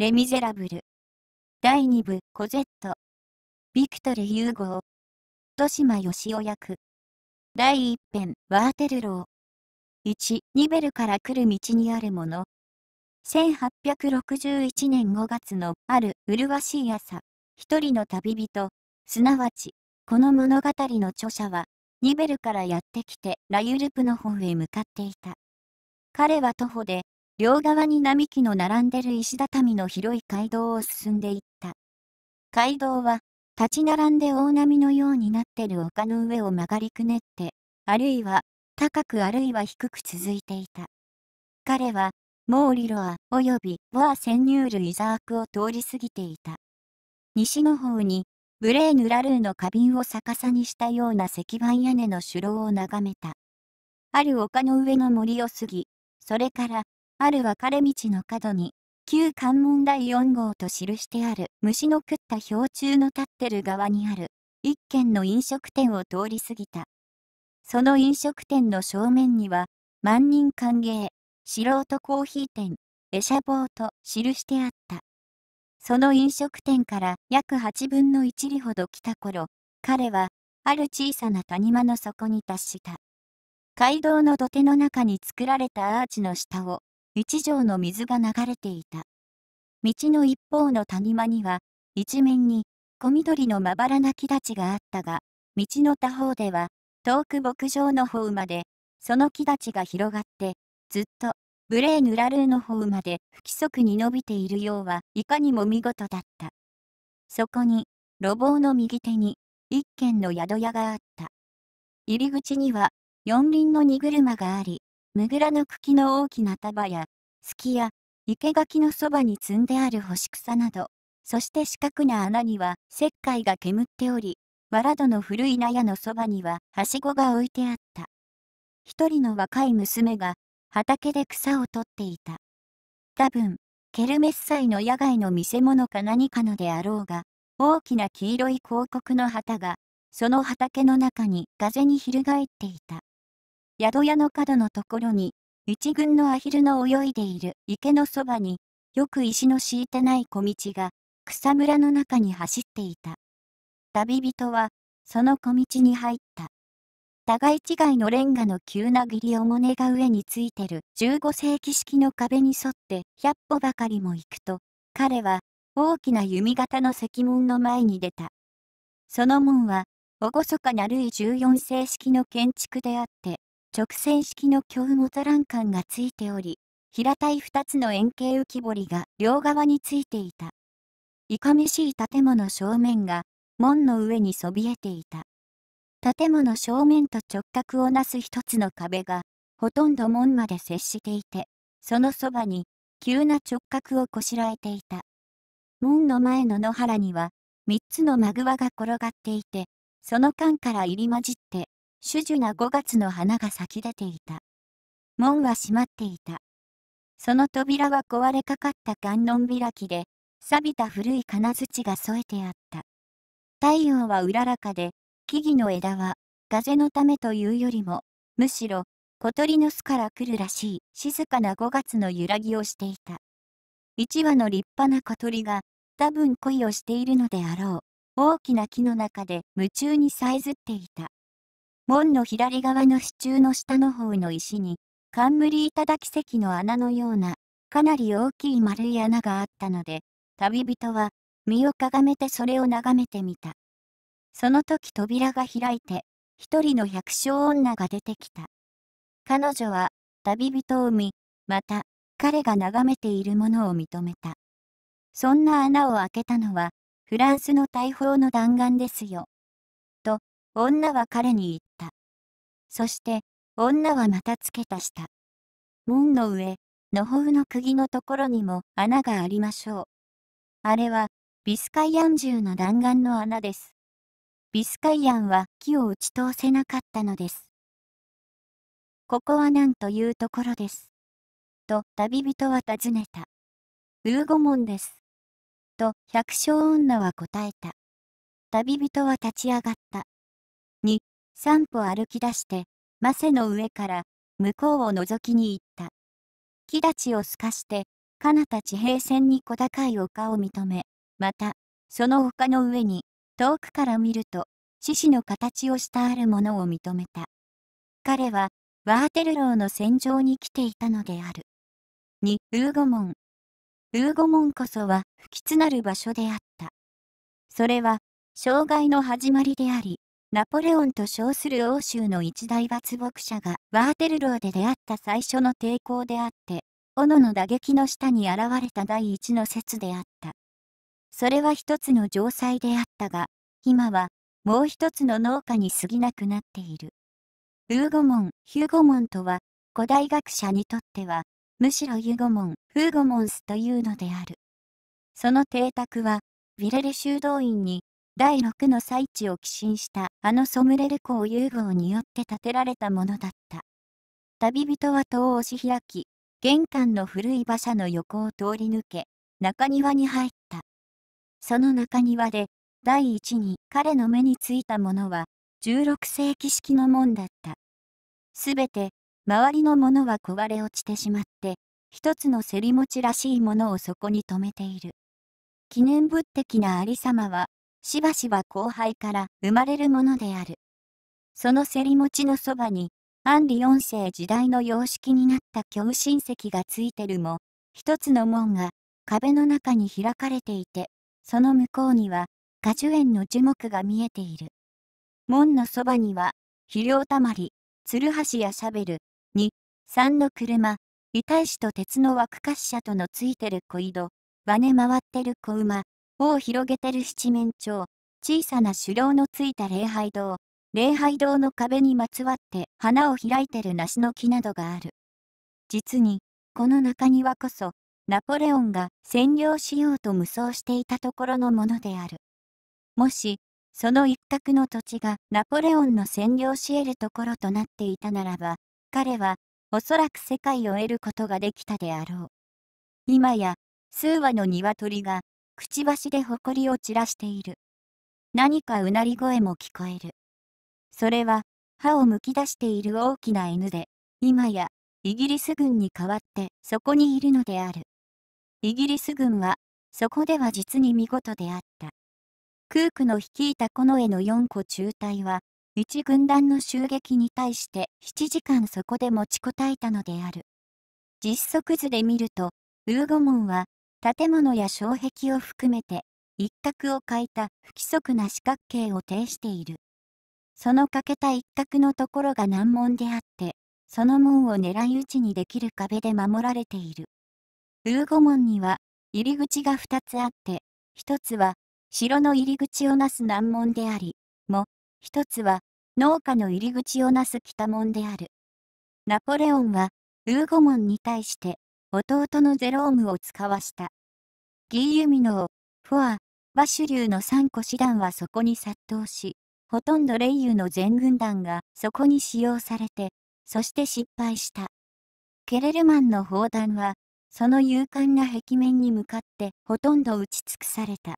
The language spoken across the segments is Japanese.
レ・ミゼラブル。第2部、コゼット。ビクトル・融合。豊島義雄役。第1編、ワーテルロー。1、ニベルから来る道にあるもの。1861年5月のある麗しい朝、一人の旅人、すなわち、この物語の著者は、ニベルからやってきてラユルプの方へ向かっていた。彼は徒歩で両側に並木の並んでる石畳の広い街道を進んでいった。街道は、立ち並んで大波のようになってる丘の上を曲がりくねって、あるいは、高くあるいは低く続いていた。彼は、モーリロア、および、ボア潜入る。イザークを通り過ぎていた。西の方に、ブレーヌ・ラルーの花瓶を逆さにしたような石板屋根の首楼を眺めた。ある丘の上の森を過ぎ、それからある分かれ道の角に、旧関門第4号と記してある虫の食った氷柱の立ってる側にある一軒の飲食店を通り過ぎた。その飲食店の正面には、万人歓迎、素人コーヒー店、エシャボーと記してあった。その飲食店から約8分の1里ほど来た頃、彼は、ある小さな谷間の底に達した。街道の土手の中に作られたアーチの下を一畳の水が流れていた。道の一方の谷間には、一面に小緑のまばらな木立があったが、道の他方では、遠く牧場の方まで、その木立が広がって、ずっと、ブレーヌ・ラルーの方まで不規則に伸びているようはいかにも見事だった。そこに、路傍の右手に、一軒の宿屋があった。入り口には、四輪の荷車があり、ムグラの茎の大きな束や、すきや、生垣のそばに積んである干し草など、そして四角な穴には石灰が煙っており、わらどの古い納屋のそばにははしごが置いてあった。一人の若い娘が畑で草を取っていた。多分、ケルメッ祭の野外の見せ物か何かのであろうが、大きな黄色い広告の旗が、その畑の中に風に翻っていた。宿屋の角のところに、一群のアヒルの泳いでいる池のそばに、よく石の敷いてない小道が、草むらの中に走っていた。旅人は、その小道に入った。互い違いのレンガの急な切りおもねが上についてる15世紀式の壁に沿って100歩ばかりも行くと、彼は大きな弓形の石門の前に出た。その門は、厳かなるい14世式の建築であって、直線式の強モ欄干がついており、平たい2つの円形浮き彫りが両側についていた。いかめしい建物正面が門の上にそびえていた。建物正面と直角をなす一つの壁が、ほとんど門まで接していて、そのそばに、急な直角をこしらえていた。門の前の野原には、三つのマグワが転がっていて、その間から入り混じって、種樹な5月の花が咲き出ていた。門は閉まっていた。その扉は壊れかかった観音開きで、錆びた古い金槌が添えてあった。太陽はうららかで、木々の枝は、風のためというよりも、むしろ、小鳥の巣から来るらしい静かな5月の揺らぎをしていた。一羽の立派な小鳥が、多分恋をしているのであろう。大きな木の中で夢中にさえずっていた。門の左側の支柱の下の方の石に、冠頂席の穴のような、かなり大きい丸い穴があったので、旅人は、身をかがめてそれを眺めてみた。その時扉が開いて、一人の百姓女が出てきた。彼女は、旅人を見、また、彼が眺めているものを認めた。そんな穴を開けたのは、フランスの大砲の弾丸ですよ。と、女は彼に言っそして女はまたつけた下。門の上、のほうの釘のところにも穴がありましょう。あれはビスカイアン銃の弾丸の穴です。ビスカイアンは木を打ち通せなかったのです。ここは何というところです。と旅人は尋ねた。ウーゴ門です。と百姓女は答えた。旅人は立ち上がった。に、三歩歩き出して、マセの上から向こうを覗きに行った。木立を透かして、かなた地平線に小高い丘を認め、また、その丘の上に、遠くから見ると、獅子の形をしたあるものを認めた。彼は、ワーテルローの戦場に来ていたのである。2、ウーゴ門。ウーゴ門こそは不吉なる場所であった。それは、障害の始まりであり、ナポレオンと称する欧州の一大伐木者がワーテルローで出会った最初の抵抗であって、斧の打撃の下に現れた第一の説であった。それは一つの城塞であったが、今はもう一つの農家に過ぎなくなっている。ウーゴモン、ヒューゴモンとは、古代学者にとっては、むしろユゴモン、フーゴモンスというのである。その邸宅は、ヴィレル修道院に第6の最地を寄進したあのソムレル公融合によって建てられたものだった。旅人は戸を押し開き、玄関の古い馬車の横を通り抜け、中庭に入った。その中庭で、第一に彼の目についたものは、16世紀式の門だった。すべて、周りのものは壊れ落ちてしまって、一つのせり餅ちらしいものをそこに留めている。記念物的なありさまは、しばしば後輩から生まれるものである。そのせり持ちのそばに、アンリ四世時代の様式になった共親石がついてるも、一つの門が壁の中に開かれていて、その向こうには果樹園の樹木が見えている。門のそばには、肥料たまり、ツルハシやシャベル、2、3の車、遺体子と鉄の枠滑車とのついてる小井戸、バネ回ってる小馬、を広げてる七面鳥、小さな狩猟のついた礼拝堂、礼拝堂の壁にまつわって花を開いてる梨の木などがある。実に、この中庭こそ、ナポレオンが占領しようと無双していたところのものである。もし、その一角の土地がナポレオンの占領し得るところとなっていたならば、彼は、おそらく世界を得ることができたであろう。今や、数羽の鶏がくちばしで埃を散らしている。何かうなり声も聞こえる。それは、歯をむき出している大きな犬で、今や、イギリス軍に代わってそこにいるのである。イギリス軍は、そこでは実に見事であった。空ークの率いた近衛の4個中隊は、1軍団の襲撃に対して7時間そこで持ちこたえたのである。実測図で見ると、ウーゴ門は建物や障壁を含めて一角を欠いた不規則な四角形を呈している。その欠けた一角のところが難問であって、その門を狙い撃ちにできる壁で守られている。ウーゴ門には入り口が2つあって、1つは城の入り口をなす難問であり、も、1つは農家の入り口をなす北門である。ナポレオンは、ウーゴ門に対して、弟のゼロームを使わした。ギーユミノー、フォア、バシュリューの3個師団はそこに殺到し、ほとんどレイユの全軍団がそこに使用されて、そして失敗した。ケレルマンの砲弾は、その勇敢な壁面に向かってほとんど打ち尽くされた。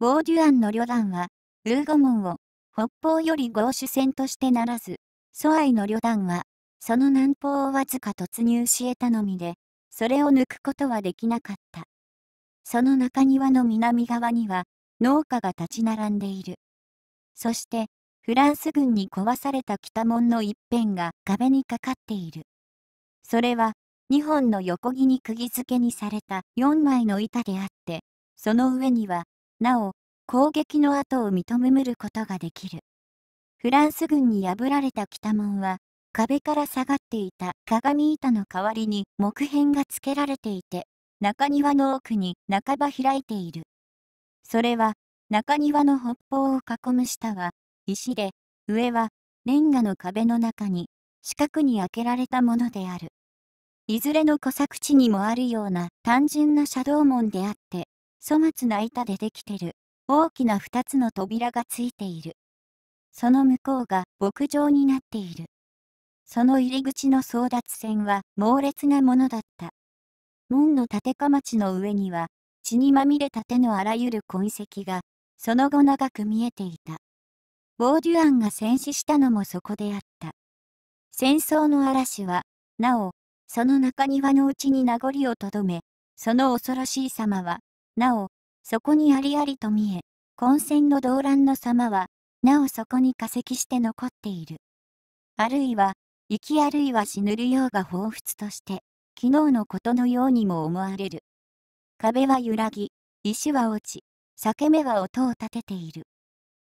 ボーデュアンの旅団は、ウーゴモンを北方より豪主戦としてならず、ソアイの旅団は、その南方をわずか突入し得たのみで、それを抜くことはできなかった。その中庭の南側には農家が立ち並んでいる。そしてフランス軍に壊された北門の一辺が壁にかかっている。それは2本の横木に釘付けにされた4枚の板であって、その上には、なお、攻撃の跡を認めむることができる。フランス軍に破られた北門は、壁から下がっていた鏡板の代わりに木片が付けられていて、中庭の奥に半ば開いている。それは、中庭の北方を囲む下は、石で、上は、レンガの壁の中に、四角に開けられたものである。いずれの小作地にもあるような単純な車道門であって、粗末な板でできてる、大きな二つの扉がついている。その向こうが牧場になっている。その入り口の争奪戦は猛烈なものだった。門の立てかまの上には、血にまみれた手のあらゆる痕跡が、その後長く見えていた。ボーデュアンが戦死したのもそこであった。戦争の嵐は、なお、その中庭のうちに名残をとどめ、その恐ろしい様は、なお、そこにありありと見え、混戦の動乱の様は、なおそこに化石して残っている。あるいは、生きあるいは死ぬるようが彷彿として、昨日のことのようにも思われる。壁は揺らぎ、石は落ち、裂け目は音を立てている。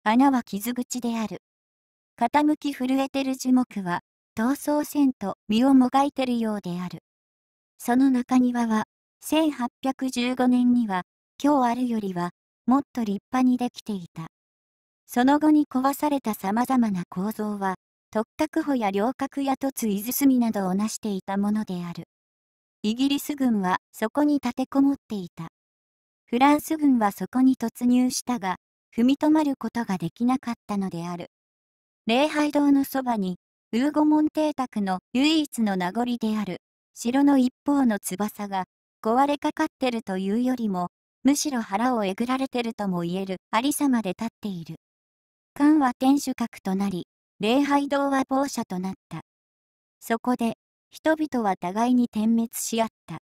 穴は傷口である。傾き震えてる樹木は、闘争線と身をもがいてるようである。その中庭は、1815年には、今日あるよりは、もっと立派にできていた。その後に壊された様々な構造は、特確保や両角や凸伊豆隅などを成していたものである。イギリス軍はそこに立てこもっていた。フランス軍はそこに突入したが、踏みとまることができなかったのである。礼拝堂のそばに、ウーゴモン邸宅の唯一の名残である、城の一方の翼が壊れかかってるというよりも、むしろ腹をえぐられてるとも言えるありさまで立っている。漢は天守閣となり、礼拝堂は亡者となった。そこで、人々は互いに点滅し合った。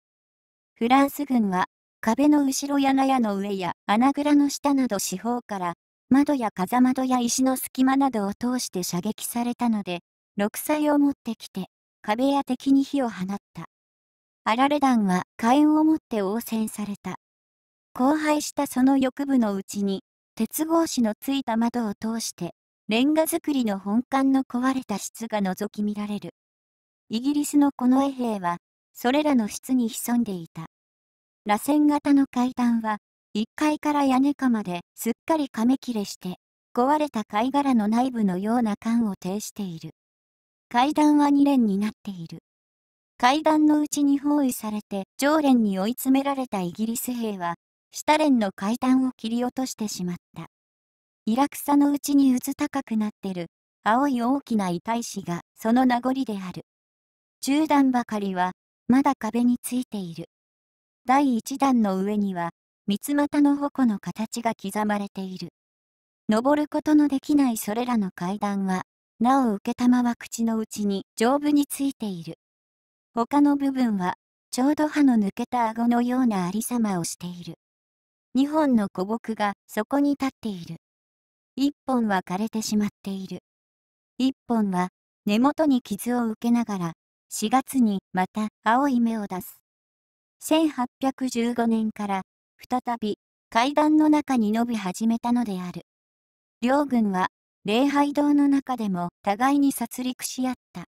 フランス軍は、壁の後ろや納屋の上や穴蔵の下など四方から、窓や風窓や石の隙間などを通して射撃されたので、六歳を持ってきて、壁や敵に火を放った。あられ弾は火炎を持って応戦された。荒廃したその翼部のうちに、鉄格子のついた窓を通してレンガ造りの本館の壊れた室が覗き見られる。イギリスのこの衛兵は、それらの室に潜んでいた。螺旋型の階段は、1階から屋根下まですっかり亀切れして、壊れた貝殻の内部のような缶を呈している。階段は2連になっている。階段のうちに包囲されて常連に追い詰められたイギリス兵は、下連の階段を切り落としてしまった。イラクサのうちにうず高くなってる、青い大きな遺体子がその名残である。中段ばかりは、まだ壁についている。第一段の上には、三つ股の矛の形が刻まれている。登ることのできないそれらの階段は、なお受けたまは口の内に丈夫についている。他の部分は、ちょうど歯の抜けた顎のようなありさまをしている。二本の古木がそこに立っている。一本は枯れてしまっている。一本は根元に傷を受けながら、4月にまた青い芽を出す。1815年から再び階段の中に伸び始めたのである。両軍は礼拝堂の中でも互いに殺戮し合った。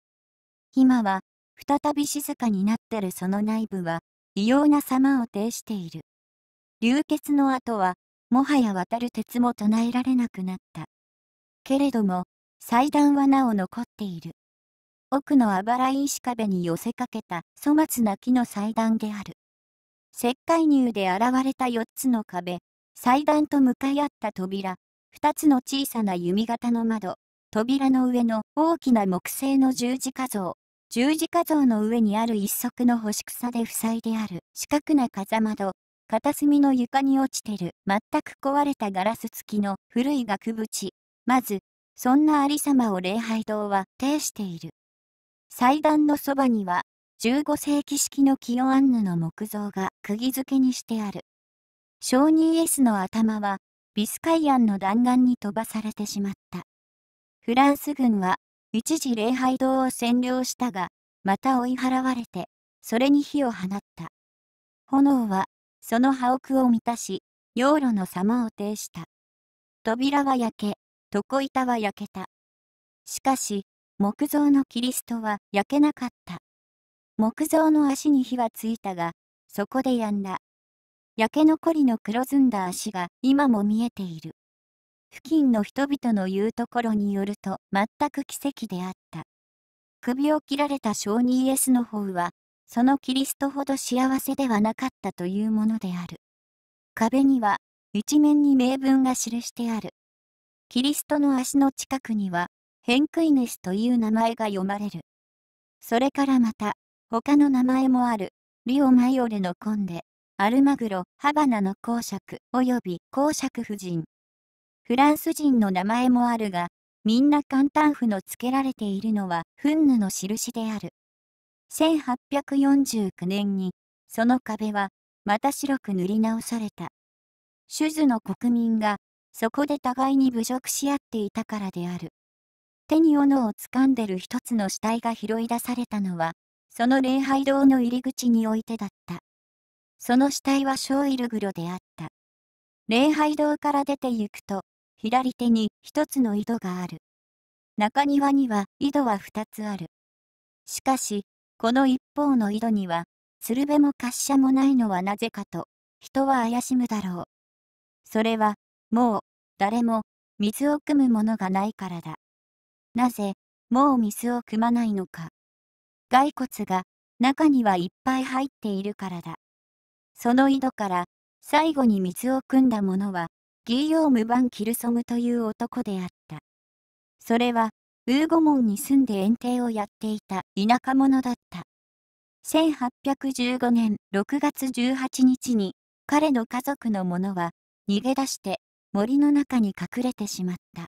今は再び静かになってるその内部は異様な様を呈している。流血の跡はもはや渡る鉄も唱えられなくなった。けれども、祭壇はなお残っている。奥のあばら石壁に寄せかけた粗末な木の祭壇である。石灰乳で現れた4つの壁、祭壇と向かい合った扉、2つの小さな弓形の窓、扉の上の大きな木製の十字架像、十字架像の上にある一足の干し草で塞いである四角な風窓、片隅の床に落ちてる、全く壊れたガラス付きの古い額縁。まず、そんな有様を礼拝堂は呈している。祭壇のそばには、15世紀式の清ンヌの木像が釘付けにしてある。小児イエスの頭は、ビスカイアンの弾丸に飛ばされてしまった。フランス軍は、一時礼拝堂を占領したが、また追い払われて、それに火を放った。炎はその破屋を満たし、養路の様を呈した。扉は焼け、床板は焼けた。しかし、木造のキリストは焼けなかった。木造の足に火はついたが、そこでやんだ。焼け残りの黒ずんだ足が今も見えている。付近の人々の言うところによると全く奇跡であった。首を切られた小児イエスの方はそのキリストほど幸せではなかったというものである。壁には、一面に名文が記してある。キリストの足の近くには、ヘンクイネスという名前が読まれる。それからまた、他の名前もある、リオ・マイオレのコンデ、アルマグロ、ハバナの公爵、および公爵夫人。フランス人の名前もあるが、みんな簡単譜の付けられているのは、フンヌの印である。1849年に、その壁は、また白く塗り直された。手術の国民が、そこで互いに侮辱し合っていたからである。手に斧を掴んでる一つの死体が拾い出されたのは、その礼拝堂の入り口においてだった。その死体は小イルグロであった。礼拝堂から出て行くと、左手に一つの井戸がある。中庭には井戸は二つある。しかし、この一方の井戸には、鶴瓶も滑車もないのはなぜかと、人は怪しむだろう。それは、もう、誰も、水を汲むものがないからだ。なぜ、もう水を汲まないのか。骸骨が、中にはいっぱい入っているからだ。その井戸から、最後に水を汲んだものは、ギーヨーム・バン・キルソムという男であった。それは、ウーゴモンに住んで園庭をやっていた田舎者だった。1815年6月18日に彼の家族の者は逃げ出して森の中に隠れてしまった。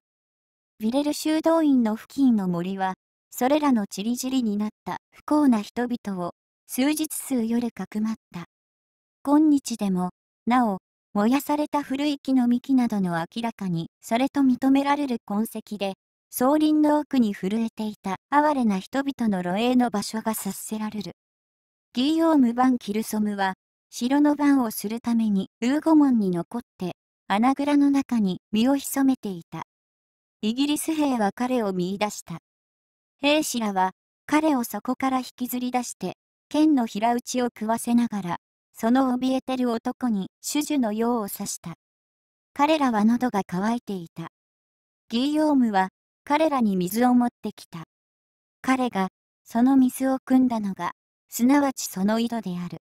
ヴィレル修道院の付近の森はそれらのちりぢりになった不幸な人々を数日数夜かくまった。今日でもなお燃やされた古い木の幹などの明らかにそれと認められる痕跡で草林の奥に震えていた哀れな人々の露営の場所が察せられる。ギーヨーム・バン・キルソムは、城の番をするためにウーゴモンに残って、穴蔵の中に身を潜めていた。イギリス兵は彼を見出した。兵士らは、彼をそこから引きずり出して、剣の平打ちを食わせながら、その怯えてる男に手術の用を刺した。彼らは喉が渇いていた。ギーヨームは彼らに水を持ってきた。彼が、その水を汲んだのが、すなわちその井戸である。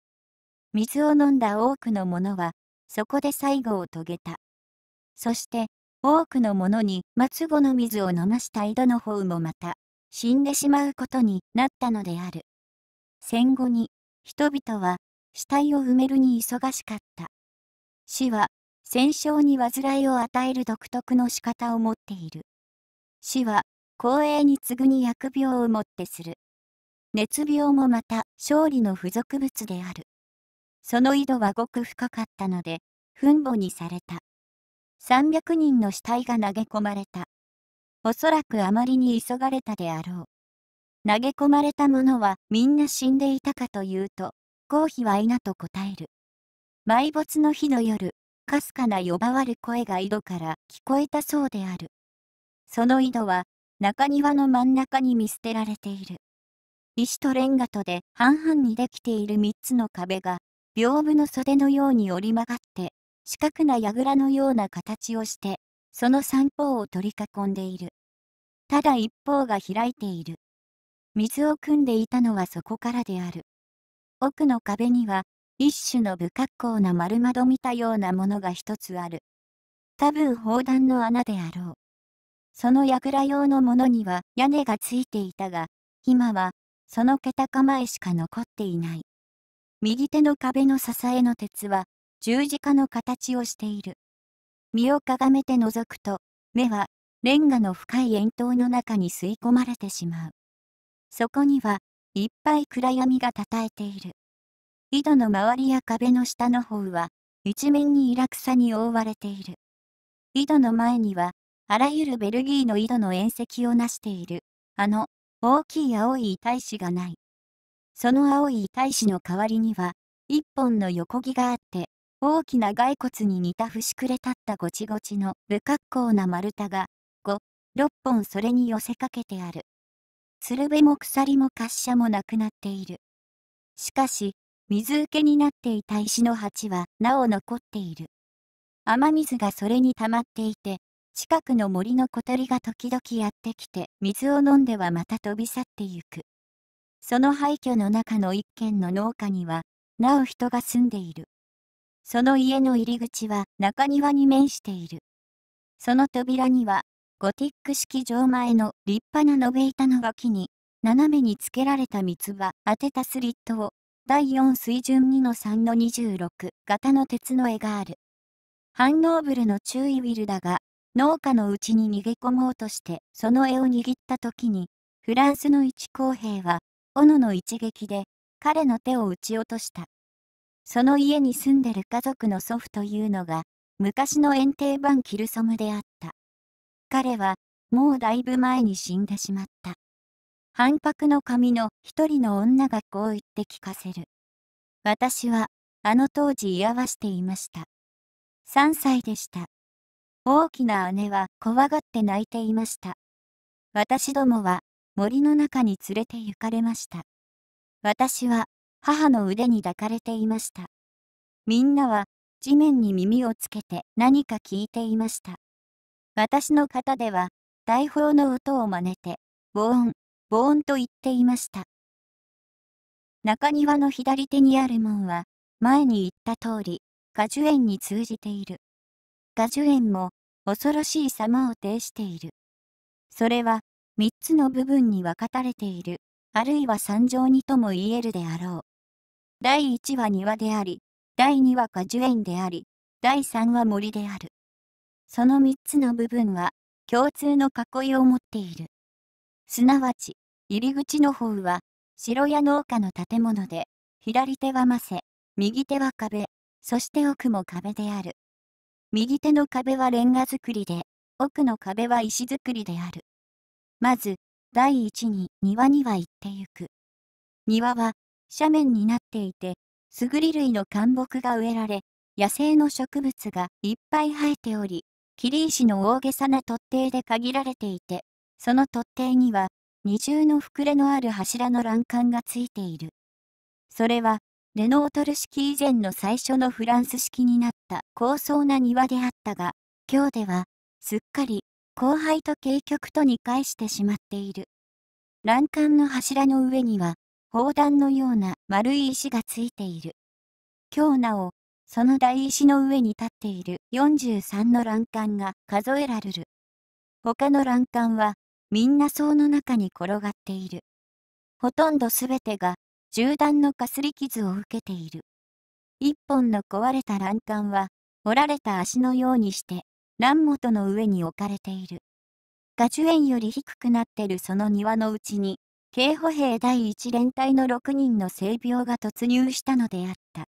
水を飲んだ多くの者は、そこで最後を遂げた。そして、多くの者に末後の水を飲ました井戸の方もまた、死んでしまうことになったのである。戦後に、人々は、死体を埋めるに忙しかった。死は、戦傷に患いを与える独特の仕方を持っている。死は、光栄に次ぐに疫病をもってする。熱病もまた、勝利の付属物である。その井戸はごく深かったので、墳墓にされた。300人の死体が投げ込まれた。おそらくあまりに急がれたであろう。投げ込まれた者はみんな死んでいたかというと、公費はいなと答える。埋没の日の夜、かすかな呼ばわる声が井戸から聞こえたそうである。その井戸は、中庭の真ん中に見捨てられている。石とレンガとで半々にできている3つの壁が、屏風の袖のように折り曲がって、四角な櫓のような形をして、その三方を取り囲んでいる。ただ一方が開いている。水を汲んでいたのはそこからである。奥の壁には、一種の不格好な丸窓見たようなものが一つある。多分砲弾の穴であろう。その櫓用のものには屋根がついていたが、今は、そのけた構えしか残っていない。右手の壁の支えの鉄は、十字架の形をしている。身をかがめて覗くと、目は、レンガの深い円筒の中に吸い込まれてしまう。そこには、いっぱい暗闇がたたえている。井戸の周りや壁の下の方は、一面にイラクサに覆われている。井戸の前には、あらゆるベルギーの井戸の縁石を成している、あの、大きい青い大使がない。その青い大使の代わりには、一本の横木があって、大きな骸骨に似た節くれ立ったごちごちの不格好な丸太が、5、6本それに寄せかけてある。鶴瓶も鎖も滑車もなくなっている。しかし、水受けになっていた石の鉢はなお残っている。雨水がそれに溜まっていて、近くの森の小鳥が時々やってきて水を飲んではまた飛び去ってゆくその廃墟の中の一軒の農家にはなお人が住んでいるその家の入り口は中庭に面しているその扉にはゴティック式城前の立派な延べ板の脇に斜めにつけられた三つ葉当てたスリットを第4水準2の3の26型の鉄の絵がある。ハンノーブルの注意ウィルだが農家のうちに逃げ込もうとしてその柄を握った時にフランスの一公平は斧の一撃で彼の手を撃ち落としたその家に住んでる家族の祖父というのが昔の園庭版キルソムであった彼はもうだいぶ前に死んでしまった反白の髪の一人の女がこう言って聞かせる私はあの当時居合わせていました3歳でした大きな姉は怖がって泣いていました。私どもは森の中に連れて行かれました。私は母の腕に抱かれていました。みんなは地面に耳をつけて何か聞いていました。私の方では大砲の音を真似て、ボーン、ボーンと言っていました。中庭の左手にある門は、前に言った通り、果樹園に通じている。果樹園も恐ろしい様を呈している。それは3つの部分に分かれている、あるいは三条にとも言えるであろう。第1は庭であり、第2は果樹園であり、第3は森である。その3つの部分は共通の囲いを持っている。すなわち、入り口の方は城や農家の建物で、左手はマセ、右手は壁、そして奥も壁である。右手の壁はレンガ造りで、奥の壁は石造りである。まず、第一に庭には行ってゆく。庭は斜面になっていて、すぐり類の灌木が植えられ、野生の植物がいっぱい生えており、キリ石の大げさな突堤で限られていて、その突堤には二重の膨れのある柱の欄干がついている。それは、レノートル式以前の最初のフランス式になった高層な庭であったが、今日では、すっかり、後輩と渓曲とに返してしまっている。欄干の柱の上には、砲弾のような丸い石がついている。今日なお、その大石の上に立っている43の欄干が数えられる。他の欄干は、みんな層の中に転がっている。ほとんどすべてが銃弾のかすり傷を受けている。一本の壊れた欄干は、折られた足のようにして、蘭元の上に置かれている。果樹園より低くなってるその庭のうちに、警歩兵第一連隊の6人の性病が突入したのであった。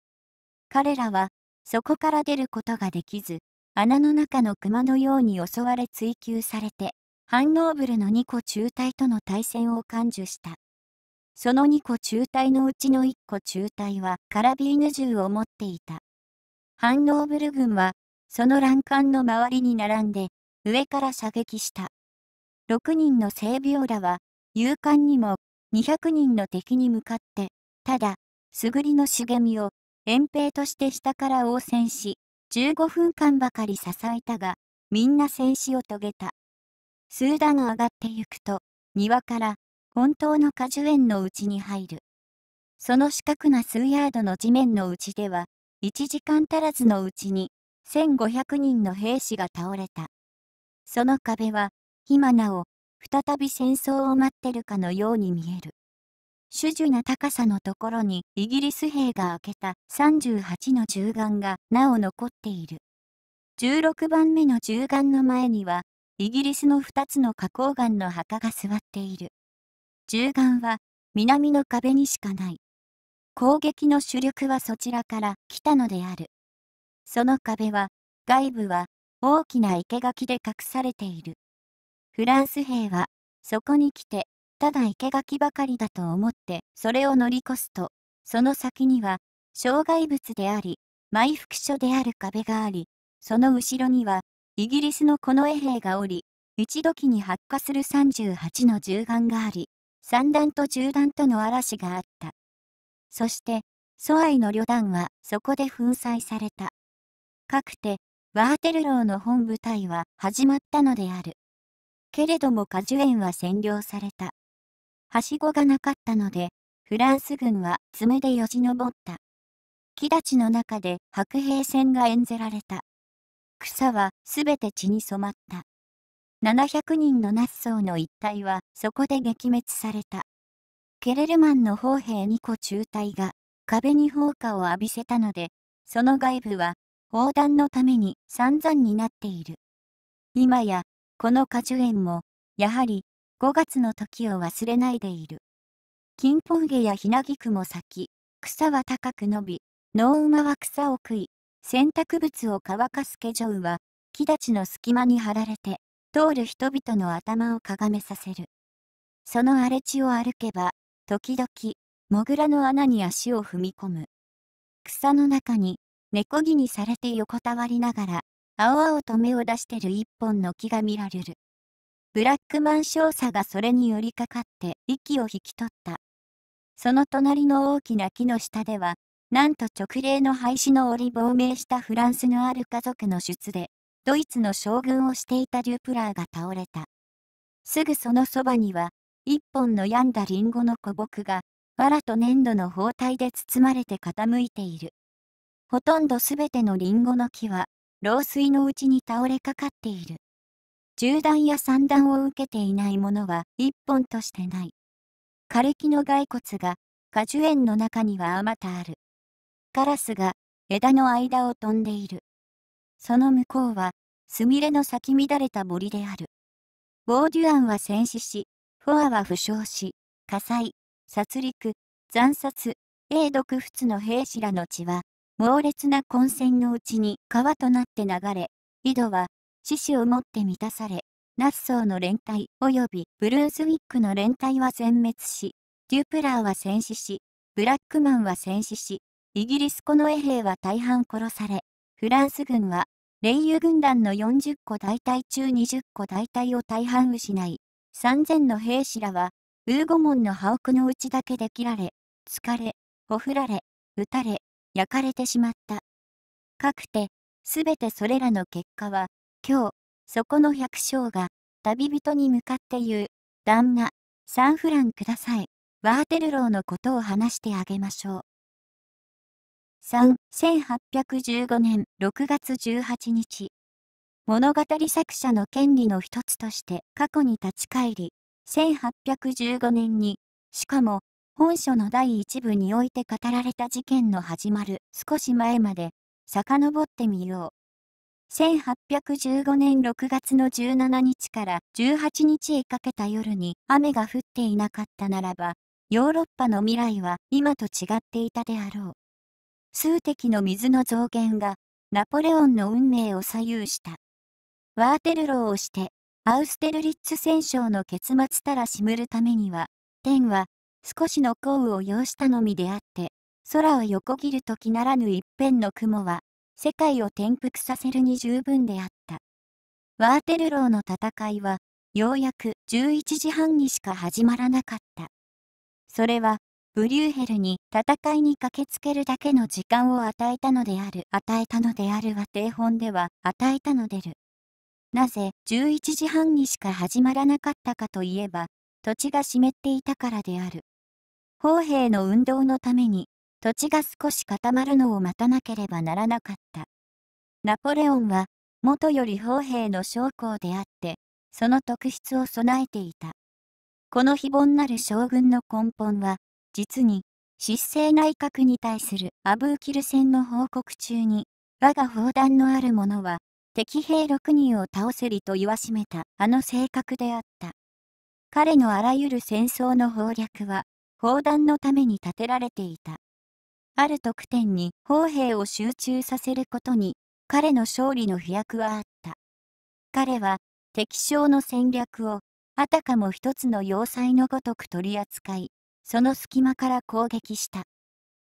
彼らは、そこから出ることができず、穴の中の熊のように襲われ追及されて、ハンノーブルの2個中隊との対戦を感受した。その2個中隊のうちの1個中隊はカラビーヌ銃を持っていた。ハンノーブル軍は、その欄干の周りに並んで、上から射撃した。6人の聖病らは、勇敢にも、200人の敵に向かって、ただ、すぐりの茂みを、遠兵として下から応戦し、15分間ばかり支えたが、みんな戦死を遂げた。スーダ上がってゆくと、庭から、本当の果樹園のうちに入る。その四角な数ヤードの地面のうちでは、1時間足らずのうちに、1500人の兵士が倒れた。その壁は、今なお、再び戦争を待ってるかのように見える。主樹な高さのところにイギリス兵が開けた38の銃眼がなお残っている。16番目の銃眼の前には、イギリスの2つの花崗岩の墓が座っている。銃眼は南の壁にしかない。攻撃の主力はそちらから来たのである。その壁は、外部は大きな生垣で隠されている。フランス兵は、そこに来て、ただ生垣ばかりだと思って、それを乗り越すと、その先には、障害物であり、埋伏所である壁があり、その後ろには、イギリスの近衛兵がおり、一時に発火する38の銃眼があり、三段と十段との嵐があった。そして、ソアイの旅団はそこで粉砕された。かくて、ワーテルローの本部隊は始まったのである。けれども果樹園は占領された。はしごがなかったので、フランス軍は爪でよじ登った。木立の中で白兵戦が演ぜられた。草はすべて血に染まった。700人のナッソーの一帯はそこで撃滅された。ケレルマンの砲兵2個中隊が壁に砲火を浴びせたので、その外部は砲弾のために散々になっている。今や、この果樹園も、やはり5月の時を忘れないでいる。金ポウゲやヒナギクも咲き、草は高く伸び、脳馬は草を食い、洗濯物を乾かす化粧は木立の隙間に張られて通る人々の頭をかがめさせる。その荒れ地を歩けば、時々、モグラの穴に足を踏み込む。草の中に、猫木にされて横たわりながら、青々と目を出してる一本の木が見られる。ブラックマン少佐がそれに寄りかかって息を引き取った。その隣の大きな木の下では、なんと直令の廃止の折亡命したフランスのある家族の出で、ドイツの将軍をしていたデュプラーが倒れた。すぐそのそばには、一本の病んだリンゴの古木が、藁と粘土の包帯で包まれて傾いている。ほとんどすべてのリンゴの木は、老衰のうちに倒れかかっている。銃弾や3段を受けていないものは1本としてない。枯れ木の骸骨が果樹園の中にはあまたある。カラスが枝の間を飛んでいる。その向こうは、すみれの咲き乱れた森である。ボーデュアンは戦死し、フォアは負傷し、火災、殺戮、惨殺、英独仏の兵士らの血は、猛烈な混戦のうちに川となって流れ、井戸は獅子をもって満たされ、ナッソーの連隊及びブルーズウィックの連隊は全滅し、デュプラーは戦死し、ブラックマンは戦死し、イギリスこの衛兵は大半殺され、フランス軍は、連イ軍団の40個大隊中20個大隊を大半失い、3000の兵士らは、ウーゴモンの破屋のうちだけで切られ、疲れ、ほふられ、撃たれ、焼かれてしまった。かくて、すべてそれらの結果は、今日、そこの百姓が、旅人に向かって言う、旦那、サンフランください、ワーテルローのことを話してあげましょう。3、1815年6月18日。物語作者の権利の一つとして過去に立ち返り、1815年に、しかも、本書の第一部において語られた事件の始まる少し前まで、遡ってみよう。1815年6月の17日から18日へかけた夜に雨が降っていなかったならば、ヨーロッパの未来は今と違っていたであろう。数滴の水の増減が、ナポレオンの運命を左右した。ワーテルローをして、アウステルリッツ戦勝の結末たらしむるためには、天は、少しの降雨を要したのみであって、空を横切る時ならぬ一辺の雲は、世界を転覆させるに十分であった。ワーテルローの戦いは、ようやく11時半にしか始まらなかった。それは、ブリューヘルに戦いに駆けつけるだけの時間を与えたのである。与えたのであるは定本では、与えたのでる。なぜ、11時半にしか始まらなかったかといえば、土地が湿っていたからである。砲兵の運動のために、土地が少し固まるのを待たなければならなかった。ナポレオンは、元より砲兵の将校であって、その特質を備えていた。この非凡なる将軍の根本は、実に、失政内閣に対するアブーキル戦の報告中に、我が砲弾のある者は、敵兵6人を倒せりと言わしめたあの性格であった。彼のあらゆる戦争の謀略は、砲弾のために立てられていた。ある特典に砲兵を集中させることに、彼の勝利の飛躍はあった。彼は、敵将の戦略を、あたかも一つの要塞のごとく取り扱い、その隙間から攻撃した。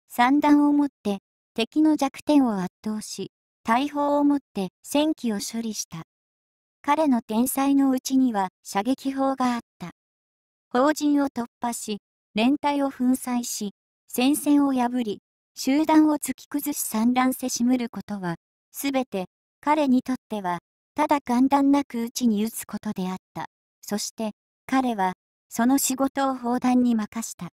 三段を持って敵の弱点を圧倒し、大砲を持って戦機を処理した。彼の天才のうちには射撃砲があった。砲人を突破し、連隊を粉砕し、戦線を破り、集団を突き崩し散乱せしむることは、すべて彼にとっては、ただ簡単なく打ちに打つことであった。そして、彼はその仕事を砲弾に任した。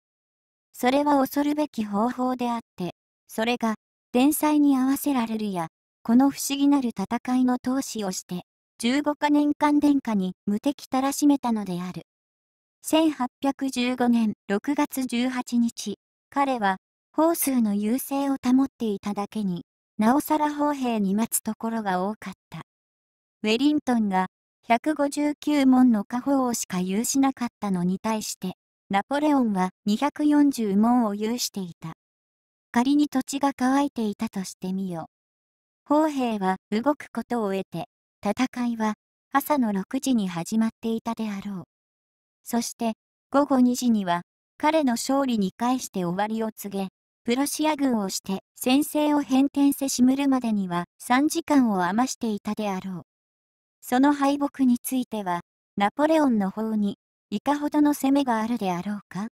それは恐るべき方法であって、それが、天才に合わせられるや、この不思議なる戦いの闘志をして、15か年間殿下に無敵たらしめたのである。1815年6月18日、彼は、法数の優勢を保っていただけに、なおさら砲兵に待つところが多かった。ウェリントンが159門の家宝をしか有しなかったのに対して、ナポレオンは240門を有していた。仮に土地が乾いていたとしてみよ。砲兵は動くことを得て、戦いは朝の6時に始まっていたであろう。そして午後2時には彼の勝利に返して終わりを告げ、プロシア軍をして先制を変転せしむるまでには3時間を余していたであろう。その敗北については、ナポレオンの方に、いかほどの攻めがあるであろうか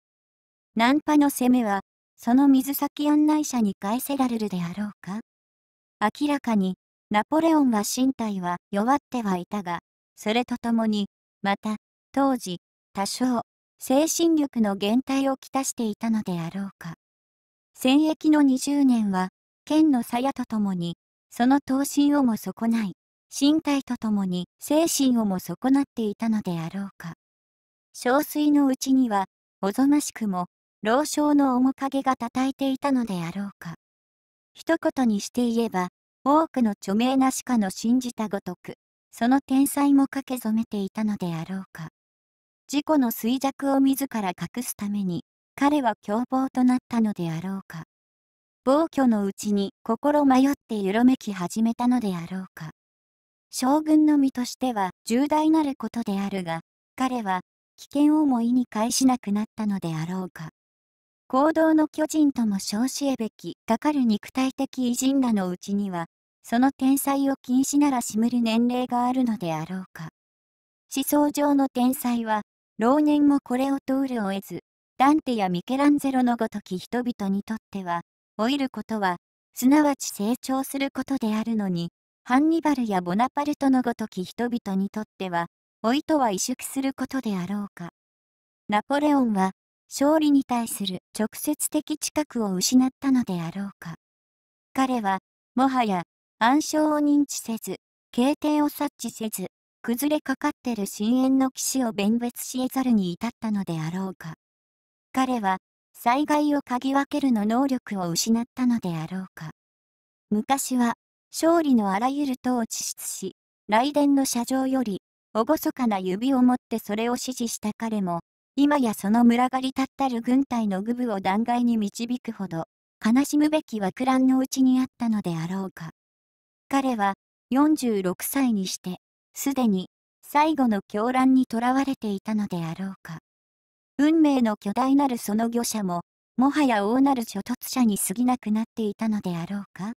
ナンパの攻めは、その水先案内者に返せられるであろうか明らかに、ナポレオンは身体は弱ってはいたが、それとともに、また、当時、多少、精神力の減退をきたしていたのであろうか。戦役の20年は、剣の鞘とともに、その刀身をも損ない、身体とともに精神をも損なっていたのであろうか。憔悴のうちには、おぞましくも、老将の面影が叩いていたのであろうか。一言にして言えば、多くの著名な歯科の信じたごとく、その天才も駆け染めていたのであろうか。事故の衰弱を自ら隠すために、彼は凶暴となったのであろうか。暴挙のうちに心迷ってゆろめき始めたのであろうか。将軍の身としては重大なることであるが、彼は危険をも意に介しなくなったのであろうか。行動の巨人とも称しえべきかかる肉体的偉人らのうちには、その天才を禁止ならしむる年齢があるのであろうか。思想上の天才は、老年もこれを通るを得ず、ダンテやミケランゼロのごとき人々にとっては、老いることは、すなわち成長することであるのに、ハンニバルやボナパルトのごとき人々にとっては、老いとは萎縮することであろうか。ナポレオンは、勝利に対する直接的知覚を失ったのであろうか。彼は、もはや、暗礁を認知せず、経定を察知せず、崩れかかってる深淵の騎士を弁別し得ざるに至ったのであろうか。彼は、災害を嗅ぎ分けるの能力を失ったのであろうか。昔は、勝利のあらゆる党を地質し、雷電の射場より、厳かな指を持ってそれを支持した彼も、今やその群がりたったる軍隊の愚部を弾劾に導くほど、悲しむべき惑乱のうちにあったのであろうか。彼は、46歳にして、すでに、最後の狂乱にとらわれていたのであろうか。運命の巨大なるその御者も、もはや大なる諸突者に過ぎなくなっていたのであろうか。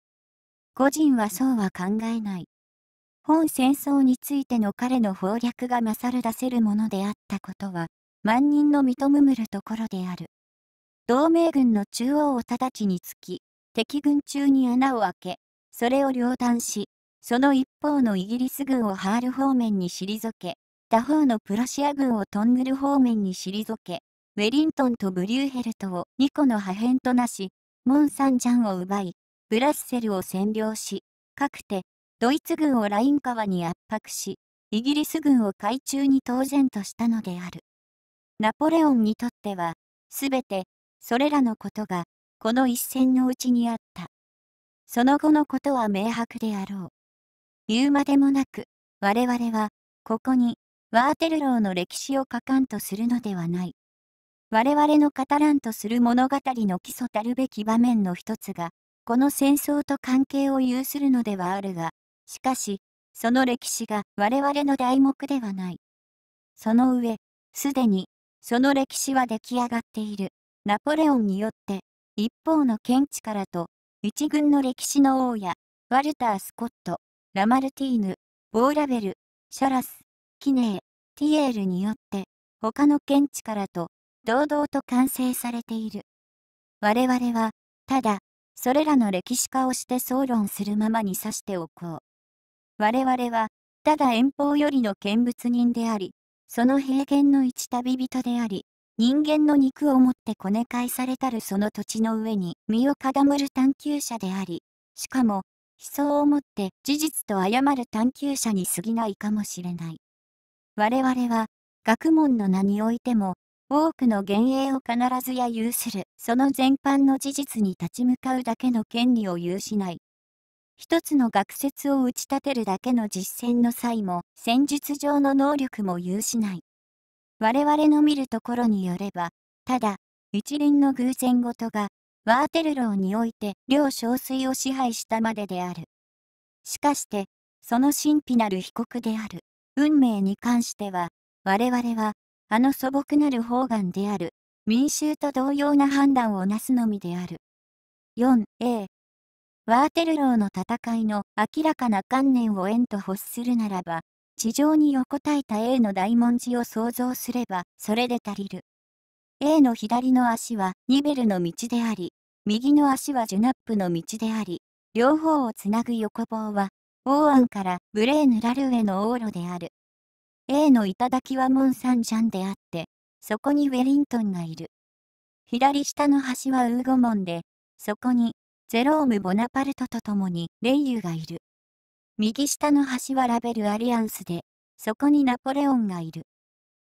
個人はそうは考えない。本戦争についての彼の謀略が勝る出せるものであったことは、万人の認むるところである。同盟軍の中央を直ちにつき、敵軍中に穴を開け、それを両断し、その一方のイギリス軍をハール方面に退け、他方のプロシア軍をトングル方面に退け、ウェリントンとブリューヘルトを2個の破片となし、モン・サンジャンを奪い、ブラッセルを占領し、かくて、ドイツ軍をライン川に圧迫し、イギリス軍を海中に当然としたのである。ナポレオンにとっては、すべて、それらのことが、この一戦のうちにあった。その後のことは明白であろう。言うまでもなく、我々は、ここに、ワーテルローの歴史を書かんとするのではない。我々の語らんとする物語の基礎たるべき場面の一つが、この戦争と関係を有するのではあるが、しかし、その歴史が我々の題目ではない。その上、すでに、その歴史は出来上がっている。ナポレオンによって、一方の見地からと、一軍の歴史の王や、ワルター・スコット、ラマルティーヌ、ボーラベル、シャラス、キネー、ティエールによって、他の見地からと、堂々と完成されている。我々は、ただ、それらの歴史化をして総論するままに指しておこう。我々は、ただ遠方よりの見物人であり、その平原の一旅人であり、人間の肉をもってこね返されたるその土地の上に身をかがむる探求者であり、しかも、思想をもって事実と誤る探求者に過ぎないかもしれない。我々は、学問の名においても、多くの幻影を必ずや有する、その全般の事実に立ち向かうだけの権利を有しない。一つの学説を打ち立てるだけの実践の際も、戦術上の能力も有しない。我々の見るところによれば、ただ、一輪の偶然事が、ワーテルローにおいて、両小水を支配したまでである。しかして、その神秘なる被告である、運命に関しては、我々は、あの素朴なる方眼である、民衆と同様な判断をなすのみである。4a ワーテルローの戦いの明らかな観念を円と欲するならば、地上に横たいた A の大文字を想像すれば、それで足りる。A の左の足はニベルの道であり、右の足はジュナップの道であり、両方をつなぐ横棒は、王安からブレーヌ・ラルへの往路である。A の頂はモン・サンジャンであって、そこにウェリントンがいる。左下の端はウーゴモンで、そこにゼローム・ボナパルトと共にレイユがいる。右下の端はラベル・アリアンスで、そこにナポレオンがいる。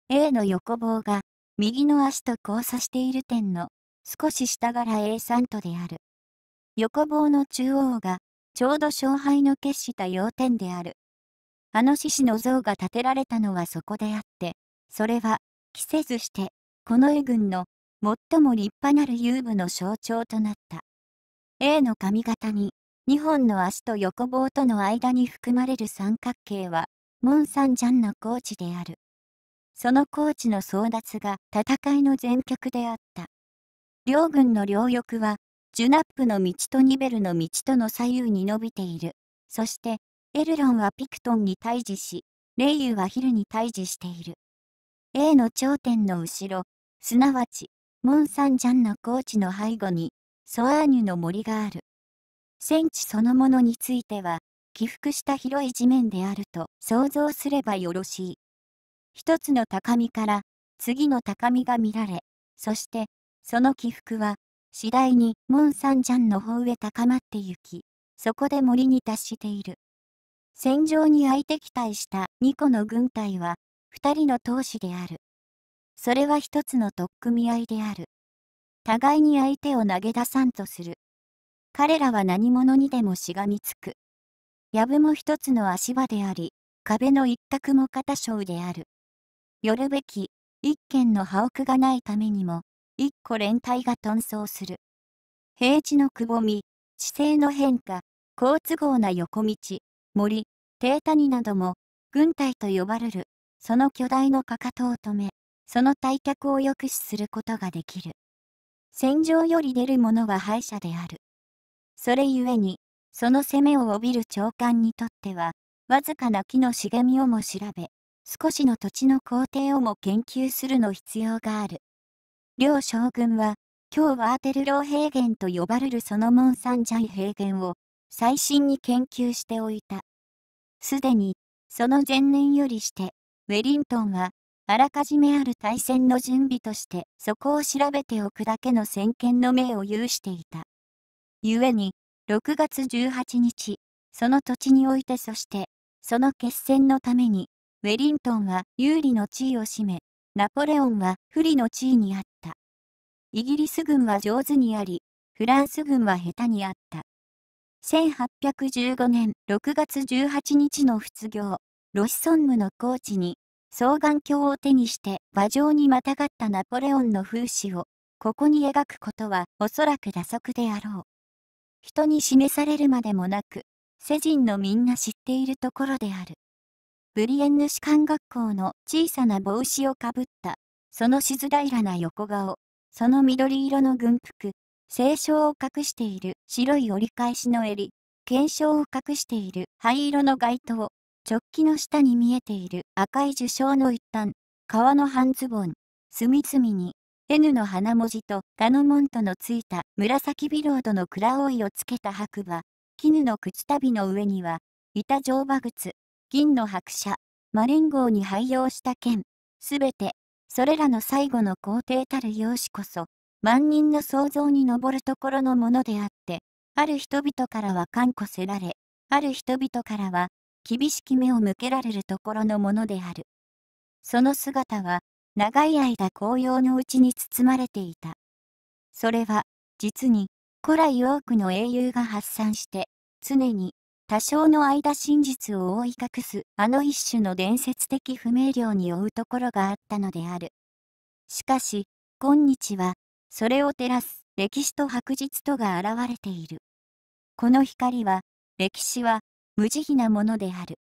A の横棒が右の足と交差している点の少し下から a サントである。横棒の中央がちょうど勝敗の決した要点である。あの獅子の像が建てられたのはそこであって、それは、着せずして、この絵軍の最も立派なる遊具の象徴となった。A の髪型に、2本の足と横棒との間に含まれる三角形は、モン・サン・ジャンのコーチである。そのコーチの争奪が戦いの全局であった。両軍の両翼は、ジュナップの道とニベルの道との左右に伸びている。そして、エルロンはピクトンに対峙し、レイユはヒルに対峙している。A の頂点の後ろ、すなわち、モン・サン・ジャンの高地の背後に、ソアーニュの森がある。戦地そのものについては、起伏した広い地面であると想像すればよろしい。一つの高みから次の高みが見られ、そしてその起伏は次第にモン・サン・ジャンの方へ高まってゆき、そこで森に達している。戦場に相手期待した2個の軍隊は、2人の闘士である。それは一つの取っ組み合いである。互いに相手を投げ出さんとする。彼らは何者にでもしがみつく。やぶも一つの足場であり、壁の一角も片章である。よるべき、一軒の破屋がないためにも、一個連隊が遁走する。平地のくぼみ、地勢の変化、好都合な横道、森、低谷なども、軍隊と呼ばれる、その巨大のかかとを止め、その退却を抑止することができる。戦場より出る者は敗者である。それゆえに、その攻めを帯びる長官にとっては、わずかな木の茂みをも調べ、少しの土地の工程をも研究するの必要がある。両将軍は、今日はアーテルロー平原と呼ばれるそのモンサンジャイ平原を、最新に研究しておいた。すでに、その前年よりして、ウェリントンは、あらかじめある対戦の準備として、そこを調べておくだけの先見の明を有していた。故に、6月18日、その土地においてそして、その決戦のために、ウェリントンは有利の地位を占め、ナポレオンは不利の地位にあった。イギリス軍は上手にあり、フランス軍は下手にあった。1815年6月18日の仏業、ロシソンムのコーチに、双眼鏡を手にして馬上にまたがったナポレオンの風刺を、ここに描くことはおそらく打足であろう。人に示されるまでもなく、世人のみんな知っているところである。ブリエンヌ士官学校の小さな帽子をかぶった、その静平らな横顔、その緑色の軍服、清少を隠している白い折り返しの襟、検証を隠している灰色の街灯、直帰の下に見えている赤い受賞の一端、革の半ズボン、隅々に N の花文字とガノモントのついた紫ビロードの蔵追いをつけた白馬、絹の口旅の上には、板乗馬靴、銀の白車、マレン号に廃用した剣、すべて、それらの最後の皇帝たる容姿こそ、万人の想像に上るところのものであって、ある人々からは看顧せられ、ある人々からは厳しき目を向けられるところのものである。その姿は、長い間紅葉のうちに包まれていた。それは、実に、古来多くの英雄が発散して、常に、多少の間真実を覆い隠すあの一種の伝説的不明瞭に追うところがあったのである。しかし、今日は、それを照らす歴史と白日とが現れている。この光は、歴史は無慈悲なものである。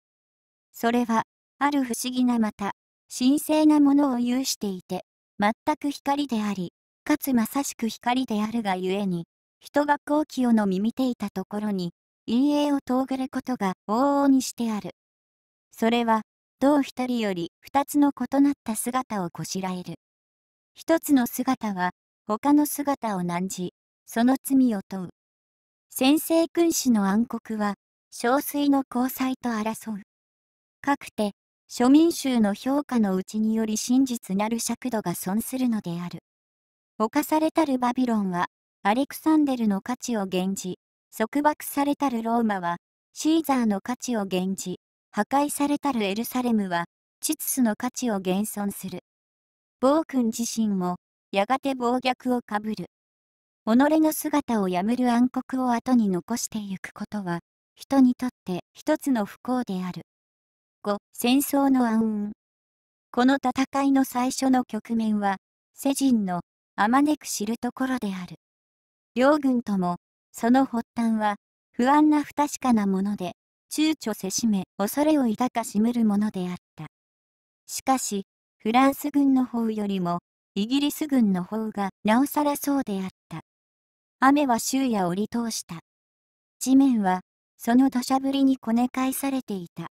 それは、ある不思議なまた、神聖なものを有していて、全く光であり、かつまさしく光であるがゆえに、人が好奇をのみ見ていたところに、陰影を遠ぐることが往々にしてある。それは、同一人より二つの異なった姿をこしらえる。一つの姿は、他の姿を難じ、その罪を問う。先制君主の暗黒は、憔悴の交際と争う。かくて、庶民衆の評価のうちにより真実なる尺度が損するのである。侵されたるバビロンは、アレクサンデルの価値を減じ、束縛されたるローマは、シーザーの価値を減じ、破壊されたるエルサレムは、チツスの価値を減損する。暴君自身も、やがて暴虐をかぶる。己の姿をやむる暗黒を後に残してゆくことは、人にとって一つの不幸である。5. 戦争の暗雲。この戦いの最初の局面は、世人のあまねく知るところである。両軍とも、その発端は、不安な不確かなもので、躊躇せしめ、恐れを抱かしむるものであった。しかし、フランス軍の方よりも、イギリス軍の方がなおさらそうであった。雨は昼夜をり通した。地面は、その土砂降りにこね返されていた。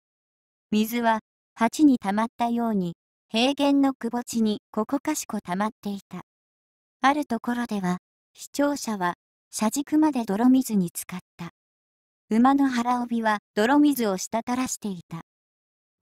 水は、鉢に溜まったように、平原のくぼ地にここかしこ溜まっていた。あるところでは、視聴者は、車軸まで泥水に浸かった。馬の腹帯は泥水を滴らしていた。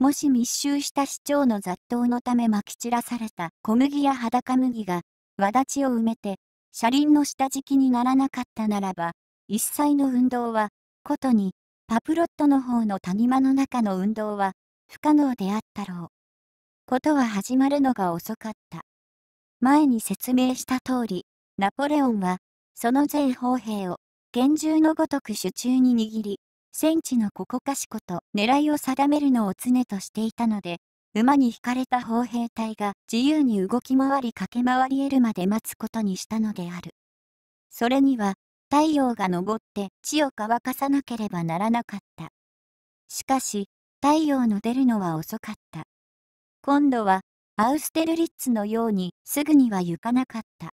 もし密集した市長の雑踏のためまき散らされた小麦や裸麦が、わだちを埋めて、車輪の下敷きにならなかったならば、一切の運動は、ことに、パプロットの方の谷間の中の運動は、不可能であったろう。ことは始まるのが遅かった。前に説明した通り、ナポレオンは、その税砲兵を、厳重のごとく手中に握り、戦地のここかしこと狙いを定めるのを常としていたので、馬に引かれた砲兵隊が自由に動き回り駆け回り得るまで待つことにしたのである。それには、太陽が昇って地を乾かさなければならなかった。しかし、太陽の出るのは遅かった。今度は、アウステルリッツのようにすぐには行かなかった。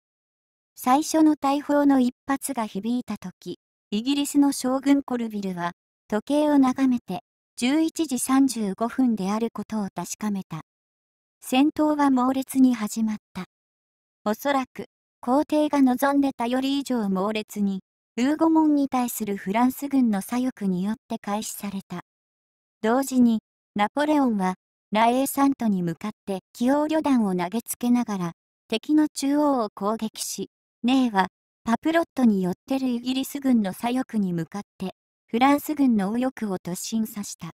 最初の大砲の一発が響いた時、イギリスの将軍コルビルは時計を眺めて11時35分であることを確かめた。戦闘は猛烈に始まった。おそらく皇帝が望んでたより以上猛烈に、ウーゴモンに対するフランス軍の左翼によって開始された。同時に、ナポレオンは、ラエーサントに向かって機用旅団を投げつけながら、敵の中央を攻撃し、ネーは、パプロットに寄ってるイギリス軍の左翼に向かってフランス軍の右翼を突進さした。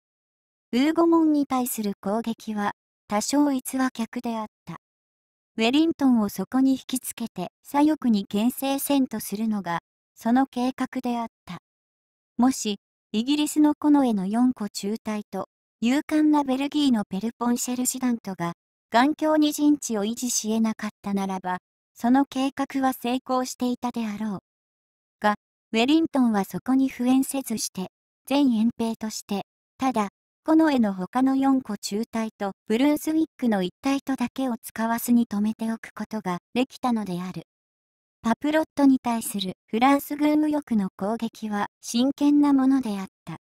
ウーゴモンに対する攻撃は、多少逸話客であった。ウェリントンをそこに引きつけて左翼に牽制せんとするのが、その計画であった。もし、イギリスのコノエの4個中隊と、勇敢なベルギーのペルポンシェル師団とが、頑強に陣地を維持し得なかったならば、その計画は成功していたであろう。ウェリントンはそこに不縁せずして、全遠兵として、ただ、この絵の他の4個中隊とブルースウィックの一体とだけを使わずに止めておくことができたのである。パプロットに対するフランス軍右翼の攻撃は真剣なものであった。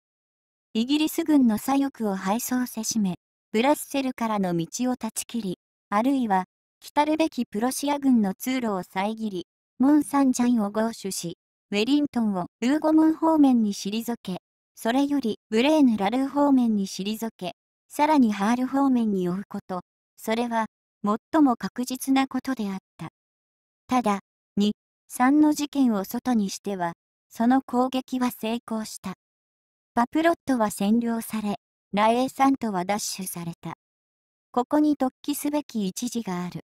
イギリス軍の左翼を敗走せしめ、ブラッセルからの道を断ち切り、あるいは、来るべきプロシア軍の通路を遮り、モン・サンジャンを強取し、ウェリントンをルーゴムン方面に退け、それよりブレーヌ・ラルー方面に退け、さらにハール方面に追うこと、それは最も確実なことであった。ただ、2、3の事件を外にしては、その攻撃は成功した。パプロットは占領され、ラエーサントは奪取された。ここに突起すべき一時がある。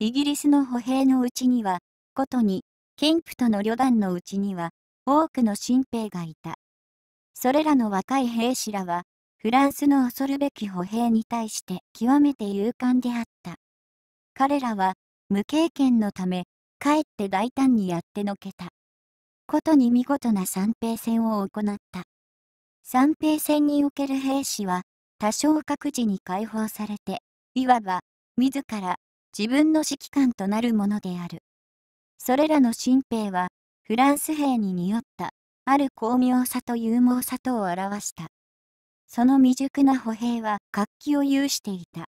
イギリスの歩兵のうちには、ことにキンプとの旅団のうちには多くの新兵がいた。それらの若い兵士らは、フランスの恐るべき歩兵に対して極めて勇敢であった。彼らは無経験のため、かえって大胆にやってのけた。ことに見事な三平戦を行った。三平戦における兵士は、多少各自に解放されて、いわば、自ら、自分の指揮官となるものである。それらの新兵は、フランス兵に匂った、ある巧妙さと勇猛さとを表した。その未熟な歩兵は活気を有していた。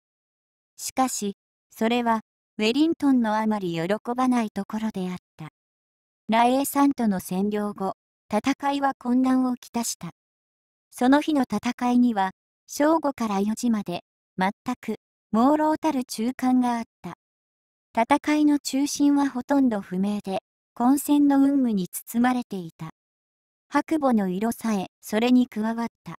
しかし、それは、ウェリントンのあまり喜ばないところであった。ラエさんとの占領後、戦いは混乱をきたした。その日の戦いには、正午から4時まで、全く、朦朧たる中間があった。戦いの中心はほとんど不明で、混戦の運夢に包まれていた。白母の色さえ、それに加わった。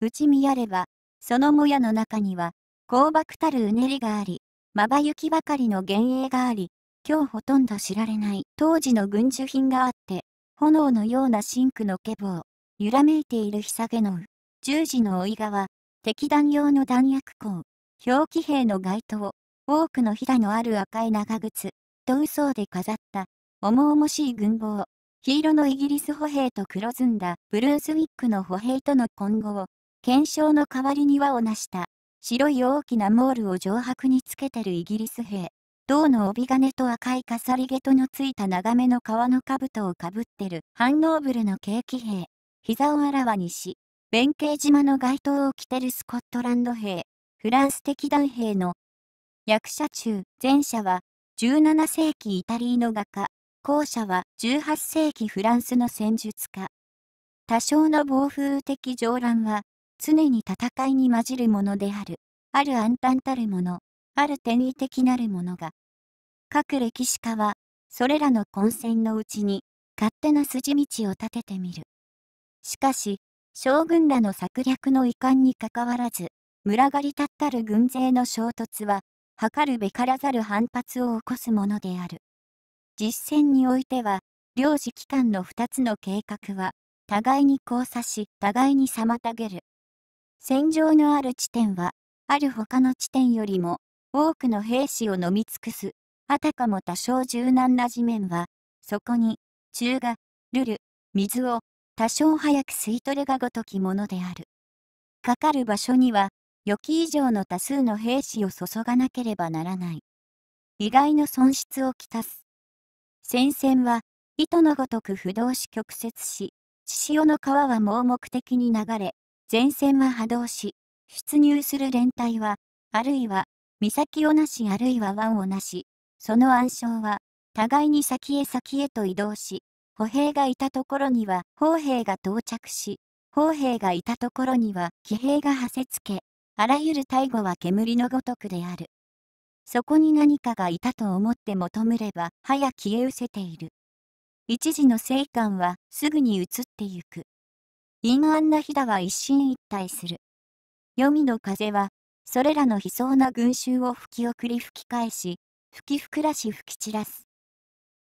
内見やれば、そのもやの中には、光爆たるうねりがあり、まばゆきばかりの幻影があり、今日ほとんど知られない当時の軍需品があって、炎のような真紅の毛棒、揺らめいているひさげの十字の追い川、敵弾用の弾薬庫、表記兵の街灯、多くのひだのある赤い長靴、と嘘で飾った、重々しい軍帽、黄色のイギリス歩兵と黒ずんだブルースウィックの歩兵との混合、検証の代わりに輪を成した、白い大きなモールを上白につけてるイギリス兵、銅の帯金と赤い飾り毛とのついた長めの革の兜をかぶってるハンノーブルの景気兵、膝をあらわにし、弁慶島の街灯を着てるスコットランド兵、フランス敵団兵の役者中、前者は17世紀イタリーの画家、後者は18世紀フランスの戦術家。多少の暴風的上乱は常に戦いに混じるものである。ある暗淡たるもの、ある転移的なるものが。各歴史家は、それらの混戦のうちに、勝手な筋道を立ててみる。しかし、将軍らの策略の遺憾にかかわらず、群がりたったる軍勢の衝突は、図るべからざる反発を起こすものである。実践においては、領事機関の2つの計画は、互いに交差し、互いに妨げる。戦場のある地点は、ある他の地点よりも、多くの兵士を飲み尽くす、あたかも多少柔軟な地面は、そこに、中が、ルル、水を、多少早く吸い取るがごときものである。かかる場所には、予期以上の多数の兵士を注がなければならない。意外の損失をきたす。戦線は、糸のごとく不動し曲折し、血潮の川は盲目的に流れ、前線は波動し、出入する連隊は、あるいは、岬をなしあるいは湾をなし、その暗礁は、互いに先へ先へと移動し、歩兵がいたところには砲兵が到着し、砲兵がいたところには騎兵が派せつけ、あらゆる大悟は煙のごとくである。そこに何かがいたと思って求めれば、はや消え失せている。一時の生還は、すぐに移ってゆく。陰暗な日だは一進一退する。黄泉の風は、それらの悲壮な群衆を吹き送り吹き返し、吹きふくらし吹き散らす。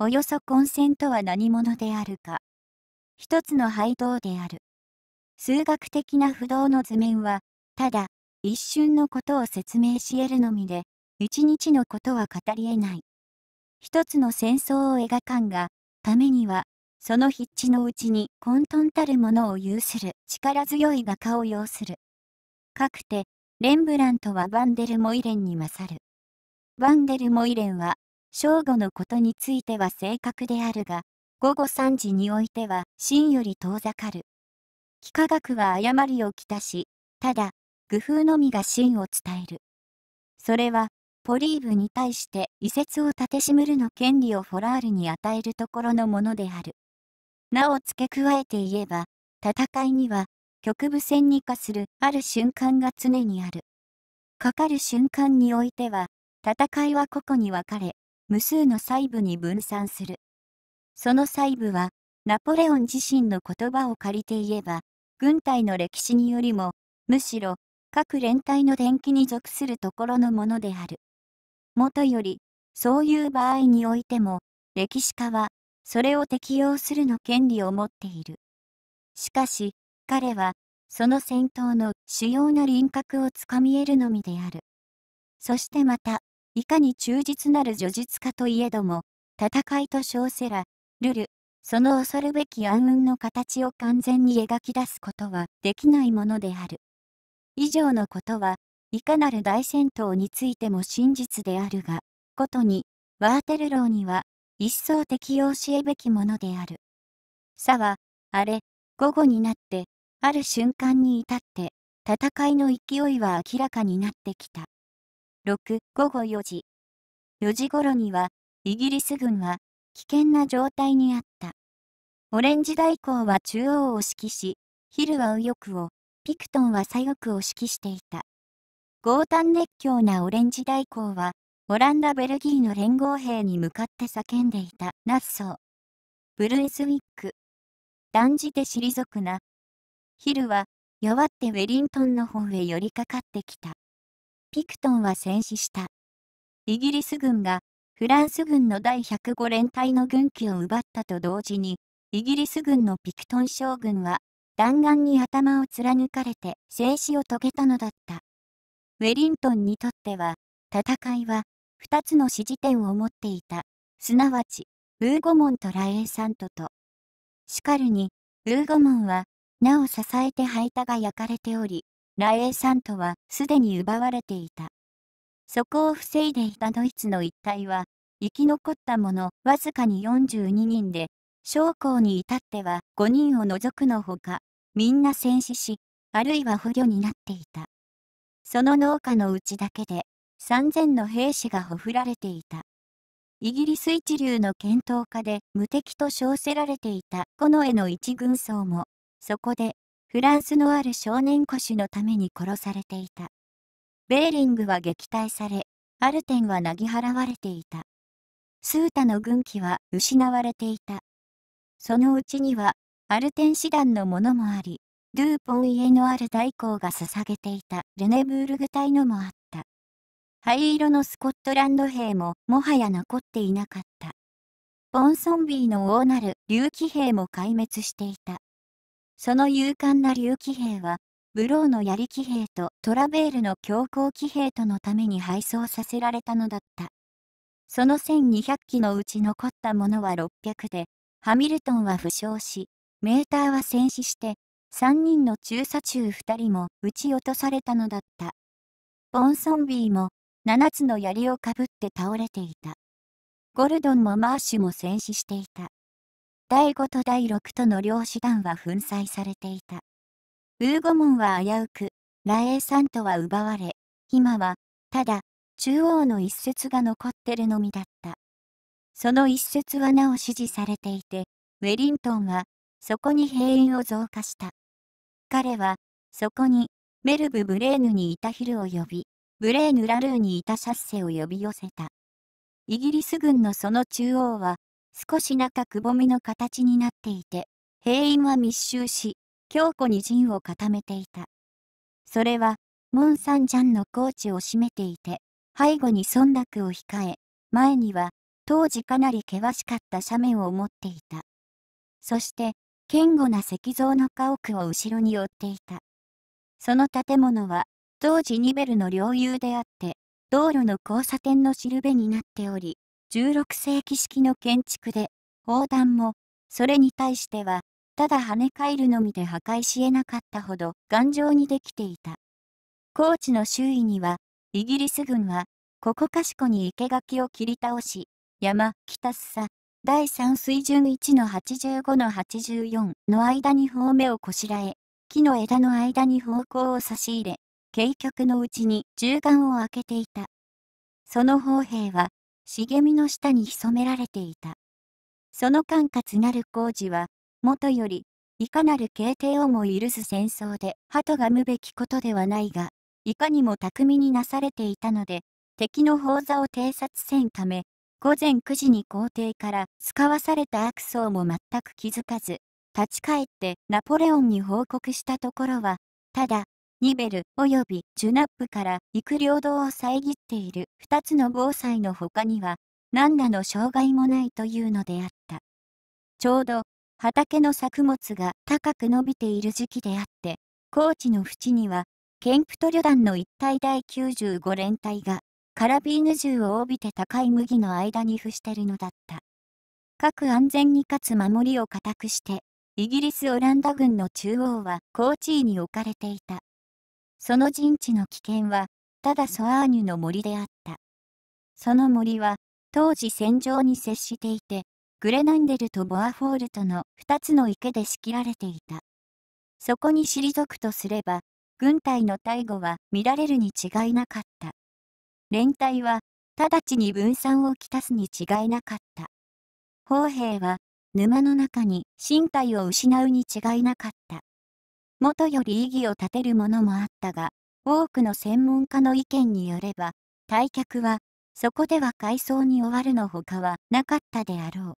およそ混戦とは何者であるか。一つの廃道である。数学的な不動の図面は、ただ、一瞬のことを説明し得るのみで、一日のことは語り得ない。一つの戦争を描かんが、ためには、その筆致のうちに混沌たるものを有する力強い画家を要する。かくて、レンブラントはバンデル・モイレンに勝る。バンデル・モイレンは、正午のことについては正確であるが、午後3時においては真より遠ざかる。幾何学は誤りをきたし、ただ、愚風のみが真を伝える。それは、ポリーブに対して遺説を立てしむるの権利をフォラールに与えるところのものである。なお付け加えて言えば、戦いには、局部戦に化するある瞬間が常にある。かかる瞬間においては、戦いは個々に分かれ、無数の細部に分散する。その細部は、ナポレオン自身の言葉を借りて言えば、軍隊の歴史によりも、むしろ各連帯の電気に属するところのものである。もとより、そういう場合においても、歴史家は、それを適用するの権利を持っている。しかし、彼は、その戦闘の主要な輪郭をつかみ得るのみである。そしてまた、いかに忠実なる叙述家といえども、戦いと称せら、ルル、その恐るべき暗雲の形を完全に描き出すことはできないものである。以上のことはいかなる大戦闘についても真実であるが、ことに、ワーテルローには一層適用しえべきものである。さは、あれ、午後になって、ある瞬間に至って、戦いの勢いは明らかになってきた。6午後4時。4時頃には、イギリス軍は危険な状態にあった。オレンジ大公は中央を指揮し、ヒルは右翼を、ピクトンは左翼を指揮していた。強胆熱狂なオレンジ大公は、オランダ・ベルギーの連合兵に向かって叫んでいた、ナッソー。ブルースウィック。断じて退くな。ヒルは、弱ってウェリントンの方へ寄りかかってきた。ピクトンは戦死した。イギリス軍が、フランス軍の第105連隊の軍旗を奪ったと同時に、イギリス軍のピクトン将軍は弾丸に頭を貫かれて静止を遂げたのだった。ウェリントンにとっては、戦いは、二つの支持点を持っていた、すなわち、ウーゴモンとラエーサントと、しかるに、ウーゴモンは、なお支えて灰田が焼かれており、ラエーサントはすでに奪われていた。そこを防いでいたドイツの一帯は、生き残った者わずかに42人で、将校に至っては5人を除くのほか、みんな戦死し、あるいは不虜になっていた。その農家のうちだけで、3000の兵士がほふられていた。イギリス一流の検討家で無敵と称せられていた近衛の一軍曹も、そこで、フランスのある少年古種のために殺されていた。ベーリングは撃退され、アルテンはなぎ払われていた。スータの軍機は失われていた。そのうちにはアルテン師団のものもあり、ドゥーポン家のある大公が捧げていたルネブールグ隊のもあった。灰色のスコットランド兵ももはや残っていなかった。ポンソンビーの王なる竜騎兵も壊滅していた。その勇敢な竜騎兵は、ブローの槍騎兵とトラベールの強行騎兵とのために配送させられたのだった。その1200機のうち残ったものは600で、ハミルトンは負傷し、メーターは戦死して、3人の中佐中2人も撃ち落とされたのだった。ボンソンビーも7つの槍をかぶって倒れていた。ゴルドンもマーシュも戦死していた。第5と第6との両師団は粉砕されていた。ウーゴモンは危うく、ラエーサントは奪われ、今は、ただ、中央の一節が残ってるのみだった。その一節はなお支持されていて、ウェリントンは、そこに兵員を増加した。彼は、そこに、メルブ・ブレーヌにいたヒルを呼び、ブレーヌ・ラルーにいたシャッセを呼び寄せた。イギリス軍のその中央は、少し中くぼみの形になっていて、兵員は密集し、強固に陣を固めていた。それは、モン・サンジャンの高地を占めていて、背後に孫落を控え、前には、当時かなり険しかった斜面を持っていた。そして、堅固な石像の家屋を後ろに追っていた。その建物は、当時ニベルの領有であって、道路の交差点のしるべになっており、16世紀式の建築で、砲弾も、それに対しては、ただ跳ね返るのみで破壊しえなかったほど頑丈にできていた。高地の周囲には、イギリス軍は、ここかしこに生垣を切り倒し、山、北さ、第3水準1の85の84の間に方目をこしらえ、木の枝の間に方向を差し入れ、軽曲のうちに銃眼を開けていた。その砲兵は、茂みの下に潜められていた。その管轄なる工事は、もとより、いかなる警態をも許す戦争で、鳩がむべきことではないが、いかにも巧みになされていたので、敵の砲座を偵察せんため、午前9時に皇帝から使わされた悪僧も全く気づかず、立ち返ってナポレオンに報告したところは、ただ、ニベル及びジュナップから幾領土を遮っている2つの防災の他には、何らの障害もないというのであった。ちょうど、畑の作物が高く伸びている時期であって、高地の淵には、ケンプト旅団の一体第95連隊がカラビーヌ銃を帯びて高い麦の間に伏してるのだった。各安全にかつ守りを固くして、イギリス・オランダ軍の中央は高地位に置かれていた。その陣地の危険は、ただソアーニュの森であった。その森は、当時戦場に接していて、グレナンデルとボアフォールとの2つの池で仕切られていた。そこに退くとすれば、軍隊の逮捕は乱れるに違いなかった。連帯は、直ちに分散をきたすに違いなかった。砲兵は、沼の中に身体を失うに違いなかった。元より意義を立てるものもあったが、多くの専門家の意見によれば、退却は、そこでは改装に終わるのほかはなかったであろ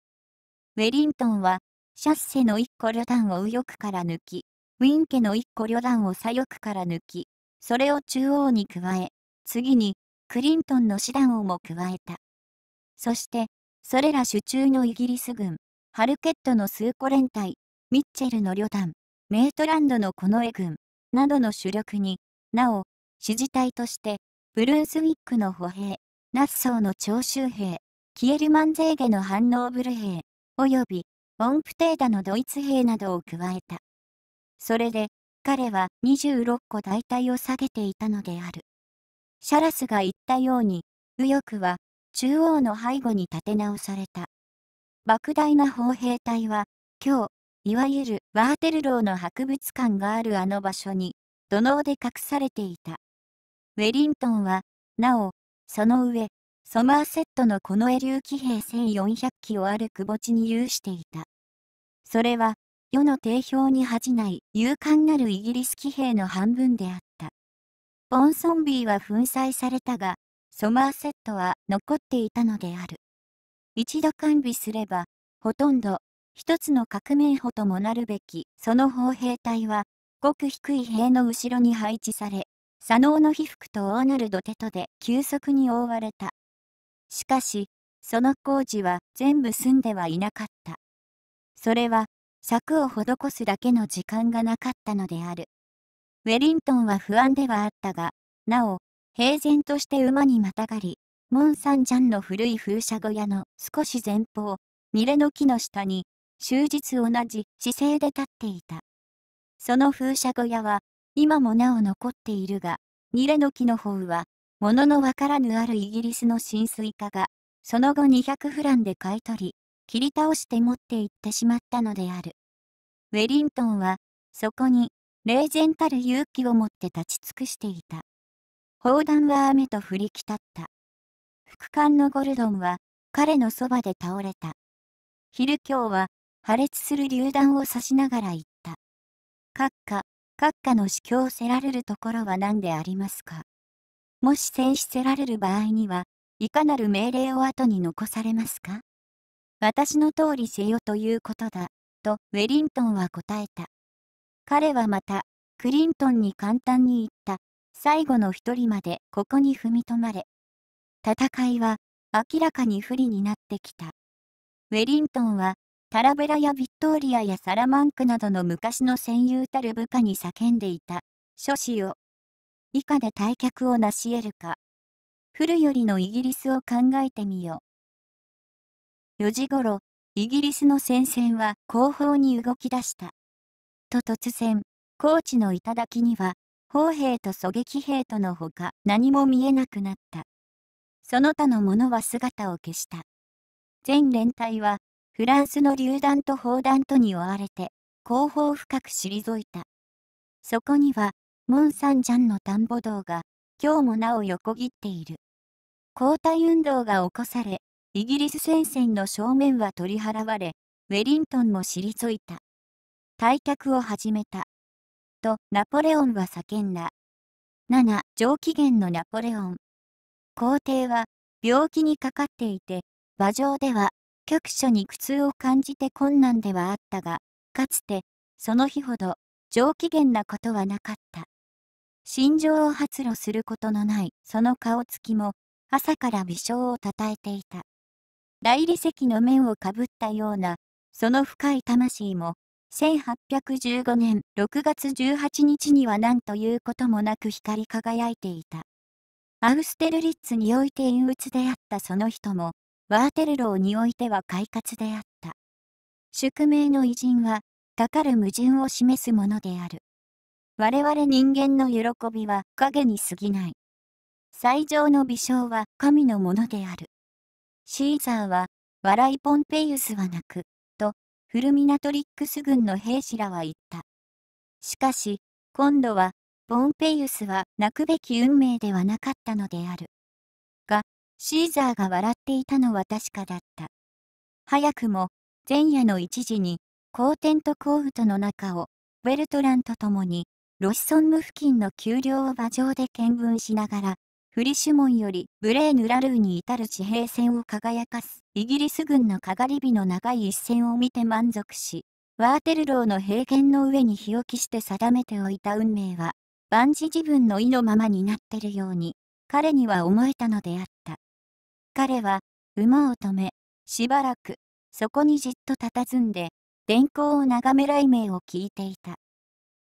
う。ウェリントンは、シャッセの一個旅団を右翼から抜き、ウィンケの一個旅団を左翼から抜き、それを中央に加え、次にクリントンの師団をも加えた。そして、それら手中のイギリス軍、ハルケットの数個連隊、ミッチェルの旅団、メートランドの近衛軍、などの主力に、なお、支持隊として、ブルースウィックの歩兵、ナッソーの徴収兵、キエルマンゼーゲの反応ブル兵、および、オンプテーダのドイツ兵などを加えた。それで、彼は26個大隊を下げていたのである。シャラスが言ったように、右翼は中央の背後に立て直された。莫大な砲兵隊は、今日、いわゆるワーテルローの博物館があるあの場所に、土のうで隠されていた。ウェリントンは、なお、その上、ソマーセットのこのエリュー騎兵1400機をあるくぼ地に有していた。それは、世の定評に恥じない勇敢なるイギリス騎兵の半分であった。ポンソンビーは粉砕されたが、ソマーセットは残っていたのである。一度完備すれば、ほとんど、一つの革命補ともなるべき、その砲兵隊は、ごく低い塀の後ろに配置され、左脳の被覆と大なる土手とで急速に覆われた。しかし、その工事は全部済んではいなかった。それは、柵を施すだけの時間がなかったのである。ウェリントンは不安ではあったが、なお、平然として馬にまたがり、モン・サンジャンの古い風車小屋の少し前方、ニレの木の下に、終日同じ姿勢で立っていた。その風車小屋は、今もなお残っているが、ニレの木の方は、もののわからぬあるイギリスの浸水家が、その後200フランで買い取り、切り倒して持って行ってしまったのである。ウェリントンは、そこに冷然たる勇気を持って立ち尽くしていた。砲弾は雨と降りきたった。副官のゴルドンは彼のそばで倒れた。昼今日は破裂する榴弾を刺しながら言った。閣下、閣下の死去をせられるところは何でありますかもし戦死せられる場合には、いかなる命令を後に残されますか私の通りせよということだ、とウェリントンは答えた。彼はまた、クリントンに簡単に言った、最後の一人までここに踏みとまれ。戦いは、明らかに不利になってきた。ウェリントンは、タラベラやビットーリアやサラマンクなどの昔の戦友たる部下に叫んでいた、諸子を。以下で退却を成し得るか。古よりのイギリスを考えてみよう。4時ごろ、イギリスの戦線は後方に動き出した。と突然、高知の頂には、砲兵と狙撃兵とのほか何も見えなくなった。その他の者は姿を消した。全連隊は、フランスの榴弾と砲弾とに追われて、後方深く退いた。そこには、モン・サンジャンの田んぼ道が、今日もなお横切っている。交代運動が起こされ、イギリス戦線の正面は取り払われ、ウェリントンも退いた。退却を始めた。と、ナポレオンは叫んだ。7、上機嫌のナポレオン。皇帝は、病気にかかっていて、馬上では、局所に苦痛を感じて困難ではあったが、かつて、その日ほど、上機嫌なことはなかった。心情を発露することのないその顔つきも、朝から微笑をたたえていた。大理石の面をかぶったような、その深い魂も、1815年6月18日には何ということもなく光り輝いていた。アウステルリッツにおいて陰鬱であったその人も、ワーテルローにおいては快活であった。宿命の偉人は、かかる矛盾を示すものである。我々人間の喜びは影に過ぎない。最上の微笑は神のものである。シーザーは、笑いポンペイウスはなく、フルミナトリックス軍の兵士らは言った。しかし、今度は、ポンペイウスは泣くべき運命ではなかったのである。が、シーザーが笑っていたのは確かだった。早くも、前夜の一時に、好天と降雨との中を、ウェルトランと共に、ロシソンム付近の丘陵を馬上で見聞しながら、フリシュモンよりブレーヌ・ラルーに至る地平線を輝かすイギリス軍のかがり火の長い一線を見て満足し、ワーテルローの平原の上に日置きして定めておいた運命は、万事自分の意のままになってるように、彼には思えたのであった。彼は、馬を止め、しばらく、そこにじっと佇んで、電光を眺め雷鳴を聞いていた。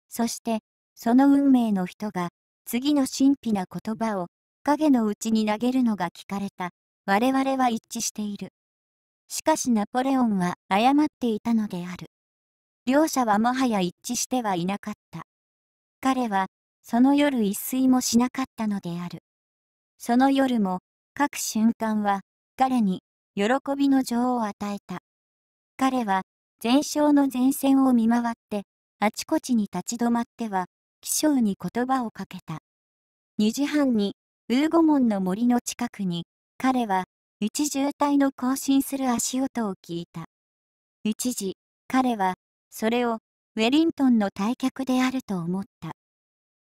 そして、その運命の人が、次の神秘な言葉を、影のうちに投げるのが聞かれた。我々は一致している。しかしナポレオンは謝っていたのである。両者はもはや一致してはいなかった。彼は、その夜一睡もしなかったのである。その夜も、各瞬間は、彼に、喜びの情を与えた。彼は、全勝の前線を見回って、あちこちに立ち止まっては、気象に言葉をかけた。2時半に、ウーゴモンの森の近くに、彼は、一渋滞の行進する足音を聞いた。一時、彼は、それを、ウェリントンの退却であると思った。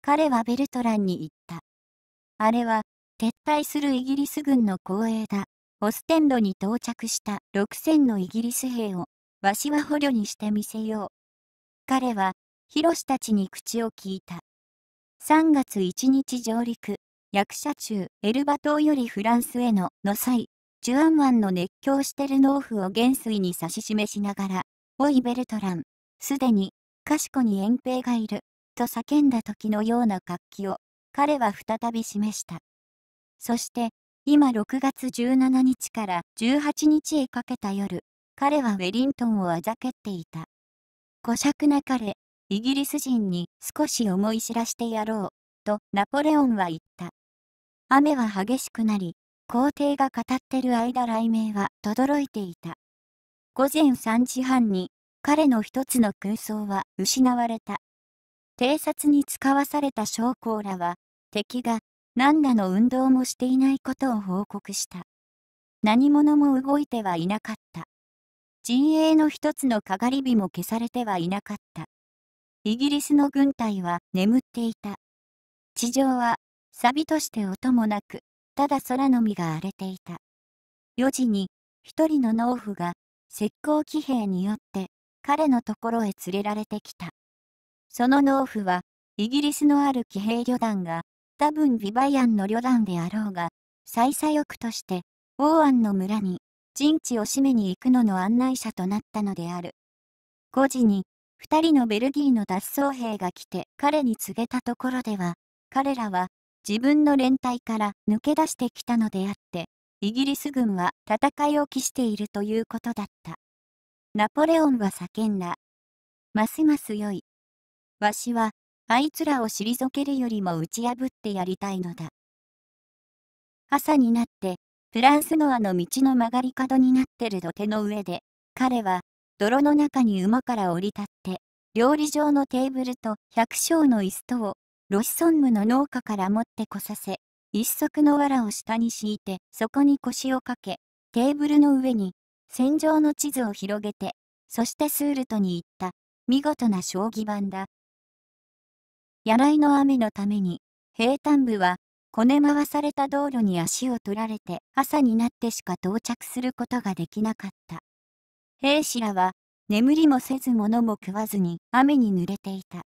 彼はベルトランに言った。あれは、撤退するイギリス軍の後衛だ。オステンドに到着した6000のイギリス兵を、わしは捕虜にしてみせよう。彼は、ヒロシたちに口を聞いた。3月1日上陸。役者中、エルバ島よりフランスへの、の際、ジュアンマンの熱狂してる農夫を元帥に指し示しながら、おいベルトラン、すでに、かしこに遠兵がいる、と叫んだ時のような活気を、彼は再び示した。そして、今6月17日から18日へかけた夜、彼はウェリントンをあざけっていた。小尺な彼、イギリス人に少し思い知らしてやろう、とナポレオンは言った。雨は激しくなり、皇帝が語ってる間雷鳴は轟いていた。午前3時半に、彼の一つの空想は失われた。偵察に使わされた将校らは、敵が何らの運動もしていないことを報告した。何者も動いてはいなかった。陣営の一つのかがり火も消されてはいなかった。イギリスの軍隊は眠っていた。地上はサビとして音もなく、ただ空の実が荒れていた。4時に、一人の農夫が、石膏騎兵によって、彼のところへ連れられてきた。その農夫は、イギリスのある騎兵旅団が、多分ビバイアンの旅団であろうが、再左翼として、アンの村に、陣地を締めに行くのの案内者となったのである。5時に、2人のベルギーの脱走兵が来て彼に告げたところでは、彼らは、自分の連帯から抜け出してきたのであって、イギリス軍は戦いを期しているということだった。ナポレオンは叫んだ。ますます良い。わしは、あいつらを退けるよりも打ち破ってやりたいのだ。朝になって、フランスノアの道の曲がり角になってる土手の上で、彼は、泥の中に馬から降り立って、料理上のテーブルと百姓の椅子とをロシソンムの農家から持ってこさせ、一足の藁を下に敷いて、そこに腰をかけ、テーブルの上に、戦場の地図を広げて、そしてスールトに行った、見事な将棋盤だ。やらいの雨のために、平坦部は、こね回された道路に足を取られて、朝になってしか到着することができなかった。兵士らは、眠りもせず物も食わずに、雨に濡れていた。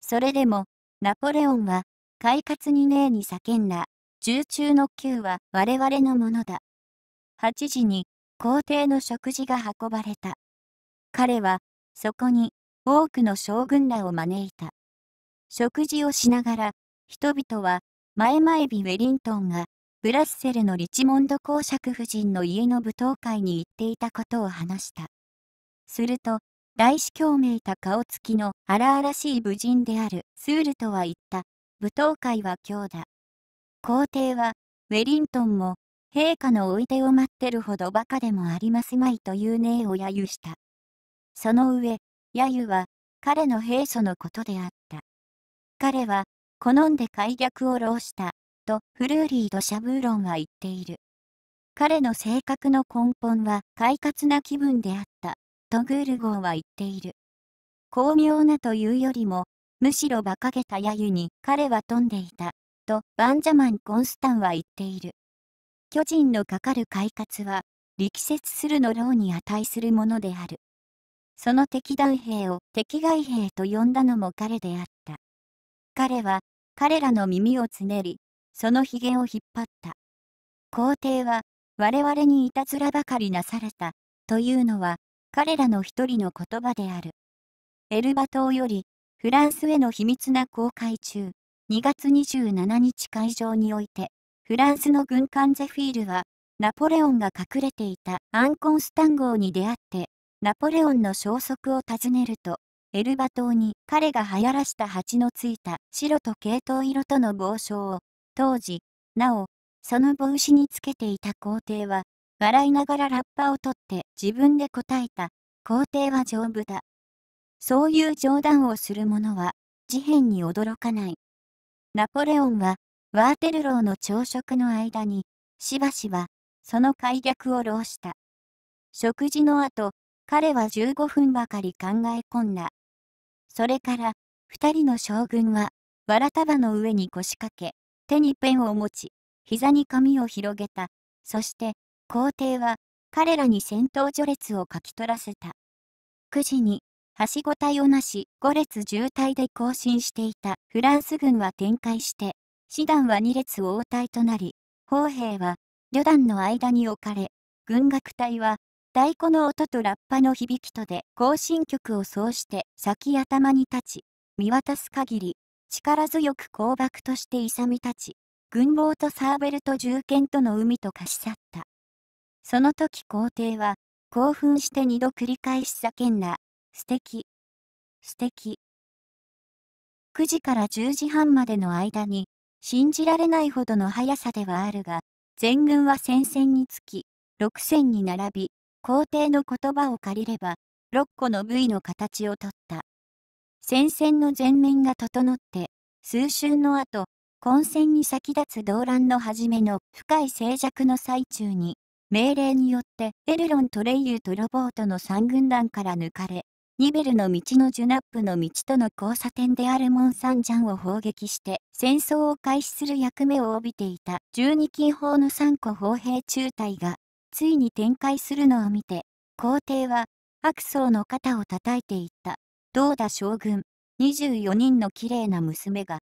それでも、ナポレオンは、快活にねえに叫んだ、重中の球は我々のものだ。8時に、皇帝の食事が運ばれた。彼は、そこに、多くの将軍らを招いた。食事をしながら、人々は、前々日ウェリントンが、ブラッセルのリチモンド公爵夫人の家の舞踏会に行っていたことを話した。すると、大師共鳴た顔つきの荒々しい武人であるスールとは言った。舞踏会は今日だ。皇帝は、ウェリントンも、陛下のおいでを待ってるほどバカでもありますまいというねを揶揄した。その上、揶揄は、彼の平素のことであった。彼は、好んで開脚を浪した、とフルーリード・シャブーロンは言っている。彼の性格の根本は快活な気分であった。とグールゴーは言っている。巧妙なというよりも、むしろ馬鹿げた揶揄に彼は飛んでいた、とバンジャマン・コンスタンは言っている。巨人のかかる快活は、力説するの牢に値するものである。その敵弾兵を敵外兵と呼んだのも彼であった。彼は、彼らの耳をつねり、そのげを引っ張った。皇帝は、我々にいたずらばかりなされた、というのは、彼らの一人の言葉である。エルバ島より、フランスへの秘密な公開中、2月27日会場において、フランスの軍艦ゼフィールは、ナポレオンが隠れていたアンコンスタン号に出会って、ナポレオンの消息を尋ねると、エルバ島に彼が流行らした蜂のついた白と系統色との帽子を、当時、なお、その帽子につけていた皇帝は、笑いながらラッパを取って自分で答えた。皇帝は丈夫だ。そういう冗談をする者は、事変に驚かない。ナポレオンは、ワーテルローの朝食の間に、しばしば、その解逆を浪した。食事の後、彼は15分ばかり考え込んだ。それから、二人の将軍は、わら束の上に腰掛け、手にペンを持ち、膝に髪を広げた。そして、皇帝は彼らに戦闘序列を書き取らせた。9時に、はしご隊をなし5列渋滞で行進していたフランス軍は展開して、師団は2列応対となり、砲兵は旅団の間に置かれ、軍楽隊は太鼓の音とラッパの響きとで行進曲を奏して先頭に立ち、見渡す限り、力強く降爆として勇み立ち、軍棒とサーベルと銃剣との海と化し去った。その時皇帝は、興奮して二度繰り返し叫んだ。素敵。素敵。9時から10時半までの間に、信じられないほどの速さではあるが、全軍は戦線につき、6戦に並び、皇帝の言葉を借りれば、6個の部位の形をとった。戦線の前面が整って、数週の後、混戦に先立つ動乱の始めの深い静寂の最中に、命令によってエルロントレイユとロボートの3軍団から抜かれ、ニベルの道のジュナップの道との交差点であるモン・サンジャンを砲撃して戦争を開始する役目を帯びていた12金砲の3個砲兵中隊がついに展開するのを見て皇帝は白僧の肩を叩いていったどうだ将軍24人の綺麗な娘が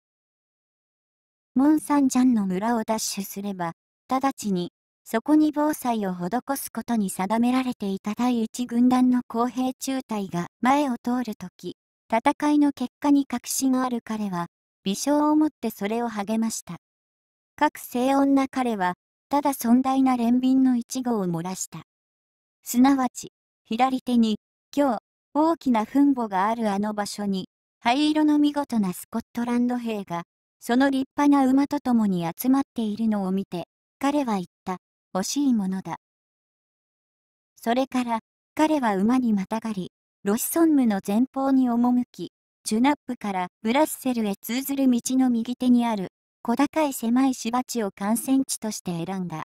モン・サンジャンの村を奪取すれば直ちにそこに防災を施すことに定められていた第一軍団の公平中隊が前を通るとき、戦いの結果に確信ある彼は、微笑をもってそれを励ました。各正音な彼は、ただ尊大な憐憫の一号を漏らした。すなわち、左手に、今日、大きな墳墓があるあの場所に、灰色の見事なスコットランド兵が、その立派な馬と共に集まっているのを見て、彼は言欲しいものだ。それから彼は馬にまたがり、ロシソンムの前方に赴き、ジュナップからブラッセルへ通ずる道の右手にある小高い狭い芝地を観戦地として選んだ。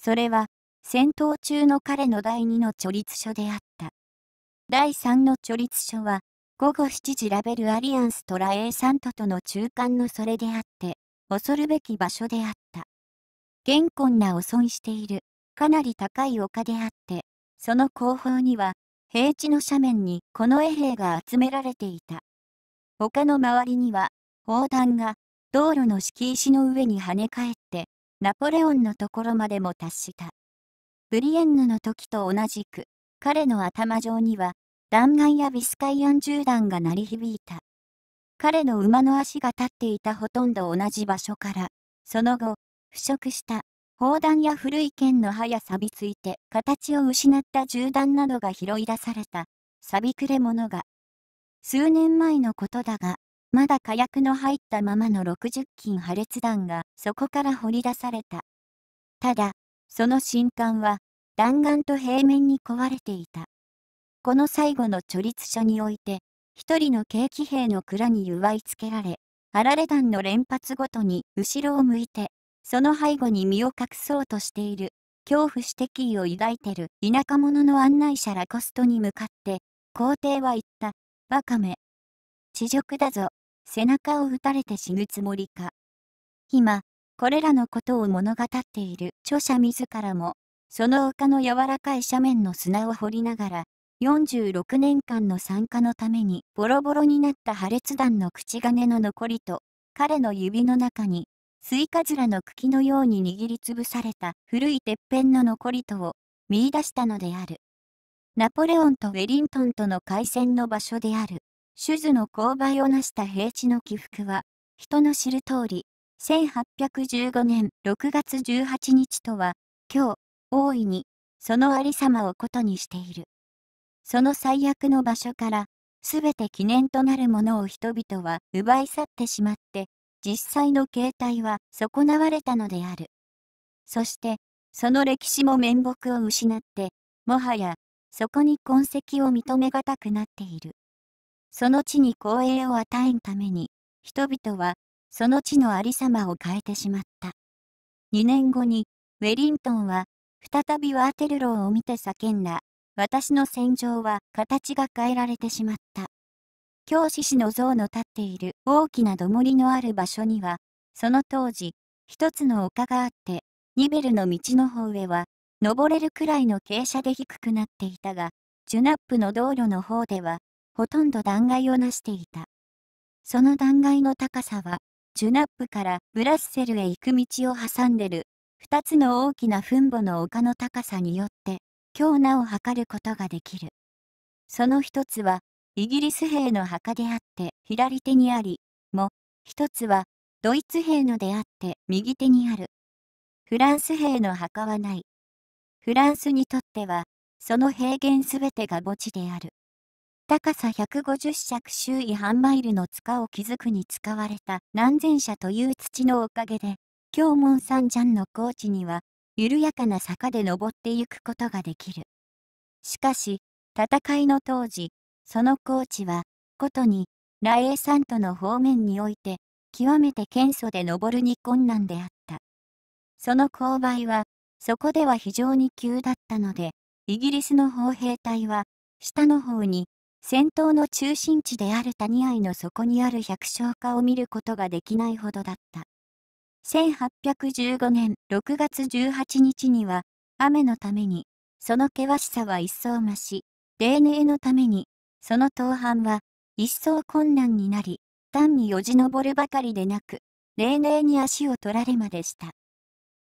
それは戦闘中の彼の第2の著立書であった。第3の著立書は午後7時ラベルアリアンスとラエーサントとの中間のそれであって、恐るべき場所であった。元困な汚損している、かなり高い丘であって、その後方には、平地の斜面にこの衛兵が集められていた。丘の周りには、砲弾が、道路の敷石の上に跳ね返って、ナポレオンのところまでも達した。ブリエンヌの時と同じく、彼の頭上には、弾丸やビスカイアン銃弾が鳴り響いた。彼の馬の足が立っていたほとんど同じ場所から、その後、腐食した砲弾や古い剣の刃や錆びついて形を失った銃弾などが拾い出された錆びくれ者が数年前のことだがまだ火薬の入ったままの60斤破裂弾がそこから掘り出されたただその新刊は弾丸と平面に壊れていたこの最後の貯立所において一人の軽騎兵の蔵に祝いつけられあられ弾の連発ごとに後ろを向いてその背後に身を隠そうとしている、恐怖して敵意を抱いてる田舎者の案内者ラコストに向かって、皇帝は言った、バカめ。地辱だぞ、背中を撃たれて死ぬつもりか。今、これらのことを物語っている著者自らも、その丘の柔らかい斜面の砂を掘りながら、46年間の参加のためにボロボロになった破裂弾の口金の残りと、彼の指の中にスイカズラの茎のように握りつぶされた古いてっぺんの残りとを見出したのである。ナポレオンとウェリントンとの海戦の場所である、シュズの勾配を成した平地の起伏は、人の知る通り、1815年6月18日とは、今日、大いに、そのありさまをことにしている。その最悪の場所から、すべて記念となるものを人々は奪い去ってしまって、実際の形態は損なわれたのである。そして、その歴史も面目を失って、もはや、そこに痕跡を認めがたくなっている。その地に光栄を与えんために、人々は、その地のありさまを変えてしまった。2年後に、ウェリントンは、再びワーテルローを見て叫んだ。私の戦場は形が変えられてしまった。教師氏の像の立っている大きなどもりのある場所には、その当時、一つの丘があって、ニベルの道の方上は、登れるくらいの傾斜で低くなっていたが、ジュナップの道路の方では、ほとんど断崖をなしていた。その断崖の高さは、ジュナップからブラッセルへ行く道を挟んでる、二つの大きな墳墓の丘の高さによって、強なを測ることができる。その一つは、イギリス兵の墓であって左手にあり、も、一つはドイツ兵のであって右手にある。フランス兵の墓はない。フランスにとっては、その平原すべてが墓地である。高さ150尺周囲半マイルの塚を築くに使われた何千社という土のおかげで、京門三山の高地には、緩やかな坂で登ってゆくことができる。しかし、戦いの当時、そのコーチは、ことに、雷栄山さんとの方面において、極めて謙素で登るに困難であった。その勾配は、そこでは非常に急だったので、イギリスの砲兵隊は、下の方に、戦闘の中心地である谷合の底にある百姓家を見ることができないほどだった。1815年6月18日には、雨のために、その険しさは一層増し、例年のために、その盗犯は、一層困難になり、単によじ登るばかりでなく、例年に足を取られまでした。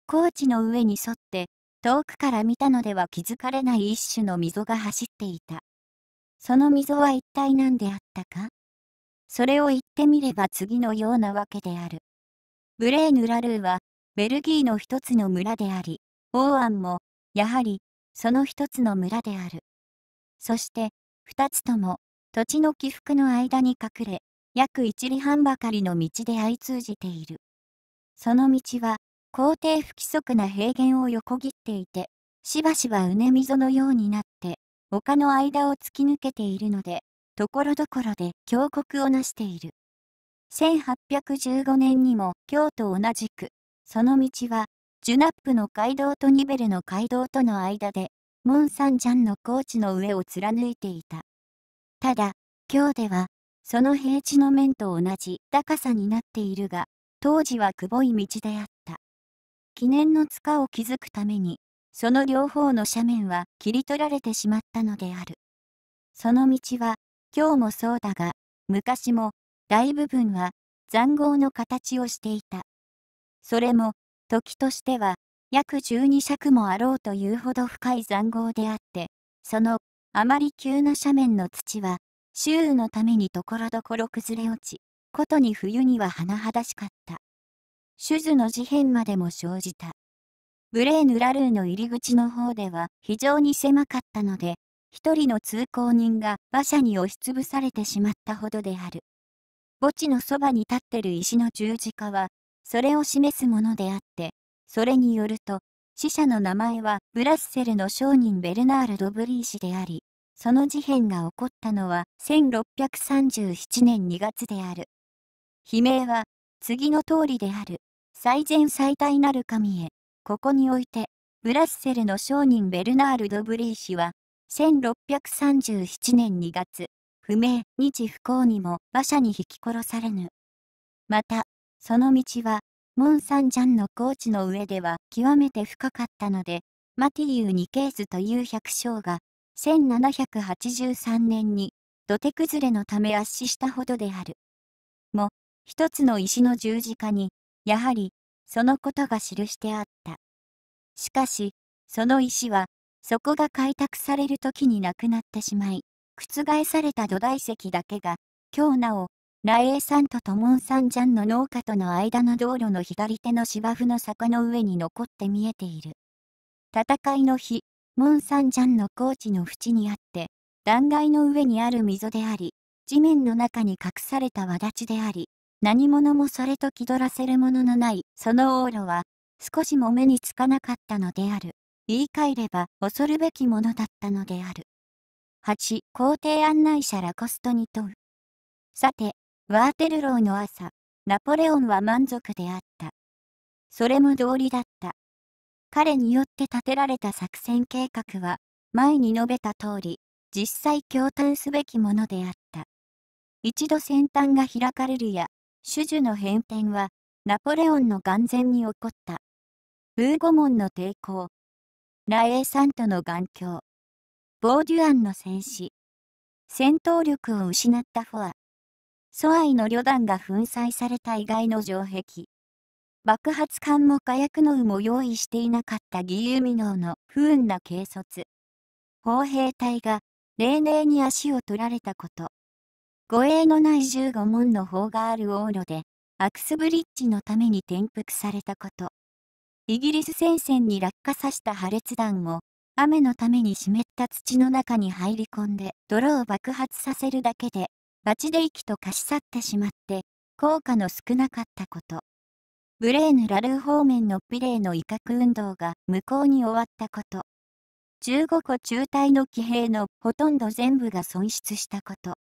高地の上に沿って、遠くから見たのでは気づかれない一種の溝が走っていた。その溝は一体何であったかそれを言ってみれば次のようなわけである。ブレーヌ・ラルーは、ベルギーの一つの村であり、オーアンも、やはり、その一つの村である。そして、2つとも土地の起伏の間に隠れ約一里半ばかりの道で相通じているその道は皇帝不規則な平原を横切っていてしばしばうね溝のようになって丘の間を突き抜けているのでところどころで峡谷を成している1815年にも京と同じくその道はジュナップの街道とニベルの街道との間でモン・サンジャンの高地の上を貫いていた。ただ、今日では、その平地の面と同じ高さになっているが、当時はくぼい道であった。記念の塚を築くために、その両方の斜面は切り取られてしまったのである。その道は、今日もそうだが、昔も、大部分は、塹壕の形をしていた。それも、時としては、約12尺もあろうというほど深い塹壕であって、その、あまり急な斜面の土は、周囲のためにところどころ崩れ落ち、ことに冬には甚だしかった。手術の事変までも生じた。ブレーヌ・ラルーの入り口の方では非常に狭かったので、一人の通行人が馬車に押しつぶされてしまったほどである。墓地のそばに立ってる石の十字架は、それを示すものであって、それによると、死者の名前はブラッセルの商人ベルナール・ド・ブリー氏であり、その事変が起こったのは1637年2月である。悲鳴は、次の通りである。最善最大なる神へ。ここにおいて、ブラッセルの商人ベルナール・ド・ブリー氏は、1637年2月、不明、日不幸にも馬車に引き殺されぬ。また、その道は、モン・サンジャンのコーチの上では極めて深かったので、マティユー・ニケースという百姓が、1783年に土手崩れのため圧死したほどである。も、一つの石の十字架に、やはり、そのことが記してあった。しかし、その石は、そこが開拓される時になくなってしまい、覆された土台石だけが、今日なお、ラエーさんとトモンサンジャンの農家との間の道路の左手の芝生の坂の上に残って見えている。戦いの日、モンサンジャンの高地の縁にあって、断崖の上にある溝であり、地面の中に隠された輪立ちであり、何者もそれと気取らせるもののない、その往路は、少しも目につかなかったのである。言い換えれば、恐るべきものだったのである。8、皇帝案内者ラコストに問う。さて、ワーテルローの朝、ナポレオンは満足であった。それも道理だった。彼によって立てられた作戦計画は、前に述べた通り、実際共嘆すべきものであった。一度先端が開かれるや、種々の変遷は、ナポレオンの眼前に起こった。ブーゴモンの抵抗、ラエーサントの眼鏡、ボーデュアンの戦死、戦闘力を失ったフォア、ソアイの旅団が粉砕された意外の城壁。爆発艦も火薬の有も用意していなかった義勇未能の不運な軽率。砲兵隊が例年に足を取られたこと。護衛のない15門の砲がある往路で、アクスブリッジのために転覆されたこと。イギリス戦線に落下させた破裂弾も、雨のために湿った土の中に入り込んで、泥を爆発させるだけでバチデイキと貸し去ってしまって、効果の少なかったこと。ブレーヌ・ラルー方面のピレーの威嚇運動が無効に終わったこと。15個中隊の騎兵のほとんど全部が損失したこと。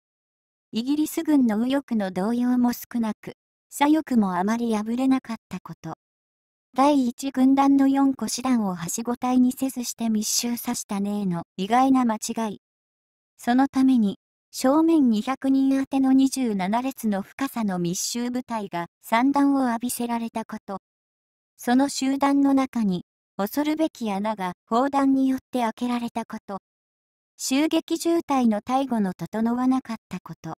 イギリス軍の右翼の動揺も少なく、左翼もあまり破れなかったこと。第1軍団の4個師団をはしご隊にせずして密集させたねえの意外な間違い。そのために、正面200人宛ての27列の深さの密集部隊が散弾を浴びせられたこと。その集団の中に、恐るべき穴が砲弾によって開けられたこと。襲撃渋滞の逮捕の整わなかったこと。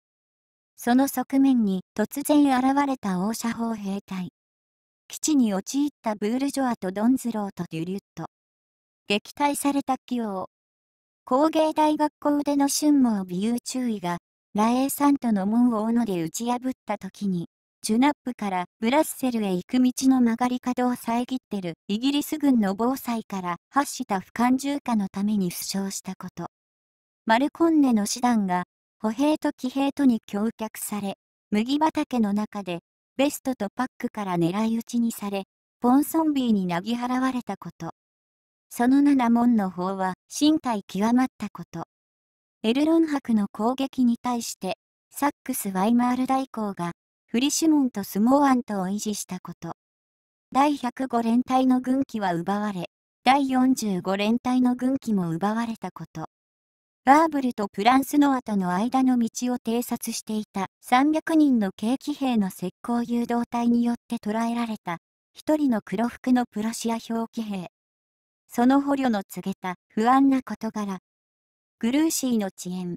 その側面に突然現れた王者砲兵隊。基地に陥ったブールジョアとドンズローとデュリュット。撃退された器用。工芸大学校での春毛美優注意が、ラエーサントの門を斧で打ち破った時に、ジュナップからブラッセルへ行く道の曲がり角を遮ってるイギリス軍の防災から発した不完住化のために負傷したこと。マルコンネの師団が歩兵と騎兵とに橋脚され、麦畑の中でベストとパックから狙い撃ちにされ、ポンソンビーになぎ払われたこと。その7門の法は、身体極まったこと。エルロン博の攻撃に対して、サックス・ワイマール大公が、フリシュモンとスモーアントを維持したこと。第105連隊の軍機は奪われ、第45連隊の軍機も奪われたこと。バーブルとプランスノアとの間の道を偵察していた300人の軽騎兵の石膏誘導隊によって捕らえられた、一人の黒服のプロシア表騎兵。その捕虜の告げた不安な事柄。グルーシーの遅延。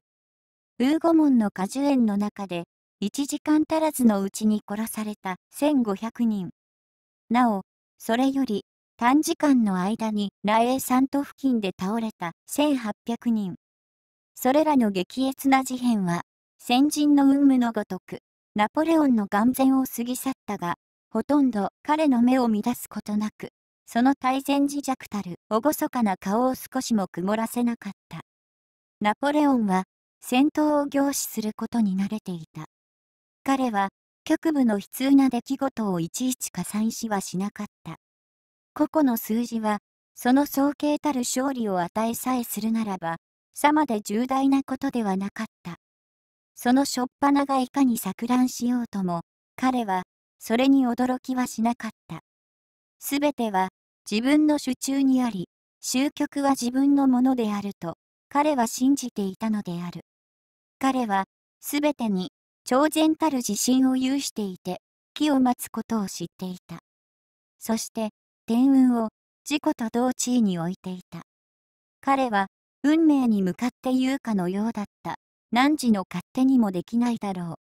ウーゴモンの果樹園の中で、1時間足らずのうちに殺された1500人。なお、それより短時間の間にラエー山都付近で倒れた1800人。それらの激烈な事変は、先人の運無のごとく、ナポレオンの眼前を過ぎ去ったが、ほとんど彼の目を乱すことなく、その大前自弱たる厳かな顔を少しも曇らせなかった。ナポレオンは戦闘を凝視することに慣れていた。彼は局部の悲痛な出来事をいちいち加算しはしなかった。個々の数字は、その総計たる勝利を与えさえするならば、さまで重大なことではなかった。そのしょっぱながいかに錯乱しようとも、彼は、それに驚きはしなかった。すべては、自分の手中にあり、終局は自分のものであると、彼は信じていたのである。彼は、すべてに、超然たる自信を有していて、木を待つことを知っていた。そして、天運を、自己と同地位に置いていた。彼は、運命に向かって言うかのようだった。汝の勝手にもできないだろ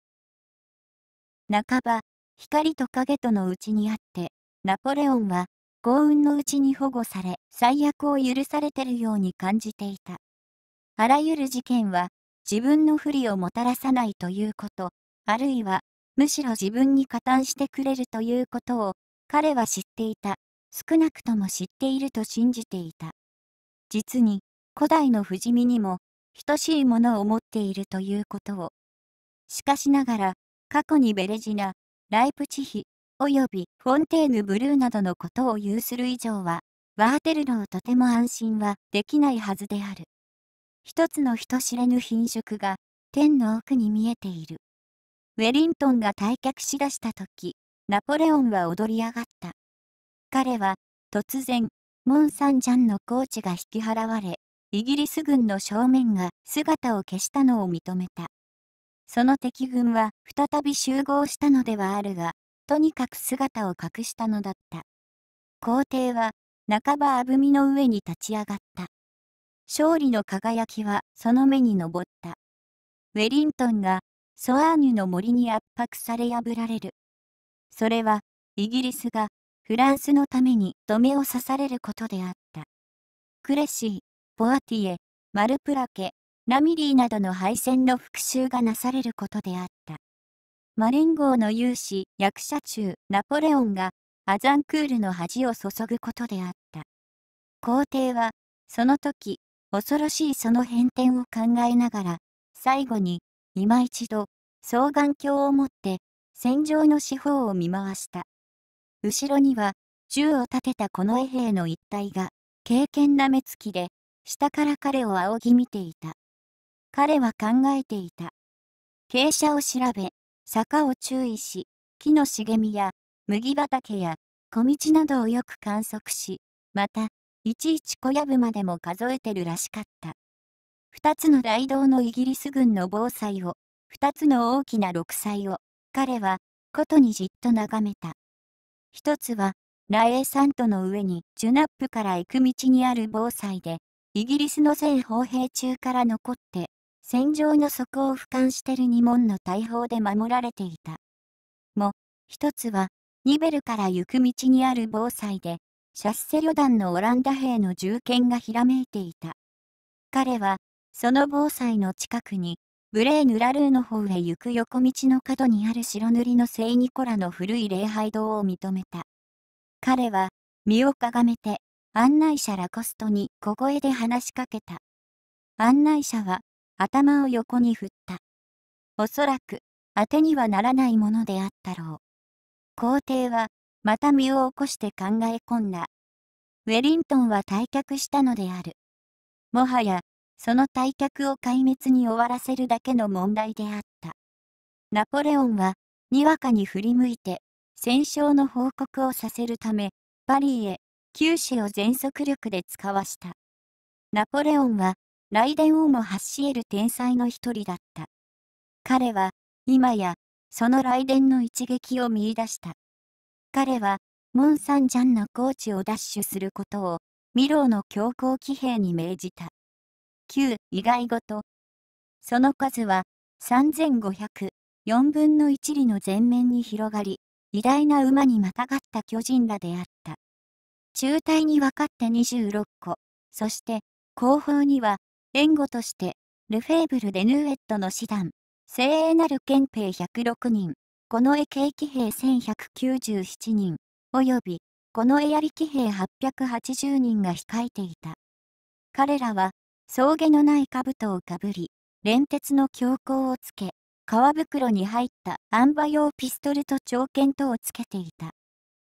う。半ば、光と影とのうちにあって、ナポレオンは、幸運のうちに保護され、最悪を許されてるように感じていた。あらゆる事件は、自分の不利をもたらさないということ、あるいは、むしろ自分に加担してくれるということを、彼は知っていた。少なくとも知っていると信じていた。実に、古代の不死身にも、等しいものを持っているということを。しかしながら、過去にベレジナ、ライプチヒ、及びフォンテーヌブルーなどのことを有する以上は、ワーテルロをとても安心はできないはずである。一つの人知れぬ品色が天の奥に見えている。ウェリントンが退却しだした時、ナポレオンは踊り上がった。彼は突然、モン・サンジャンのコーチが引き払われ、イギリス軍の正面が姿を消したのを認めた。その敵軍は再び集合したのではあるが、とにかく姿を隠したのだった。皇帝は、半ばあぶみの上に立ち上がった。勝利の輝きはその目に昇った。ウェリントンがソアーニュの森に圧迫され破られる。それはイギリスがフランスのために止めを刺されることであった。クレシー、ポアティエ、マルプラケ、ラミリーなどの敗戦の復讐がなされることであった。マリン号の勇士、役者中、ナポレオンが、アザンクールの恥を注ぐことであった。皇帝は、その時、恐ろしいその変転を考えながら、最後に、今一度、双眼鏡を持って、戦場の四方を見回した。後ろには、銃を立てたこの衛兵の一体が、敬虔な目つきで、下から彼を仰ぎ見ていた。彼は考えていた。傾斜を調べ、坂を注意し、木の茂みや麦畑や小道などをよく観測し、また、いちいち小藪までも数えてるらしかった。二つの大道のイギリス軍の防災を、二つの大きな六歳を、彼は、ことにじっと眺めた。一つは、ラエー山トの上にジュナップから行く道にある防災で、イギリスの全砲兵中から残って戦場の底を俯瞰してる二門の大砲で守られていた。も、一つは、ニベルから行く道にある防災で、シャッセ旅団のオランダ兵の銃剣がひらめいていた。彼は、その防災の近くに、ブレーヌ・ラルーの方へ行く横道の角にある白塗りの聖ニコラの古い礼拝堂を認めた。彼は、身をかがめて、案内者ラコストに小声で話しかけた。案内者は、頭を横に振った。おそらく、当てにはならないものであったろう。皇帝は、また身を起こして考え込んだ。ウェリントンは退却したのである。もはや、その退却を壊滅に終わらせるだけの問題であった。ナポレオンは、にわかに振り向いて、戦勝の報告をさせるため、パリへ、九死を全速力で使わした。ナポレオンは、雷電王も発し得る天才の一人だった。彼は、今や、その雷電の一撃を見出した。彼は、モン・サンジャンのーチを奪取することを、ミローの強行騎兵に命じた。旧意外ごと。その数は、3500、4分の1里の前面に広がり、偉大な馬にまたがった巨人らであった。中隊に分かって26個、そして、後方には援護として、ルフェーブル・デヌーエットの師団、精鋭なる憲兵106人、この絵景気兵1197人、及び、この絵槍騎兵880人が控えていた。彼らは、草下のない兜をかぶり、連鉄の強行をつけ、革袋に入ったアンバ用ピストルと長剣とをつけていた。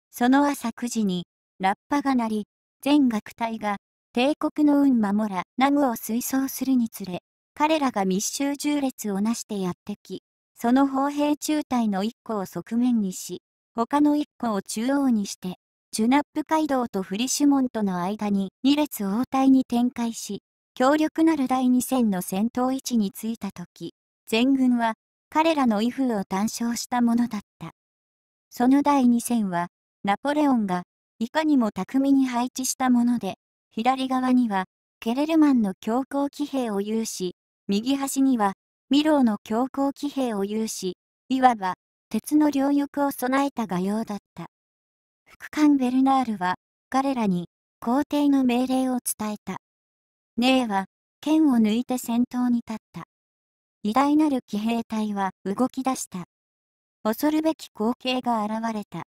その朝9時に、ラッパが鳴り、全楽隊が帝国の運守ら、ナムを推走するにつれ、彼らが密集重列をなしてやってき、その砲兵中隊の一個を側面にし、他の一個を中央にして、ジュナップ街道とフリシュモンとの間に2列応対に展開し、強力なる第2戦の戦闘位置についた時、全軍は彼らの威風を単勝したものだった。その第2戦は、ナポレオンがいかにも巧みに配置したもので、左側には、ケレルマンの強行騎兵を有し、右端には、ミローの強行騎兵を有し、いわば、鉄の両翼を備えた画用だった。副官ベルナールは、彼らに、皇帝の命令を伝えた。ネーは、剣を抜いて先頭に立った。偉大なる騎兵隊は動き出した。恐るべき光景が現れた。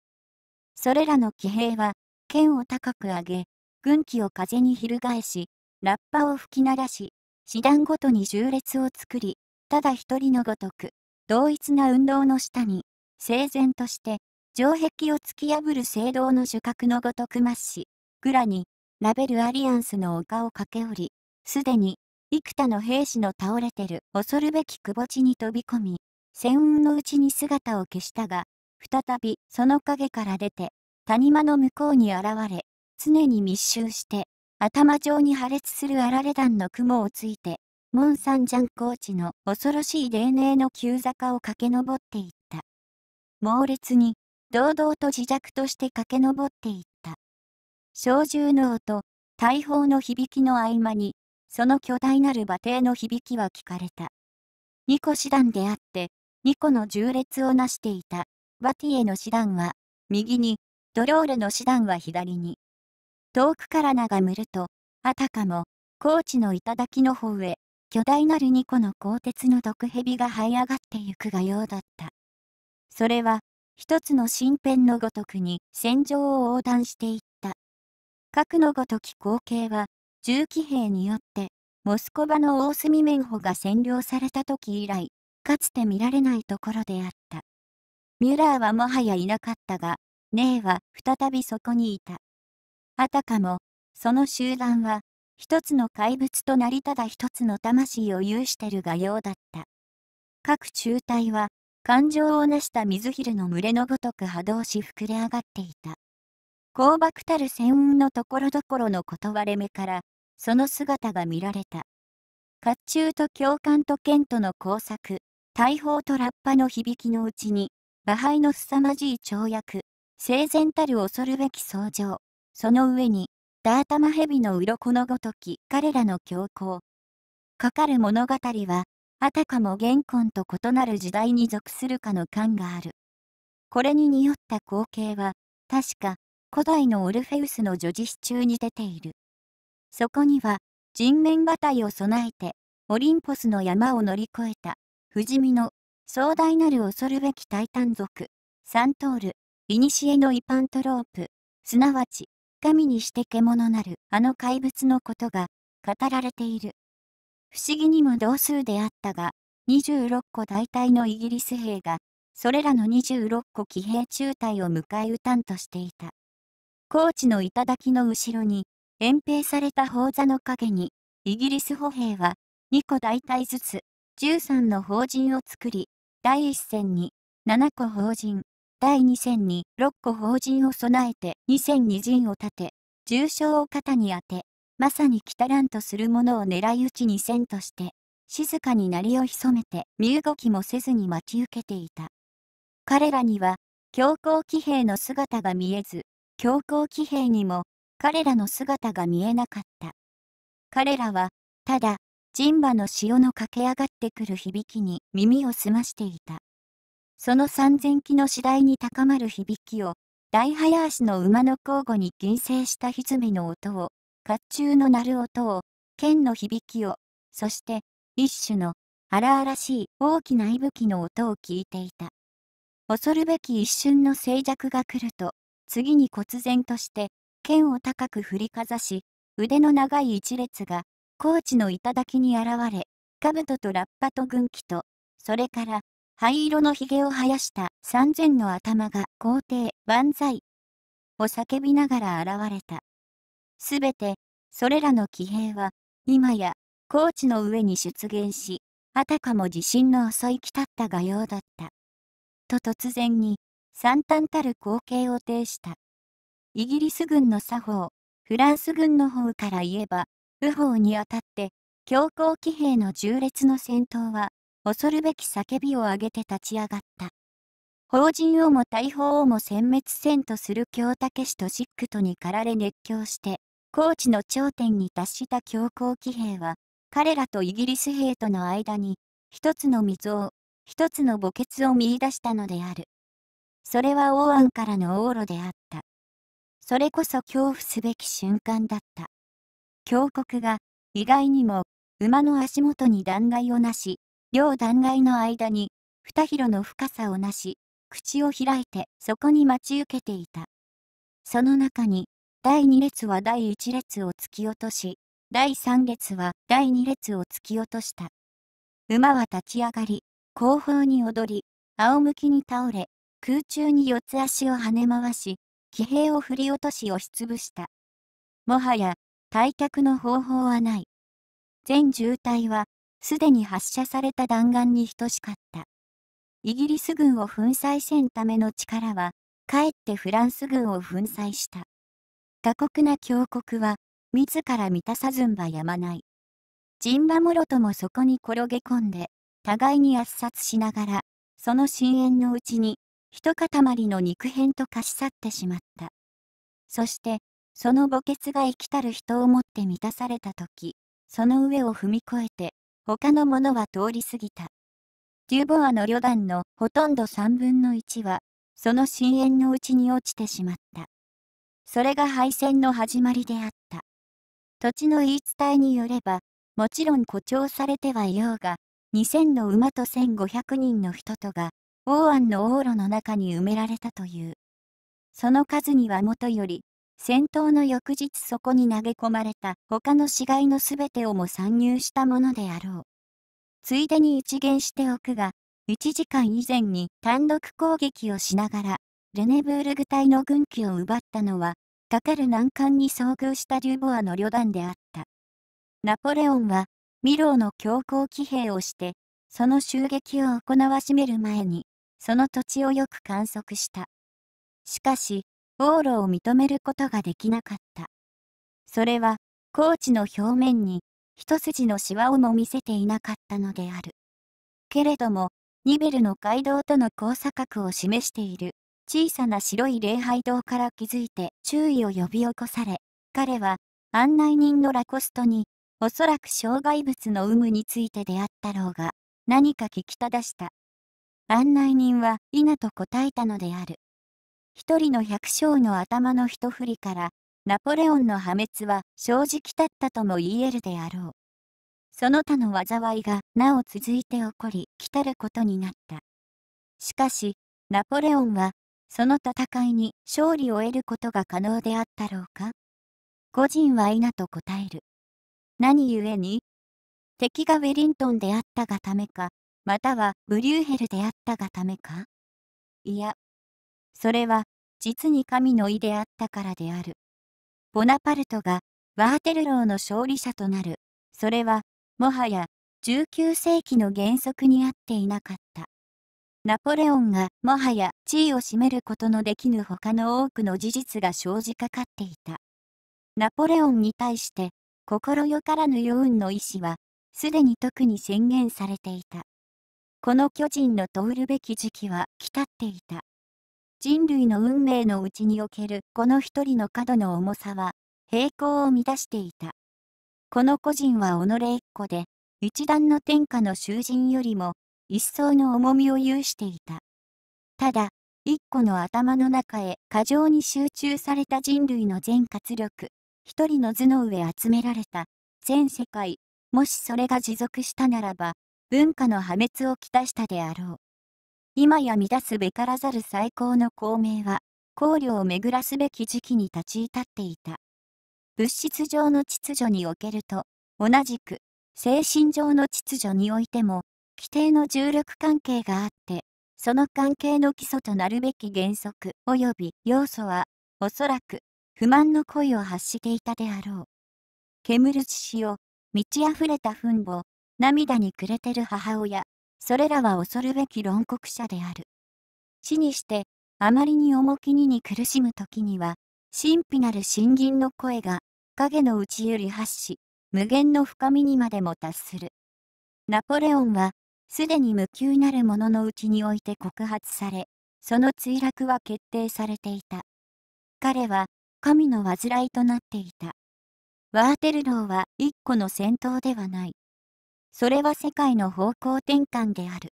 それらの騎兵は、剣を高く上げ、軍旗を風に翻し、ラッパを吹き鳴らし、師団ごとに重列を作り、ただ一人のごとく、同一な運動の下に、整然として、城壁を突き破る聖堂の主角のごとくまし、ぐらに、ラベルアリアンスの丘を駆け下り、すでに、幾多の兵士の倒れてる恐るべき窪地に飛び込み、戦運のうちに姿を消したが、再びその影から出て、谷間の向こうに現れ、常に密集して、頭上に破裂するあられ弾の雲をついて、モン・サン・ジャンコーチの恐ろしい霊明の急坂を駆け上っていった。猛烈に、堂々と自弱として駆け上っていった。小銃の音、大砲の響きの合間に、その巨大なる馬蹄の響きは聞かれた。二個師団であって、二個の重列をなしていた、バティエの師団は、右に、ドロールの師団は左に、遠くから眺めると、あたかも、高知の頂の方へ、巨大なる2個の鋼鉄の毒蛇が這い上がってゆくがようだった。それは、一つの身辺のごとくに戦場を横断していった。核のごとき光景は、銃機兵によって、モスコバの大隅面穂が占領された時以来、かつて見られないところであった。ミュラーはもはやいなかったが、ネイは再びそこにいた。あたかも、その集団は、一つの怪物となりただ一つの魂を有してるがようだった。各中隊は、感情をなした水昼の群れのごとく波動し膨れ上がっていた。光爆たる戦運のところどころの断れ目から、その姿が見られた。甲冑と教官と剣との工作、大砲とラッパの響きのうちに、馬杯の凄まじい跳躍、整然たる恐るべき壮上、その上に、ダータマヘビの鱗のごとき彼らの強行。かかる物語は、あたかも玄根と異なる時代に属するかの感がある。これに匂った光景は、確か、古代のオルフェウスの叙事詩中に出ている。そこには、人面たいを備えて、オリンポスの山を乗り越えた、不死身の、壮大なる恐るべきタイタン族、サントール、古のイパントロープ、すなわち、神にして獣なるあの怪物のことが語られている。不思議にも同数であったが、26個大隊のイギリス兵が、それらの26個騎兵中隊を迎え撃たんとしていた。高知の頂の後ろに、遠兵された砲座の陰に、イギリス歩兵は、2個大隊ずつ、13の砲陣を作り、第一線に、7個砲陣、第2戦に6個法人を備えて2戦に陣を立て、重傷を肩に当て、まさに来たらんとするものを狙い撃ちに戦として、静かに鳴りを潜めて身動きもせずに待ち受けていた。彼らには、強行騎兵の姿が見えず、強行騎兵にも彼らの姿が見えなかった。彼らは、ただ、陣馬の潮の駆け上がってくる響きに耳を澄ましていた。その三千騎の次第に高まる響きを、大早足の馬の交互に鎮声した歪みの音を、甲冑の鳴る音を、剣の響きを、そして、一種の荒々しい大きな息吹の音を聞いていた。恐るべき一瞬の静寂が来ると、次に忽然として、剣を高く振りかざし、腕の長い一列が、高地の頂に現れ、兜とラッパと軍旗と、それから、灰色の髭を生やした三千の頭が皇帝万歳を叫びながら現れた。すべて、それらの騎兵は、今や、高地の上に出現し、あたかも地震の襲い来たった画用だった。と突然に、惨憺たる光景を呈した。イギリス軍の作法、フランス軍の方から言えば、右方にあたって、強行騎兵の縦列の戦闘は、恐るべき叫びを上げて立ち上がった。法人をも大砲をも殲滅せんとする京武氏とシックとに駆られ熱狂して、高知の頂点に達した強硬騎兵は、彼らとイギリス兵との間に、一つの溝を、一つの墓穴を見出したのである。それは王安からの往路であった。それこそ恐怖すべき瞬間だった。峡谷が、意外にも、馬の足元に断崖をなし、両断崖の間に、二広の深さをなし、口を開いてそこに待ち受けていた。その中に、第二列は第一列を突き落とし、第三列は第二列を突き落とした。馬は立ち上がり、後方に踊り、仰向きに倒れ、空中に四つ足を跳ね回し、騎兵を振り落とし押しつぶした。もはや、退却の方法はない。全渋滞は、すでに発射された弾丸に等しかった。イギリス軍を粉砕せんための力は、かえってフランス軍を粉砕した。過酷な峡谷は、自ら満たさずんばやまない。陣馬もろともそこに転げ込んで、互いに圧殺しながら、その深淵のうちに、一塊の肉片と貸し去ってしまった。そして、その墓穴が生きたる人をもって満たされた時、その上を踏み越えて、他のものは通り過ぎた。デュボアの旅団のほとんど3分の1は、その深淵のうちに落ちてしまった。それが敗戦の始まりであった。土地の言い伝えによれば、もちろん誇張されてはいようが、2000の馬と1500人の人とが、王安の往路の中に埋められたという。その数にはもとより、戦闘の翌日そこに投げ込まれた他の死骸の全てをも参入したものであろう。ついでに一言しておくが、1時間以前に単独攻撃をしながら、ルネブールグ隊の軍機を奪ったのは、かかる難関に遭遇したデュボアの旅団であった。ナポレオンは、ミローの強行騎兵をして、その襲撃を行わしめる前に、その土地をよく観測した。しかし、往路を認めることができなかった。それは、コーチの表面に一筋のシワをも見せていなかったのである。けれども、ニベルの街道との交差角を示している小さな白い礼拝堂から気づいて注意を呼び起こされ、彼は案内人のラコストに、おそらく障害物の有無について出会ったろうが、何か聞きただした。案内人は、いなと答えたのである。一人の百姓の頭の一振りから、ナポレオンの破滅は正直だったとも言えるであろう。その他の災いがなお続いて起こり、来たることになった。しかし、ナポレオンは、その戦いに勝利を得ることが可能であったろうか個人は否と答える。何故に敵がウェリントンであったがためか、またはブリューヘルであったがためかいや、それは実に神の意であったからである。ボナパルトがワーテルローの勝利者となる、それはもはや19世紀の原則に合っていなかった。ナポレオンがもはや地位を占めることのできぬ他の多くの事実が生じかかっていた。ナポレオンに対して心よからぬ余運の意思はすでに特に宣言されていた。この巨人の通るべき時期は来たっていた。人類の運命のうちにおけるこの一人の角の重さは、平行を乱していた。この個人は己一個で、一段の天下の囚人よりも、一層の重みを有していた。ただ、一個の頭の中へ過剰に集中された人類の全活力、一人の頭の上集められた、全世界、もしそれが持続したならば、文化の破滅をきたしたであろう。今や乱すべからざる最高の公明は、考慮を巡らすべき時期に立ち至っていた。物質上の秩序におけると、同じく、精神上の秩序においても、規定の重力関係があって、その関係の基礎となるべき原則及び要素は、おそらく、不満の声を発していたであろう。煙る血を、満ち溢れた墳墓、涙に暮れてる母親、それらは恐るべき論告者である。死にして、あまりに重きにに苦しむ時には、神秘なる森林の声が、影の内より発し、無限の深みにまでも達する。ナポレオンは、すでに無給なるもののうちにおいて告発され、その墜落は決定されていた。彼は、神の患いとなっていた。ワーテルローは一個の戦闘ではない。それは世界の方向転換である。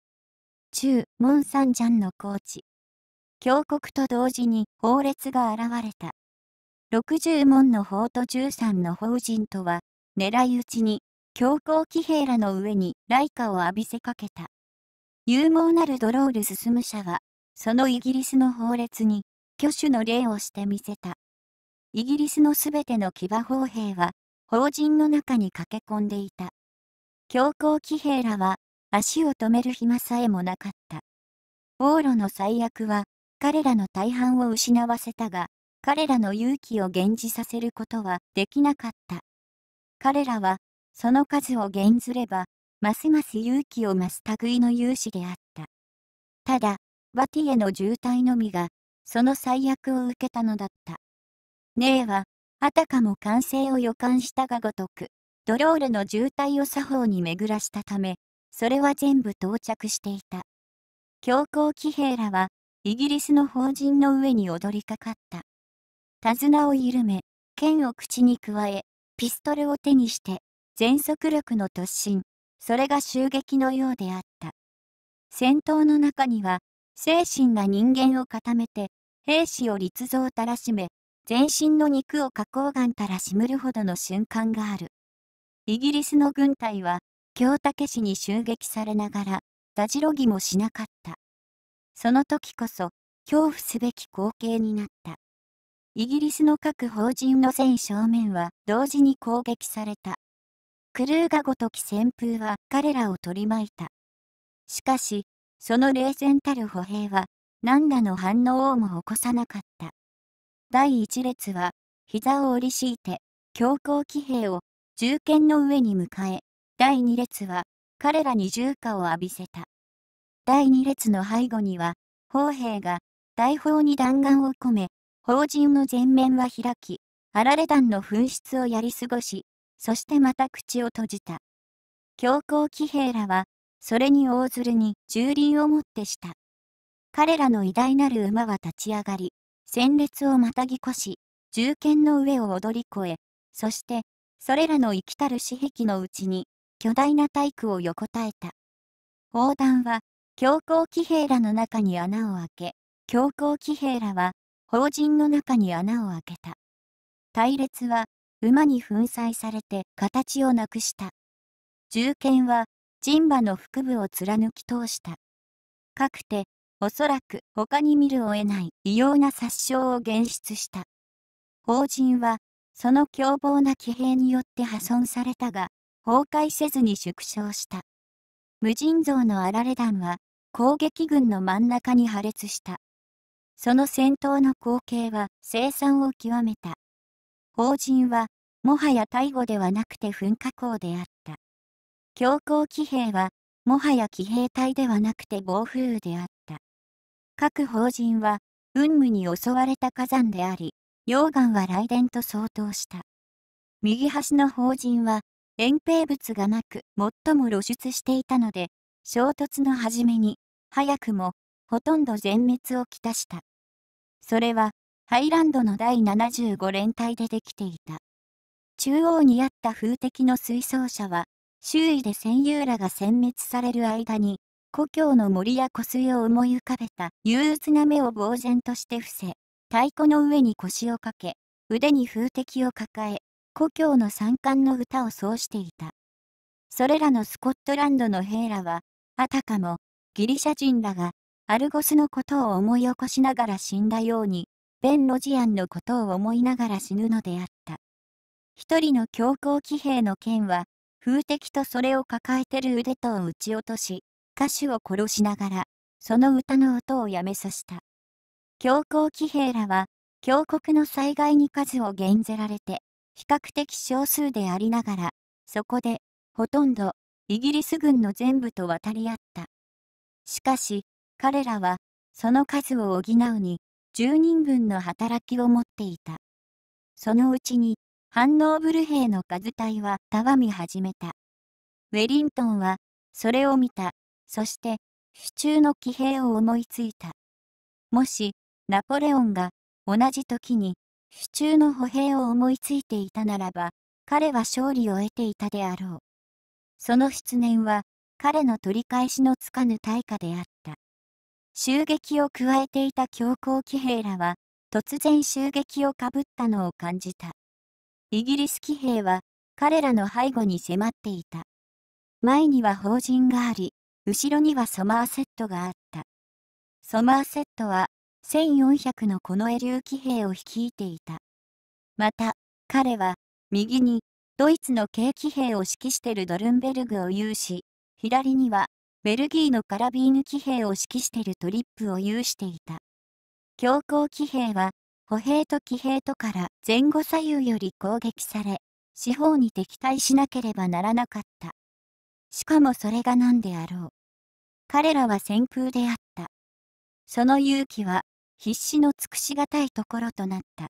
中、モン・サンジャンのコーチ。峡谷と同時に法律が現れた。60門の法と13の法人とは、狙い撃ちに、強行騎兵らの上に来華を浴びせかけた。勇猛なるドロール進む者は、そのイギリスの法律に、挙手の礼をしてみせた。イギリスのすべての騎馬砲兵は、法人の中に駆け込んでいた。強行騎兵らは足を止める暇さえもなかった。往路の最悪は彼らの大半を失わせたが、彼らの勇気を現じさせることはできなかった。彼らはその数を減ずれば、ますます勇気を増す類の勇士であった。ただ、バティへの渋滞のみが、その最悪を受けたのだった。ネ、ね、は、あたかも完成を予感したがごとく、ドロールの渋滞を作法に巡らしたため、それは全部到着していた。強行騎兵らは、イギリスの法人の上に踊りかかった。手綱を緩め、剣を口にくわえ、ピストルを手にして、全速力の突進、それが襲撃のようであった。戦闘の中には、精神な人間を固めて、兵士を立像たらしめ、全身の肉を花崗岩たらしむるほどの瞬間がある。イギリスの軍隊は、京武氏に襲撃されながら、たじろぎもしなかった。その時こそ、恐怖すべき光景になった。イギリスの各法人の全正面は同時に攻撃された。クルーガごとき旋風は彼らを取り巻いた。しかし、その冷然たる歩兵は、何らの反応をも起こさなかった。第一列は、膝を折り敷いて、強硬騎兵を銃剣の上に迎え、第2列は彼らに銃火を浴びせた。第2列の背後には、砲兵が大砲に弾丸を込め、砲陣の前面は開き、あられ弾の噴出をやり過ごし、そしてまた口を閉じた。強行騎兵らは、それに応ずるに蹂躙をもってした。彼らの偉大なる馬は立ち上がり、戦列をまたぎ越し、銃剣の上を踊り越え、そして、それらの生きたる私壁のうちに、巨大な体育を横たえた。砲弾は、強行騎兵らの中に穴を開け、強行騎兵らは、砲陣の中に穴を開けた。隊列は、馬に粉砕されて形をなくした。銃剣は、陣馬の腹部を貫き通した。かくて、おそらく他に見るを得ない異様な殺傷を現出した。法人はその凶暴な騎兵によって破損されたが、崩壊せずに縮小した。無尽蔵のあられ弾は、攻撃軍の真ん中に破裂した。その戦闘の光景は生産を極めた。法人は、もはや大護ではなくて噴火口であった。強行騎兵は、もはや騎兵隊ではなくて暴風雨であった。各法人は、運務に襲われた火山であり、溶岩は雷電と相当した。右端の法人は、遠平物がなく最も露出していたので、衝突の初めに、早くも、ほとんど全滅をきたした。それは、ハイランドの第75連隊でできていた。中央にあった風敵の水槽車は、周囲で戦友らが殲滅される間に、故郷の森や湖水を思い浮かべた憂鬱な目を呆然として伏せ、太鼓の上に腰をかけ、腕に風笛を抱え、故郷の三冠の歌を奏していた。それらのスコットランドの兵らは、あたかも、ギリシャ人らが、アルゴスのことを思い起こしながら死んだように、ベン・ロジアンのことを思いながら死ぬのであった。一人の強行騎兵の剣は、風敵とそれを抱えてる腕とを撃ち落とし、歌手を殺しながら、その歌の音をやめさせた。強硬騎兵らは、強国の災害に数を減ぜられて、比較的少数でありながら、そこで、ほとんど、イギリス軍の全部と渡り合った。しかし、彼らは、その数を補うに、10人分の働きを持っていた。そのうちに、反ーブル兵の数隊はたわみ始めた。ウェリントンは、それを見た。そして、手中の騎兵を思いついた。もし、ナポレオンが同じ時に手中の歩兵を思いついていたならば、彼は勝利を得ていたであろう。その失念は、彼の取り返しのつかぬ対価であった。襲撃を加えていた強硬騎兵らは、突然襲撃をかぶったのを感じた。イギリス騎兵は、彼らの背後に迫っていた。前には法人があり、後ろにはソマーセットがあった。ソマーセットは1400の近衛流騎兵を率いていた。また、彼は、右に、ドイツの軽騎兵を指揮しているドルンベルグを有し、左には、ベルギーのカラビーヌ騎兵を指揮しているトリップを有していた。強行騎兵は、歩兵と騎兵とから前後左右より攻撃され、四方に敵対しなければならなかった。しかもそれが何であろう。彼らは旋風であった。その勇気は、必死の尽くしがたいところとなった。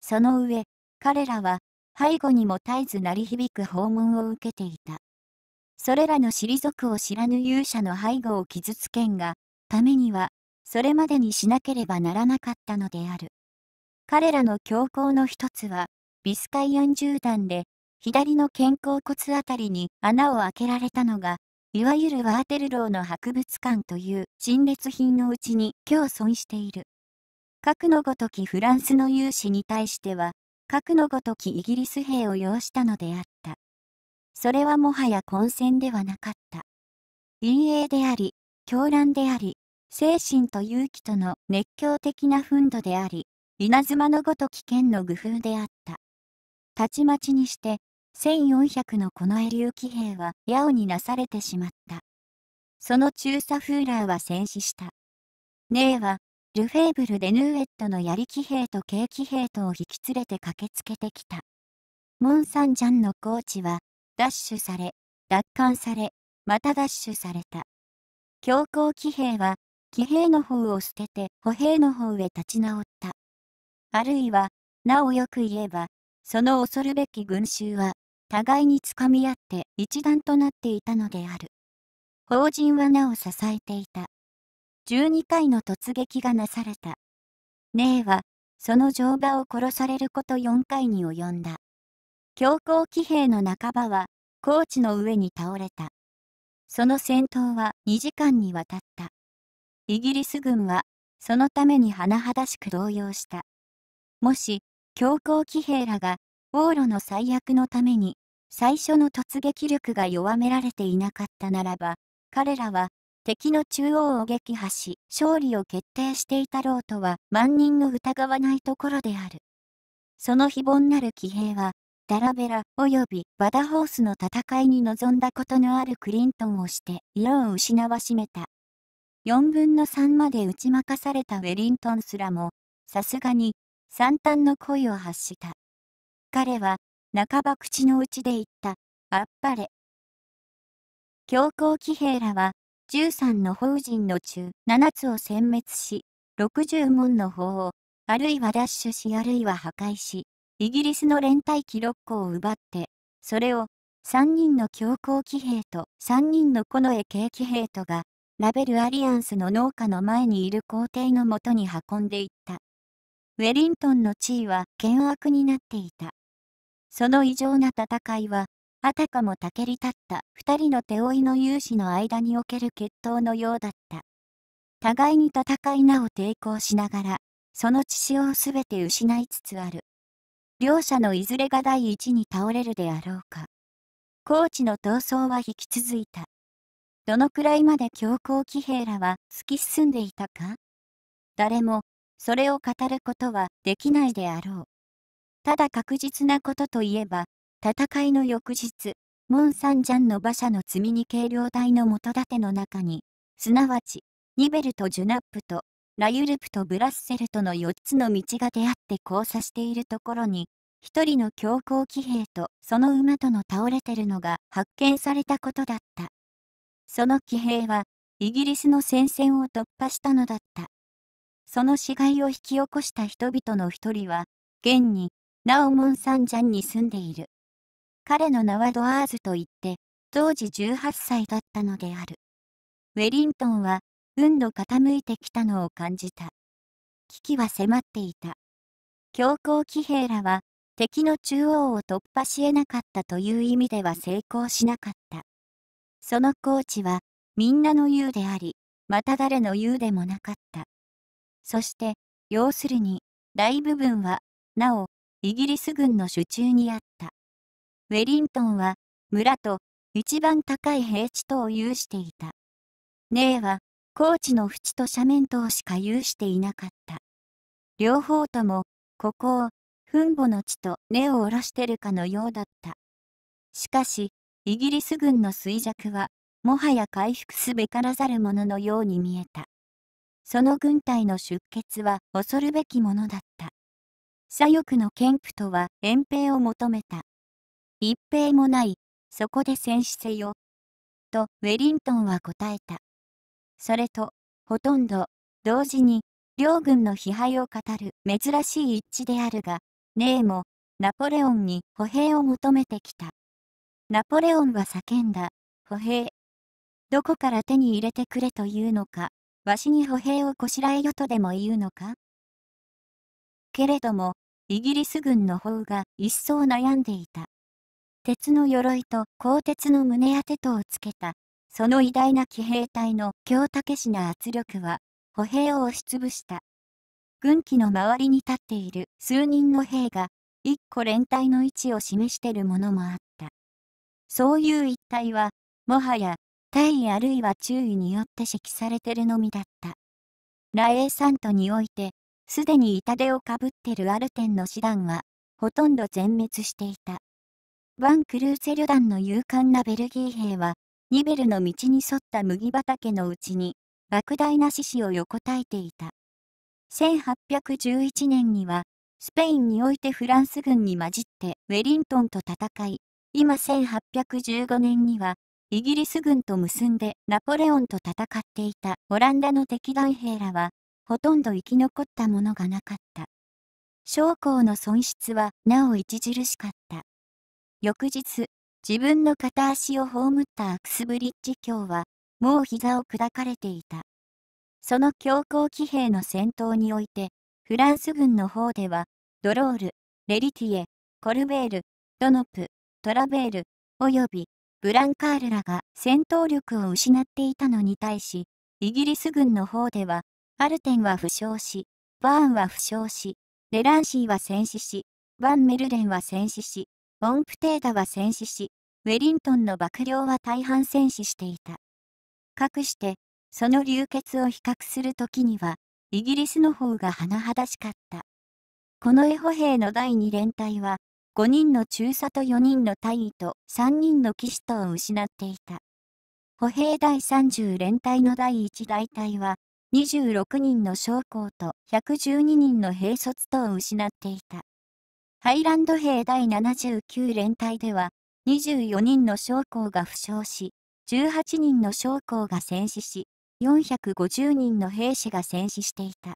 その上、彼らは背後にも絶えず鳴り響く訪問を受けていた。それらの退くを知らぬ勇者の背後を傷つけんが、ためには、それまでにしなければならなかったのである。彼らの強行の一つは、ビスカイ40弾で、左の肩甲骨あたりに穴を開けられたのが、いわゆるワーテルローの博物館という陳列品のうちに今日損している。核のごときフランスの勇士に対しては、核のごときイギリス兵を要したのであった。それはもはや混戦ではなかった。陰影であり、狂乱であり、精神と勇気との熱狂的な憤怒であり、稲妻のごとき剣の愚風であった。たちまちにして、1400のこのュウ騎兵は矢オになされてしまった。その中佐フーラーは戦死した。ネーは、ルフェーブル・デヌーエットの槍騎兵と軽騎兵とを引き連れて駆けつけてきた。モン・サンジャンのコーチは、ダッシュされ、奪還され、またダッシュされた。強行騎兵は、騎兵の方を捨てて歩兵の方へ立ち直った。あるいは、なおよく言えば、その恐るべき群衆は、互いにつかみ合って一段となっていたのである。法人はなお支えていた。12回の突撃がなされた。姉は、その乗馬を殺されること4回に及んだ。強行騎兵の半ばは、コーチの上に倒れた。その戦闘は2時間にわたった。イギリス軍は、そのために甚だしく動揺した。もし、強行騎兵らが往路の最悪のために、最初の突撃力が弱められていなかったならば、彼らは、敵の中央を撃破し、勝利を決定していたろうとは万人の疑わないところである。その非凡なる騎兵は、ダラベラ及びバダホースの戦いに臨んだことのあるクリントンをして色を失わしめた。4分の3まで打ち負かされたウェリントンすらも、さすがに、惨憺の声を発した。彼は、半ば口の内で言った、あっぱれ。強行騎兵らは、13の法人の中7つを殲滅し、60門の法を、あるいは奪取しあるいは破壊し、イギリスの連帯機6個を奪って、それを3人の強行騎兵と3人の近衛軽騎兵とが、ラベルアリアンスの農家の前にいる皇帝のもとに運んでいった。ウェリントンの地位は険悪になっていた。その異常な戦いは、あたかもたけり立った二人の手負いの勇士の間における決闘のようだった。互いに戦いなお抵抗しながら、その血潮をすべて失いつつある。両者のいずれが第一に倒れるであろうか。コーチの闘争は引き続いた。どのくらいまで強行騎兵らは突き進んでいたか誰も、それを語ることはできないであろう。ただ確実なことといえば、戦いの翌日、モン・サンジャンの馬車の積み荷軽量台の元ての中に、すなわち、ニベルとジュナップと、ラユルプとブラッセルとの4つの道が出会って交差しているところに、一人の強行騎兵とその馬との倒れてるのが発見されたことだった。その騎兵は、イギリスの戦線を突破したのだった。その死骸を引き起こした人々の一人は、現に、ナオモンサンジャンに住んでいる。彼の名はドアーズといって、当時18歳だったのである。ウェリントンは、運の傾いてきたのを感じた。危機は迫っていた。強行騎兵らは、敵の中央を突破し得なかったという意味では成功しなかった。そのコーチは、みんなの言うであり、また誰の言うでもなかった。そして、要するに、大部分は、なお、イギリス軍の手中にあった。ウェリントンは村と一番高い平地とを有していた。ネーは高地の縁と斜面等しか有していなかった。両方ともここを墳墓の地と根を下ろしてるかのようだった。しかし、イギリス軍の衰弱は、もはや回復すべからざるもののように見えた。その軍隊の出血は恐るべきものだった。左翼の憲父とは遠平を求めた。一平もない、そこで戦死せよ。とウェリントンは答えた。それと、ほとんど、同時に、両軍の批判を語る珍しい一致であるが、ネーも、ナポレオンに歩兵を求めてきた。ナポレオンは叫んだ、歩兵。どこから手に入れてくれというのか、わしに歩兵をこしらえよとでも言うのかけれども、イギリス軍の方が一層悩んでいた。鉄の鎧と鋼鉄の胸当てとをつけた、その偉大な騎兵隊の強武士な圧力は、歩兵を押しつぶした。軍旗の周りに立っている数人の兵が、一個連隊の位置を示しているものもあった。そういう一帯は、もはや、大意あるいは注意によって指摘されてるのみだった。ラエーサントにおいて、すでに痛手をかぶってるアルテンの師団は、ほとんど全滅していた。ワン・クルーゼ旅団の勇敢なベルギー兵は、ニベルの道に沿った麦畑のうちに、莫大な獅子を横たえていた。1811年には、スペインにおいてフランス軍に混じってウェリントンと戦い、今1815年には、イギリス軍と結んでナポレオンと戦っていたオランダの敵団兵らは、ほとんど生き残ったものがなかった。将校の損失はなお著しかった。翌日、自分の片足を葬ったアクスブリッジ卿は、もう膝を砕かれていた。その強行騎兵の戦闘において、フランス軍の方では、ドロール、レリティエ、コルベール、ドノプ、トラベール、およびブランカールらが戦闘力を失っていたのに対し、イギリス軍の方では、アルテンは負傷し、バーンは負傷し、レランシーは戦死し、ワン・メルレンは戦死し、オンプテーダは戦死し、ウェリントンの幕僚は大半戦死していた。かくして、その流血を比較するときには、イギリスの方が甚だしかった。このエホ兵の第2連隊は、5人の中佐と4人の大尉と3人の騎士とを失っていた。歩兵第30連隊の第1大隊は、26人の将校と112人の兵卒等を失っていた。ハイランド兵第79連隊では、24人の将校が負傷し、18人の将校が戦死し、450人の兵士が戦死していた。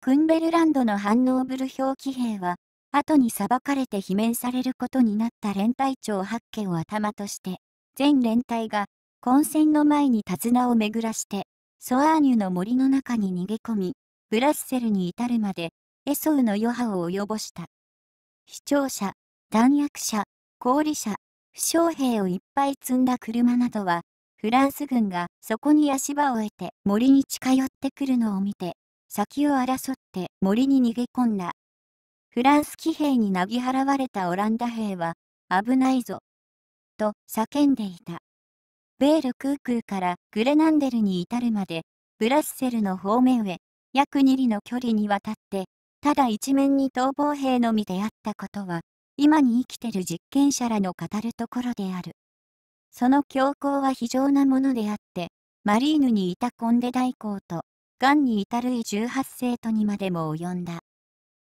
クンベルランドのハンノーブル表記兵は、後に裁かれて罷免されることになった連隊長八家を頭として、全連隊が混戦の前に手綱を巡らして、ソアーニュの森の中に逃げ込み、ブラッセルに至るまで、エソウの余波を及ぼした。視聴者、弾薬者、氷者、負傷兵をいっぱい積んだ車などは、フランス軍がそこに足場を得て森に近寄ってくるのを見て、先を争って森に逃げ込んだ。フランス騎兵になぎ払われたオランダ兵は、危ないぞ、と叫んでいた。ベール空空からグレナンデルに至るまで、ブラッセルの方面へ、約2里の距離にわたって、ただ一面に逃亡兵のみであったことは、今に生きてる実験者らの語るところである。その強行は非常なものであって、マリーヌにいたコンデ大公と、ガンに至る18世とにまでも及んだ。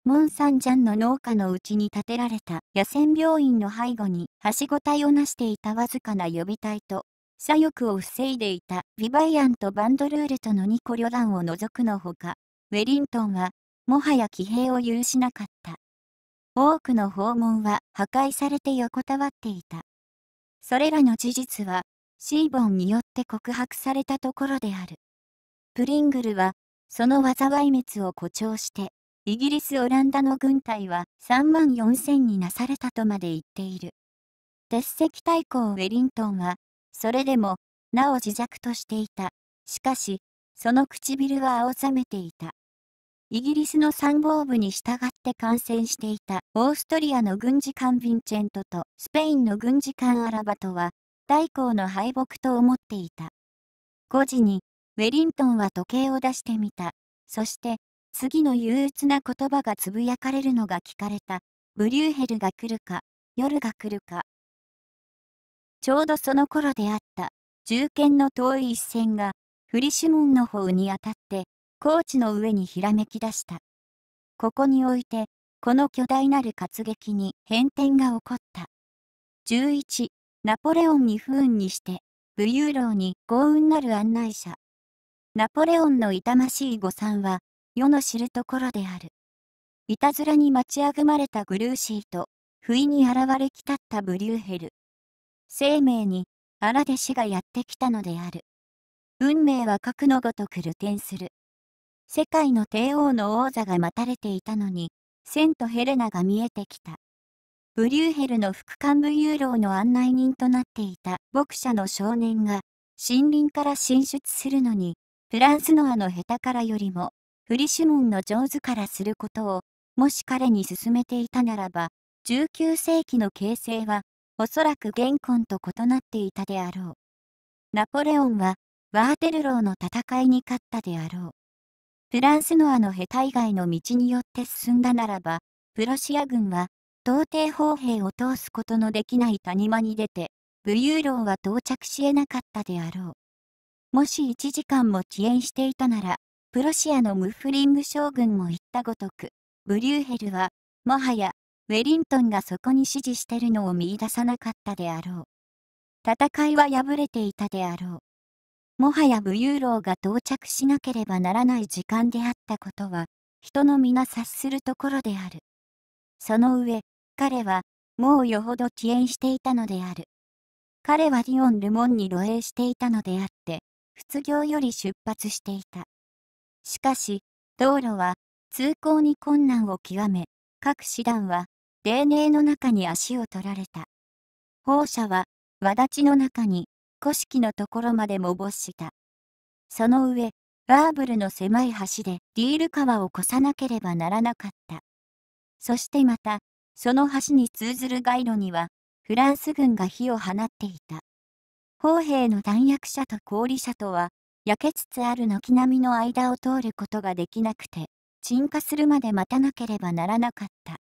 モン・サンジャンの農家のうちに建てられた野戦病院の背後にはしご隊をなしていたわずかな予備隊と左翼を防いでいたビバイアンとバンドルールとの2個旅団を除くのほか、ウェリントンは、もはや騎兵を有しなかった。多くの訪問は破壊されて横たわっていた。それらの事実は、シーボンによって告白されたところである。プリングルは、その災い滅を誇張して、イギリス・オランダの軍隊は3万4千になされたとまで言っている。鉄石対抗ウェリントンは、それでも、なお自弱としていた。しかし、その唇は青ざめていた。イギリスの参謀部に従って感染していたオーストリアの軍事官ヴィンチェントとスペインの軍事官アラバトは、大公の敗北と思っていた。5時に、ウェリントンは時計を出してみた。そして、次の憂鬱な言葉がつぶやかれるのが聞かれた。ブリューヘルが来るか、夜が来るか。ちょうどその頃であった、銃剣の遠い一線が、フリシュモンの方に当たって、高地の上にひらめき出した。ここにおいて、この巨大なる活劇に変転が起こった。11、ナポレオンに不運にして、武勇郎に幸運なる案内者。ナポレオンの痛ましい誤算は、世の知るところである。いたずらに待ちあぐまれたグルーシーと、不意に現れきたったブリューヘル。生命に荒弟子がやってきたのである。運命は核のごとく流転する。世界の帝王の王座が待たれていたのに、セントヘレナが見えてきた。ブリューヘルの副幹部ユーローの案内人となっていた牧者の少年が、森林から進出するのに、フランスノアの下手からよりも、フリシュモンの上手からすることを、もし彼に勧めていたならば、19世紀の形成はおそらく元婚と異なっていたであろう。ナポレオンは、ワーテルローの戦いに勝ったであろう。フランスノアのヘタ以外の道によって進んだならば、プロシア軍は、到底砲兵を通すことのできない谷間に出て、武勇楼は到着し得なかったであろう。もし1時間も遅延していたなら、プロシアのムフリング将軍も言ったごとく、ブリューヘルは、もはや、ウェリントンがそこに支持してるのを見出さなかったであろう。戦いは敗れていたであろう。もはや武勇郎が到着しなければならない時間であったことは、人の皆察するところである。その上、彼は、もうよほど遅延していたのである。彼はディオン・ルモンに露営していたのであって、仏業より出発していた。しかし、道路は、通行に困難を極め、各師団は霊寧の中に足を取られた。放射は、わだちの中に、古式のところまでも没した。その上、バーブルの狭い橋でディール川を越さなければならなかった。そしてまた、その橋に通ずる街路には、フランス軍が火を放っていた。砲兵の弾薬車と氷車とは、焼けつつある軒並みの間を通ることができなくて、鎮火するまで待たなければならなかった。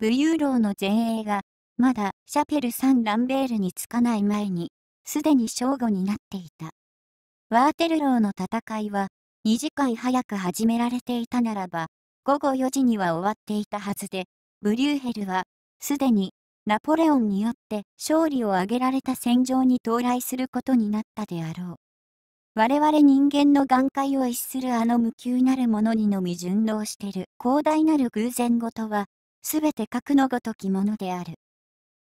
ブリューローの前衛が、まだシャペル・サン・ランベールにつかない前に、すでに正午になっていた。ワーテルローの戦いは、2時間早く始められていたならば、午後4時には終わっていたはずで、ブリューヘルは、すでに、ナポレオンによって勝利を挙げられた戦場に到来することになったであろう。我々人間の眼界を逸するあの無給なるものにのみ順応してる広大なる偶然ごとは、すべて核のごときものである。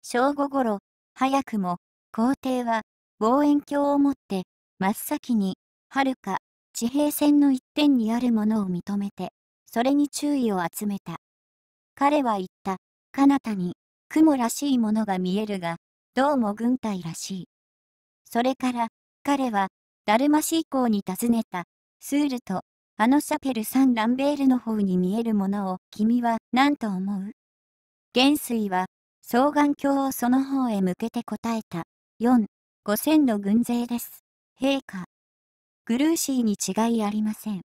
正午ごろ、早くも、皇帝は、望遠鏡を持って、真っ先に、はるか、地平線の一点にあるものを認めて、それに注意を集めた。彼は言った、彼方に、雲らしいものが見えるが、どうも軍隊らしい。それから、彼は、ダルマシー港に訪ねた、スールとあのシャペル・サン・ランベールの方に見えるものを君は何と思う元帥は双眼鏡をその方へ向けて答えた。4、5000の軍勢です。陛下。グルーシーに違いありません。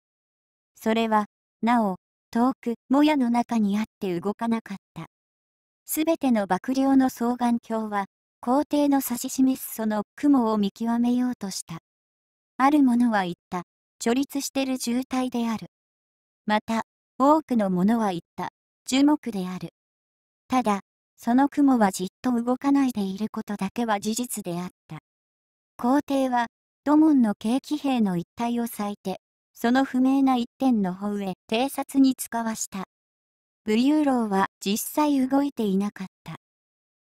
それは、なお、遠く、もやの中にあって動かなかった。すべての幕僚の双眼鏡は、皇帝の指し示すその雲を見極めようとした。ある者は言った。処立してる渋滞である。また、多くの者は言った、樹木である。ただ、その雲はじっと動かないでいることだけは事実であった。皇帝は、土門の軽騎兵の一帯を割いて、その不明な一点の方へ偵察に使わした。武勇郎は実際動いていなかった。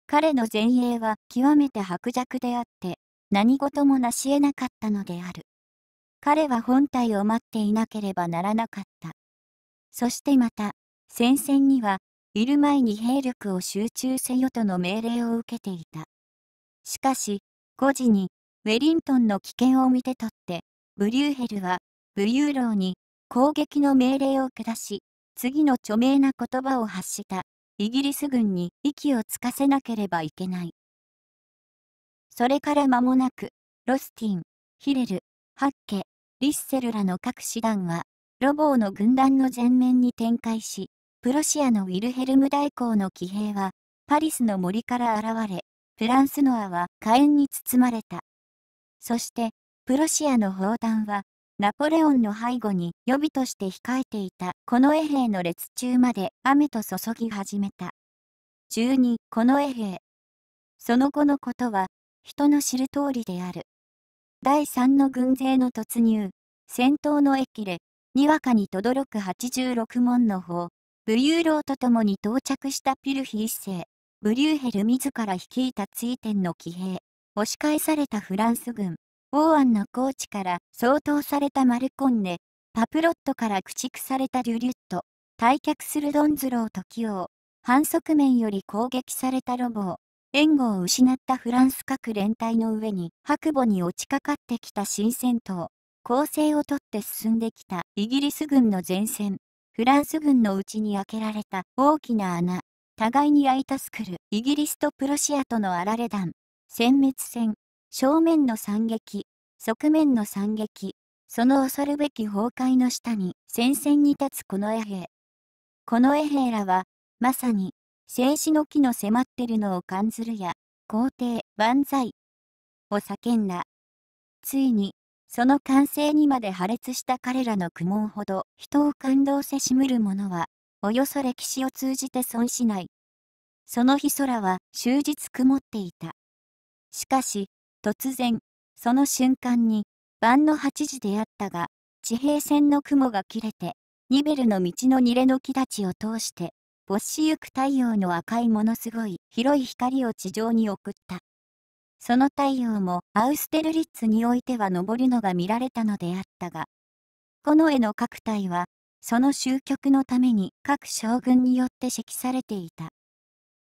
彼の前衛は極めて薄弱であって、何事も成し得なかったのである。彼は本体を待っていなければならなかった。そしてまた、戦線には、いる前に兵力を集中せよとの命令を受けていた。しかし、5時に、ウェリントンの危険を見て取って、ブリューヘルは、ブーローに、攻撃の命令を下し、次の著名な言葉を発した、イギリス軍に息をつかせなければいけない。それから間もなく、ロスティン、ヒレル、ハッケ、ヴィッセルらの各師団は、ロボーの軍団の前面に展開し、プロシアのウィルヘルム大公の騎兵は、パリスの森から現れ、フランスノアは火炎に包まれた。そして、プロシアの砲弾は、ナポレオンの背後に予備として控えていたこの衛兵の列中まで雨と注ぎ始めた。12この衛兵。その後のことは、人の知る通りである。第3の軍勢の突入、戦闘の駅で、にわかに轟く86門の砲、武勇郎と共に到着したピルヒ一世、ブリューヘル自ら率いた追天の騎兵、押し返されたフランス軍、王安の高地から相当されたマルコンネ、パプロットから駆逐されたリュリュット、退却するドンズロー時王、反則面より攻撃されたロボー、援護を失ったフランス各連隊の上に白母に落ちかかってきた新戦闘。攻勢をとって進んできたイギリス軍の前線。フランス軍のうちに開けられた大きな穴。互いに空いたスクル、イギリスとプロシアとのあられ弾。殲滅戦。正面の惨劇。側面の惨劇。その恐るべき崩壊の下に戦線に立つこの衛兵。この衛兵らは、まさに静止の木の迫ってるのを感ずるや、皇帝、万歳。を叫んだ。ついに、その完成にまで破裂した彼らの苦悶ほど、人を感動せしむる者は、およそ歴史を通じて損しない。その日空は終日曇っていた。しかし、突然、その瞬間に、晩の8時であったが、地平線の雲が切れて、ニベルの道のニレの木立ちを通して、没しゆく太陽の赤いものすごい広い光を地上に送った。その太陽もアウステルリッツにおいては昇るのが見られたのであったが、この絵の各体は、その終局のために各将軍によって指揮されていた。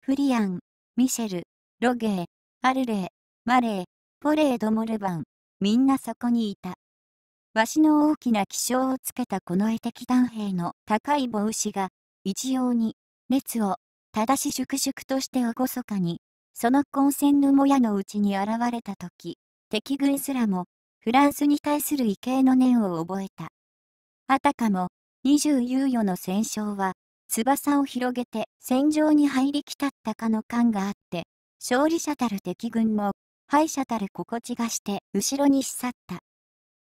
フリアン、ミシェル、ロゲー、アルレー、マレー、ポレード・モルバン、みんなそこにいた。わしの大きな気象をつけたこの絵的男兵の高い帽子が、一様に列を、ただし粛々としておごそかに、その混戦のもやのうちに現れた時、敵軍すらも、フランスに対する畏敬の念を覚えた。あたかも、二十猶予の戦勝は、翼を広げて戦場に入りきたったかの感があって、勝利者たる敵軍も、敗者たる心地がして後ろに去った。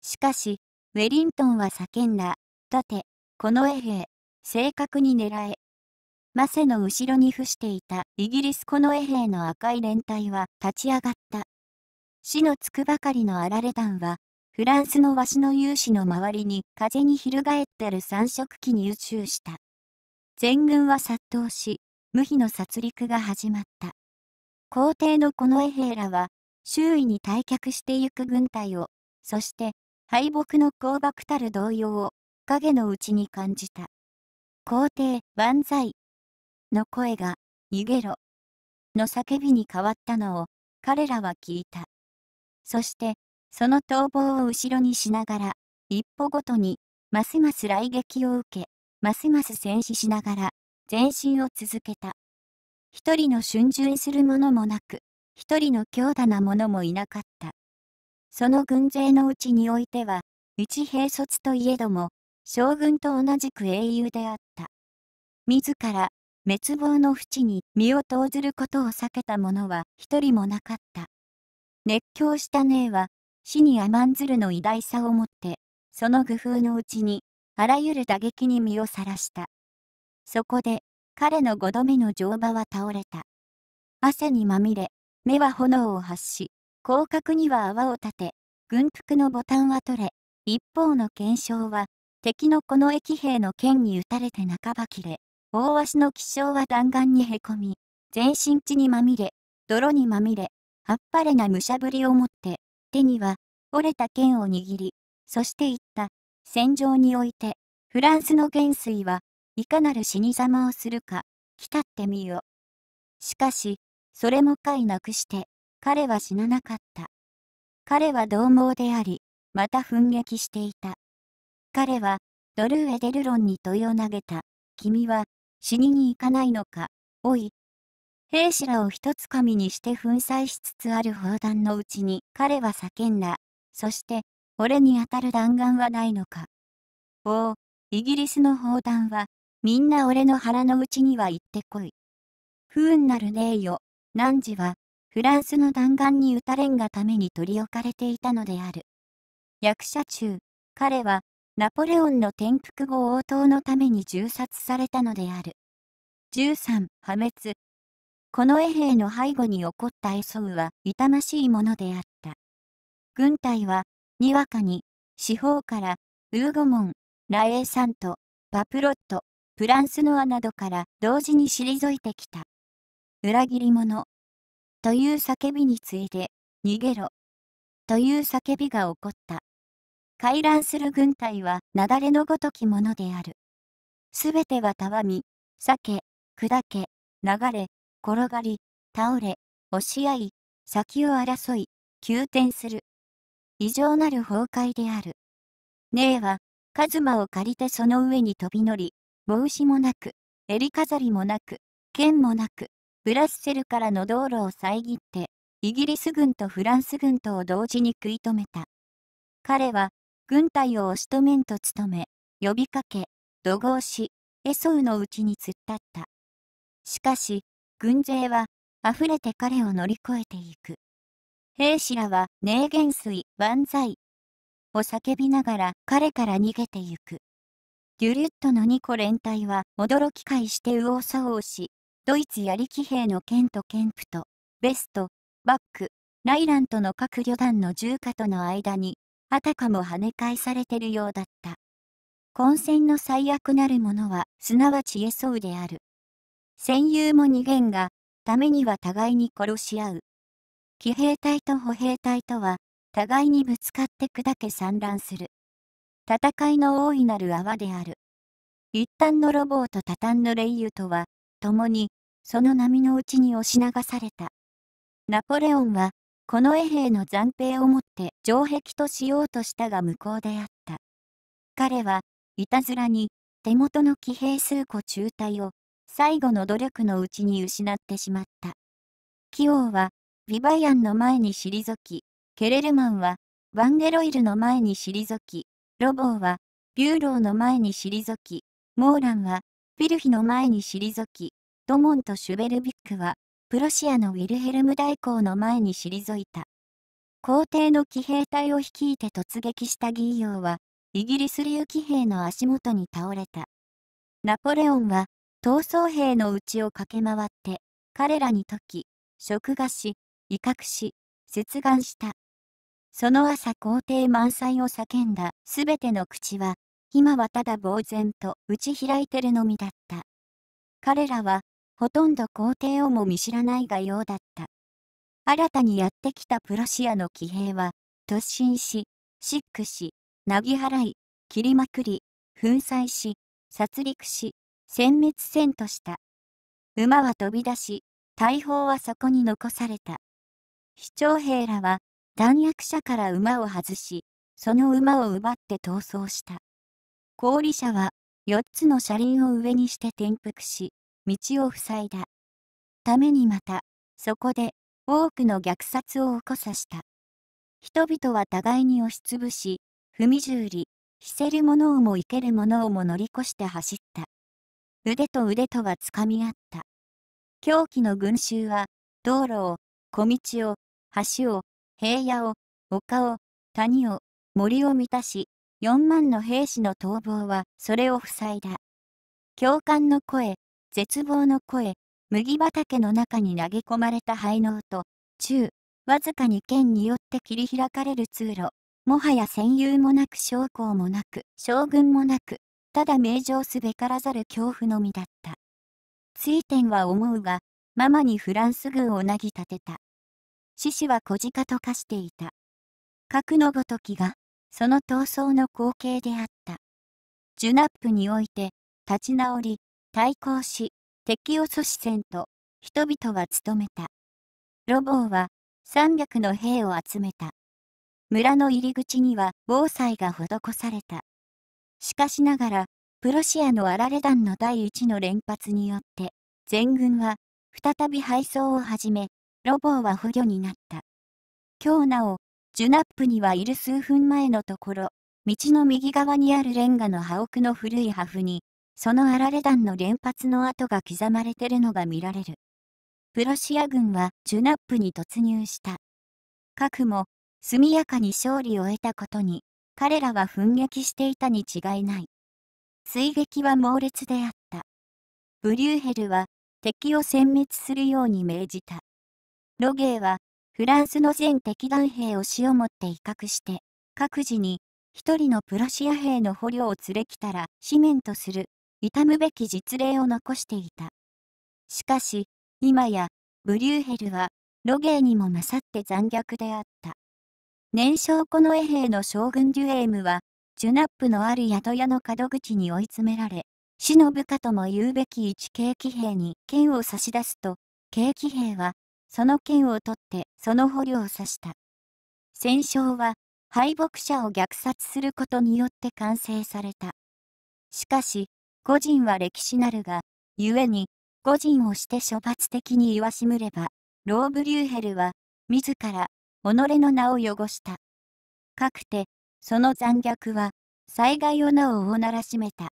しかし、ウェリントンは叫んだ、立て、この衛兵、正確に狙え、マセの後ろに伏していたイギリス近衛兵の赤い連隊は立ち上がった。死のつくばかりのあられ団は、フランスのしの勇士の周りに風に翻ってる三色旗に宇宙した。全軍は殺到し、無比の殺戮が始まった。皇帝の近衛兵らは、周囲に退却してゆく軍隊を、そして敗北の降爆たる動揺を、影のうちに感じた。皇帝、万歳、の声が、逃げろ、の叫びに変わったのを、彼らは聞いた。そして、その逃亡を後ろにしながら、一歩ごとに、ますます雷撃を受け、ますます戦死しながら、前進を続けた。一人の春巡する者もなく、一人の強打な者もいなかった。その軍勢のうちにおいては、一兵卒といえども、将軍と同じく英雄であった。自ら、滅亡の淵に身を投ずることを避けた者は一人もなかった。熱狂した姉は、死に甘んずるの偉大さをもって、その工夫のうちに、あらゆる打撃に身をさらした。そこで、彼の5度目の乗馬は倒れた。汗にまみれ、目は炎を発し、広角には泡を立て、軍服のボタンは取れ、一方の検証は、敵のこの駅兵の剣に打たれて半ば切れ、大鷲の気象は弾丸にへこみ、全身地にまみれ、泥にまみれ、あっぱれな武者ぶりを持って、手には、折れた剣を握り、そして言った。戦場において、フランスの元帥は、いかなる死に様をするか、来たってみよ。しかし、それもかいなくして、彼は死ななかった。彼は獰猛であり、また奮撃していた。彼は、ドルーエデルロンに問いを投げた。君は、死にに行かないのか、おい。兵士らを一つ神にして粉砕しつつある砲弾のうちに彼は叫んだ。そして、俺に当たる弾丸はないのか。おお、イギリスの砲弾は、みんな俺の腹の内には行ってこい。不運なるねえよ。汝は、フランスの弾丸に撃たれんがために取り置かれていたのである。役者中、彼は、ナポレオンの転覆後応答のために銃殺されたのである。13破滅この衛兵の背後に起こったエソウは痛ましいものであった。軍隊は、にわかに、四方から、ウーゴモン、ラエーサント、パプロット、フランスノアなどから同時に退いてきた。裏切り者。という叫びに次いで、逃げろ。という叫びが起こった。回覧する軍隊は雪崩のごときものである。すべてはたわみ、裂け、砕け、流れ、転がり、倒れ、押し合い、先を争い、急転する。異常なる崩壊である。姉は、カズマを借りてその上に飛び乗り、帽子もなく、襟飾りもなく、剣もなく、ブラッセルからの道路を遮って、イギリス軍とフランス軍とを同時に食い止めた。彼は、軍隊を押し止めんと努め、呼びかけ、怒号し、エソウのうちに突っ立った。しかし、軍勢は、溢れて彼を乗り越えていく。兵士らは、名言水、万歳、を叫びながら彼から逃げていく。デュリュットの2個連隊は驚き返して右往左往し、ドイツや力兵のケント・ケンプと、ベスト、バック、ライランとの各旅団の重火との間にあたかも跳ね返されてるようだった。混戦の最悪なるものは、すなわちそうである。戦友も二元が、ためには互いに殺し合う。騎兵隊と歩兵隊とは、互いにぶつかって砕け散乱する。戦いの大いなる泡である。一旦のロボーと多端の霊友とは、共に、その波のうちに押し流された。ナポレオンは、この衛兵の暫定をもって城壁としようとしたが無効であった。彼はいたずらに手元の騎兵数個中隊を最後の努力のうちに失ってしまった。キオはヴィヴァイアンの前に退き、ケレルマンはヴァンゲロイルの前に退き、ロボーはビューローの前に退き、モーランはフィルヒの前に退き、ドモンとシュベルビックはプロシアのウィルヘルム大公の前に退いた。皇帝の騎兵隊を率いて突撃したギーヨは、イギリス流騎兵の足元に倒れた。ナポレオンは、闘争兵のうちを駆け回って、彼らに解き、食餓し、威嚇し、接岸した。その朝皇帝満載を叫んだすべての口は、今はただ呆然と打ち開いてるのみだった。彼らは、ほとんど皇帝をも見知らないがようだった。新たにやってきたプロシアの騎兵は、突進し、シックし、なぎ払い、切りまくり、粉砕し、殺戮し、殲滅戦とした。馬は飛び出し、大砲はそこに残された。市長兵らは、弾薬者から馬を外し、その馬を奪って逃走した。氷車は、4つの車輪を上にして転覆し、道を塞いだ。ためにまた、そこで多くの虐殺を起こさした。人々は互いに押しつぶし、踏み十り捨せる者をも生ける者をも乗り越して走った。腕と腕とはつかみ合った。狂気の群衆は、道路を、小道を、橋を、平野を、丘を、谷を、森を満たし、4万の兵士の逃亡はそれを塞いだ。共感の声、絶望の声、麦畑の中に投げ込まれた廃納と、中、わずかに剣によって切り開かれる通路、もはや戦友もなく将校もなく、将軍もなく、ただ名乗すべからざる恐怖のみだった。つい天は思うが、ママにフランス軍をなぎ立てた。獅子は小鹿と化していた。核のごときが、その闘争の光景であった。ジュナップにおいて、立ち直り、対抗し、敵を阻止せんと、人々は努めた。ロボーは、300の兵を集めた。村の入り口には防災が施された。しかしながら、プロシアのあられ団の第一の連発によって、全軍は再び敗走を始め、ロボーは捕虜になった。今日なお、ジュナップにはいる数分前のところ、道の右側にあるレンガの破屋の古い破風に、そのあられ弾の連発の跡が刻まれてるのが見られる。プロシア軍はジュナップに突入した。核も速やかに勝利を得たことに、彼らは奮撃していたに違いない。追撃は猛烈であった。ブリューヘルは敵を殲滅するように命じた。ロゲーはフランスの全敵弾兵を死をもって威嚇して、各自に一人のプロシア兵の捕虜を連れ来たら紙面とする痛むべき実例を残していた。しかし、今や、ブリューヘルは、ロゲーにも勝って残虐であった。年少この衛兵の将軍デュエームは、ジュナップのある宿屋の門口に追い詰められ、死の部下とも言うべき一景気兵に剣を差し出すと、景気兵は、その剣を取ってその捕虜を刺した。戦勝は、敗北者を虐殺することによって完成された。しかし、故人は歴史なるが、故に、故人をして処罰的に言わしむれば、ローブリューヘルは、自ら、己の名を汚した。かくて、その残虐は、災害をなおおならしめた。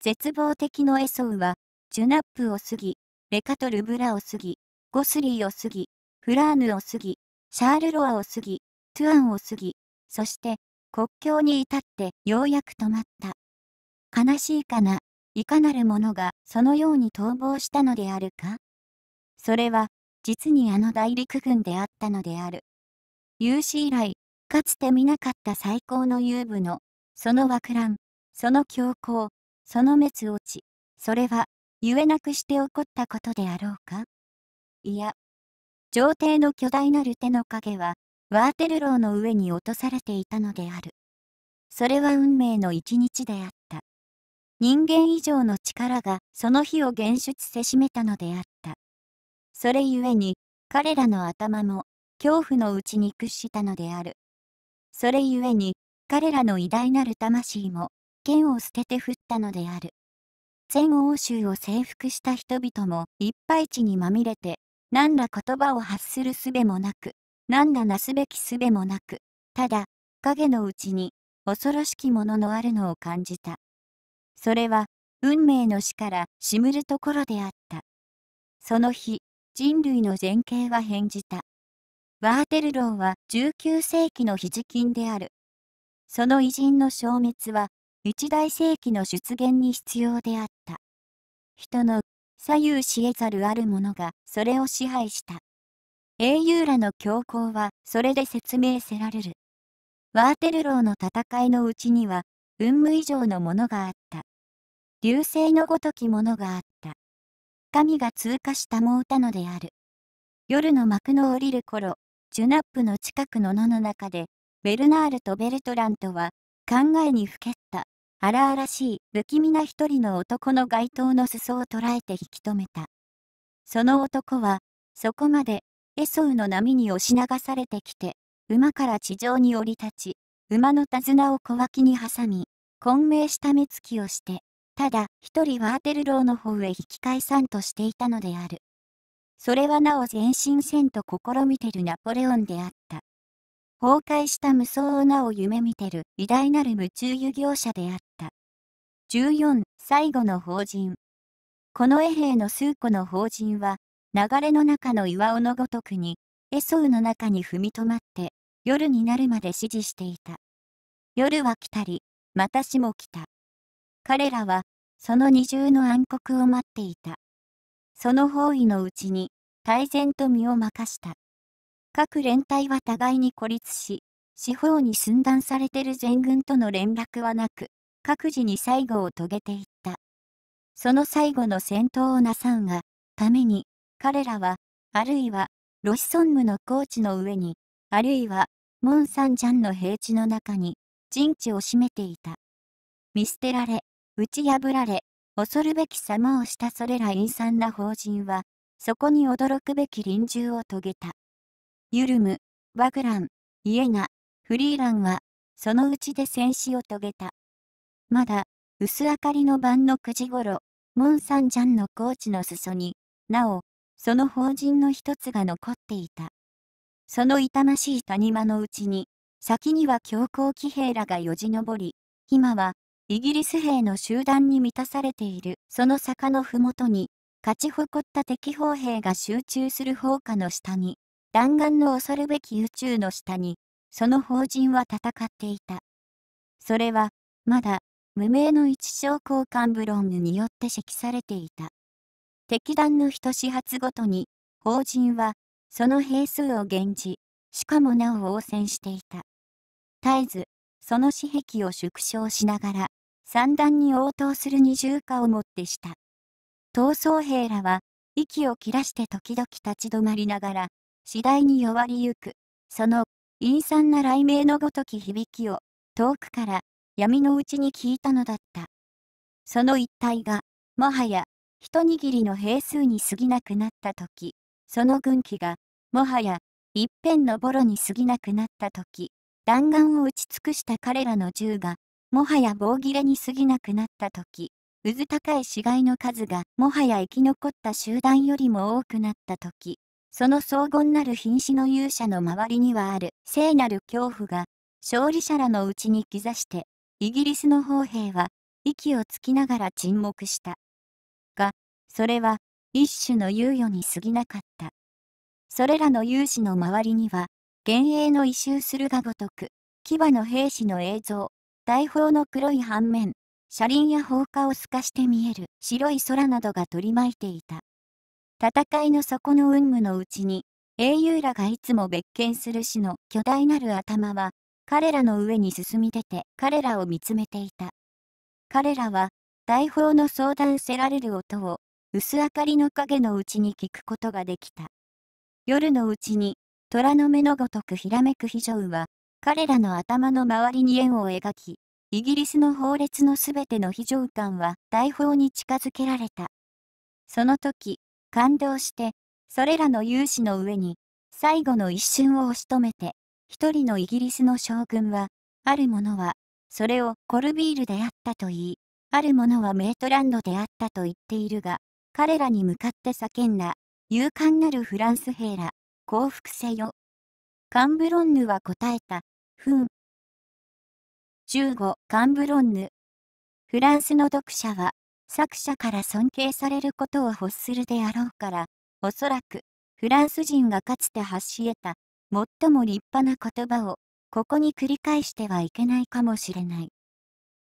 絶望的のエソウは、ジュナップを過ぎ、レカトルブラを過ぎ、ゴスリーを過ぎ、フラーヌを過ぎ、シャールロアを過ぎ、トゥアンを過ぎ、そして、国境に至ってようやく止まった。悲しいかな。いかなる者がそのように逃亡したのであるかそれは、実にあの大陸軍であったのである。有史以来、かつて見なかった最高の遊部の、その惑乱、その強行、その滅落ち、それは、ゆえなくして起こったことであろうかいや、上帝の巨大なる手の影は、ワーテルローの上に落とされていたのである。それは運命の一日であった。人間以上の力がその火を現出せしめたのであった。それゆえに、彼らの頭も恐怖のうちに屈したのである。それゆえに、彼らの偉大なる魂も、剣を捨てて振ったのである。全欧州を征服した人々もいっぱい地にまみれて、何ら言葉を発する術もなく、何らなすべき術もなく、ただ、影のうちに、恐ろしきもののあるのを感じた。それは運命の死からしむるところであった。その日、人類の前景は変じた。ワーテルローは19世紀の肘金である。その偉人の消滅は一大世紀の出現に必要であった。人の左右しえざるあるものがそれを支配した。英雄らの強行はそれで説明せられる。ワーテルローの戦いのうちには、運無以上のものがあった。流星のごときものがあった。神が通過したもうたのである。夜の幕の降りる頃、ジュナップの近くの野の中で、ベルナールとベルトラントは、考えにふけった、荒々しい、不気味な一人の男の街灯の裾を捉えて引き止めた。その男は、そこまで、エソウの波に押し流されてきて、馬から地上に降り立ち、馬の手綱を小脇に挟み、混迷した目つきをして、ただ、一人はアテルローの方へ引き返さんとしていたのである。それはなお前進戦と試みてるナポレオンであった。崩壊した無双をなお夢見てる偉大なる夢中遊業者であった。14、最後の法人。この衛兵の数個の法人は、流れの中の岩尾のごとくに、エソウの中に踏みとまって、夜になるまで指示していた。夜は来たり、またしも来た。彼らは、その二重の暗黒を待っていた。その包囲のうちに、大然と身を任した。各連隊は互いに孤立し、四方に寸断されてる全軍との連絡はなく、各自に最後を遂げていった。その最後の戦闘をなさんが、ために、彼らは、あるいは、ロシソンムの高地の上に、あるいは、モン・サン・ジャンの平地の中に、陣地を占めていた。見捨てられ、打ち破られ、恐るべき様をしたそれら陰惨な法人は、そこに驚くべき臨終を遂げた。ユルム、ワグラン、イエナ、フリーランは、そのうちで戦死を遂げた。まだ、薄明かりの晩の9時ごろ、モン・サンジャンの高地の裾に、なお、その法人の一つが残っていた。その痛ましい谷間のうちに、先には強硬騎兵らがよじ登り、今は、イギリス兵の集団に満たされているその坂のふもとに、勝ち誇った敵砲兵が集中する砲火の下に、弾丸の恐るべき宇宙の下に、その法人は戦っていた。それは、まだ、無名の一将交換ブロンによって指摘されていた。敵弾の一始発ごとに、法人は、その兵数を減じ、しかもなお応戦していた。絶えず、その私壁を縮小しながら、三段に応答する二重化をもってした。闘争兵らは、息を切らして時々立ち止まりながら、次第に弱りゆく、その、陰惨な雷鳴のごとき響きを、遠くから、闇のうちに聞いたのだった。その一帯が、もはや、一握りの兵数に過ぎなくなった時、その軍旗が、もはや、一辺のボロに過ぎなくなった時、弾丸を打ち尽くした彼らの銃が、もはや棒切れに過ぎなくなった時、うず高い死骸の数がもはや生き残った集団よりも多くなった時、その荘厳なる瀕死の勇者の周りにはある聖なる恐怖が、勝利者らのうちに刻して、イギリスの砲兵は、息をつきながら沈黙した。が、それは、一種の猶予に過ぎなかった。それらの勇士の周りには、幻影の異臭するがごとく、牙の兵士の映像、大砲の黒い反面、車輪や砲火を透かして見える白い空などが取り巻いていた。戦いの底の雲霧のうちに、英雄らがいつも別件する死の巨大なる頭は、彼らの上に進み出て彼らを見つめていた。彼らは、大砲の相談せられる音を、薄明かりの影のうちに聞くことができた。夜のうちに、虎の目のごとくひらめく非常は、彼らの頭の周りに円を描き、イギリスの法律のすべての非常感は大砲に近づけられた。その時、感動して、それらの勇士の上に、最後の一瞬を押し止めて、一人のイギリスの将軍は、ある者は、それをコルビールであったと言い、ある者はメートランドであったと言っているが、彼らに向かって叫んだ、勇敢なるフランス兵ら。降伏せよ。カンブロンヌは答えた、ふん。15カンブロンヌ。フランスの読者は、作者から尊敬されることを欲するであろうから、おそらく、フランス人がかつて発し得た、最も立派な言葉を、ここに繰り返してはいけないかもしれない。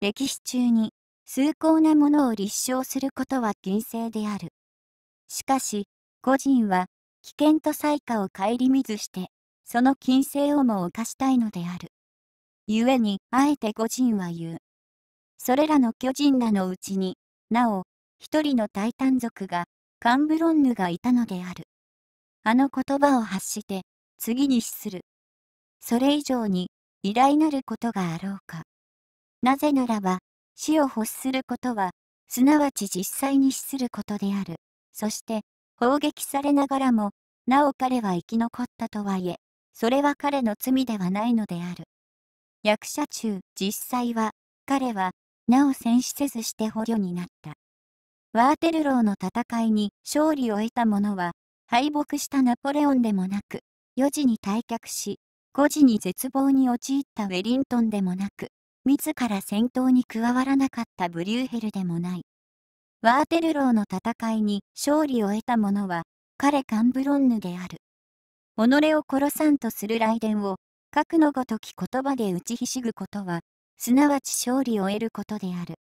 歴史中に、崇高なものを立証することは禁制である。しかし、個人は、危険と災禍を顧みずして、その禁制をも犯したいのである。故に、あえて五人は言う。それらの巨人らのうちに、なお、一人の大胆族が、カンブロンヌがいたのである。あの言葉を発して、次に死する。それ以上に、偉大なることがあろうか。なぜならば、死を欲することは、すなわち実際に死することである。そして、砲撃されながらも、なお彼は生き残ったとはいえ、それは彼の罪ではないのである。役者中、実際は、彼は、なお戦死せずして捕虜になった。ワーテルローの戦いに勝利を得た者は、敗北したナポレオンでもなく、4時に退却し、5時に絶望に陥ったウェリントンでもなく、自ら戦闘に加わらなかったブリューヘルでもない。ワーテルローの戦いに勝利を得た者は、彼カンブロンヌである。己を殺さんとする雷電を、核のごとき言葉で打ちひしぐことは、すなわち勝利を得ることである。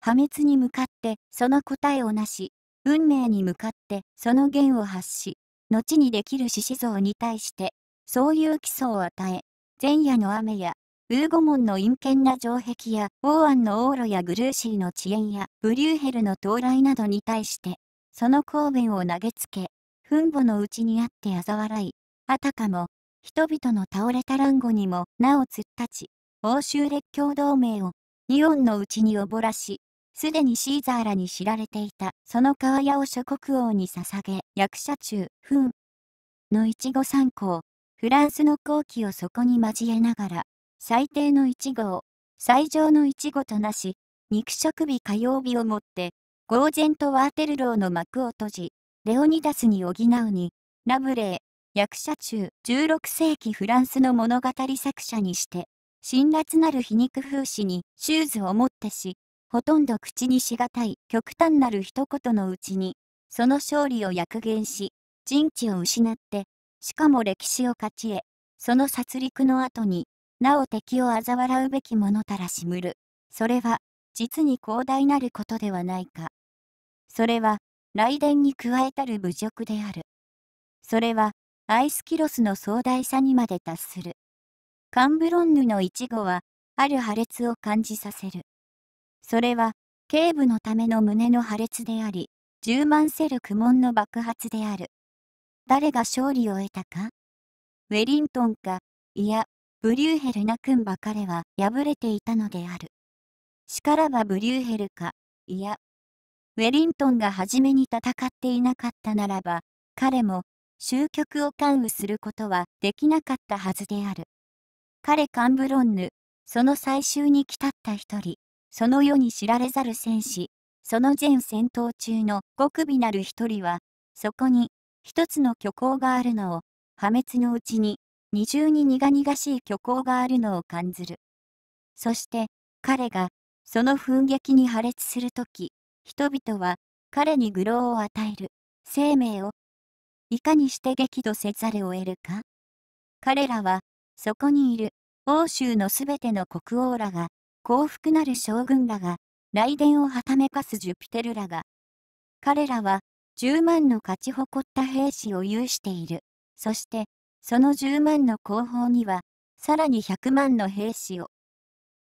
破滅に向かってその答えをなし、運命に向かってその弦を発し、後にできる獅子像に対して、そういう基礎を与え、前夜の雨やウーゴモンの陰険な城壁や、王安の往路やグルーシーの遅延や、ブリューヘルの到来などに対して、その公弁を投げつけ、墳墓のうちにあって嘲笑い、あたかも、人々の倒れた乱後にも、なお突っ立ち、欧州列強同盟を、イオンのうちにおぼらし、すでにシーザーらに知られていた、その川屋を諸国王に捧げ、役者中、墳の一五三項、フランスの好奇をそこに交えながら、最低の1号、最上の1号となし、肉食日火曜日をもって、ゴージェント・ワーテルローの幕を閉じ、レオニダスに補うに、ラブレー、役者中16世紀フランスの物語作者にして、辛辣なる皮肉風刺にシューズをもってし、ほとんど口にしがたい極端なる一言のうちに、その勝利を躍減し、陣地を失って、しかも歴史を勝ち得、その殺戮の後に、なお敵を嘲笑うべき者たらしむる。それは、実に広大なることではないか。それは、雷電に加えたる侮辱である。それは、アイスキロスの壮大さにまで達する。カンブロンヌの一号は、ある破裂を感じさせる。それは、警部のための胸の破裂であり、10万セル苦悶の爆発である。誰が勝利を得たかウェリントンか、いや、ブリューヘル泣くんば彼は敗れていたのである。しからばブリューヘルか、いや、ウェリントンが初めに戦っていなかったならば、彼も終局を関与することはできなかったはずである。彼カンブロンヌ、その最終に来たった一人、その世に知られざる戦士、その全戦闘中の極微なる一人は、そこに一つの虚構があるのを破滅のうちに二重に苦々しい虚構があるのを感ずる。そして彼がその噴劇に破裂するとき、人々は彼に愚弄を与える生命をいかにして激怒せざるを得るか。彼らはそこにいる欧州のすべての国王らが幸福なる将軍らが雷電をはためかすジュピテルらが彼らは十万の勝ち誇った兵士を有しているそしてその10万の後方には、さらに100万の兵士を。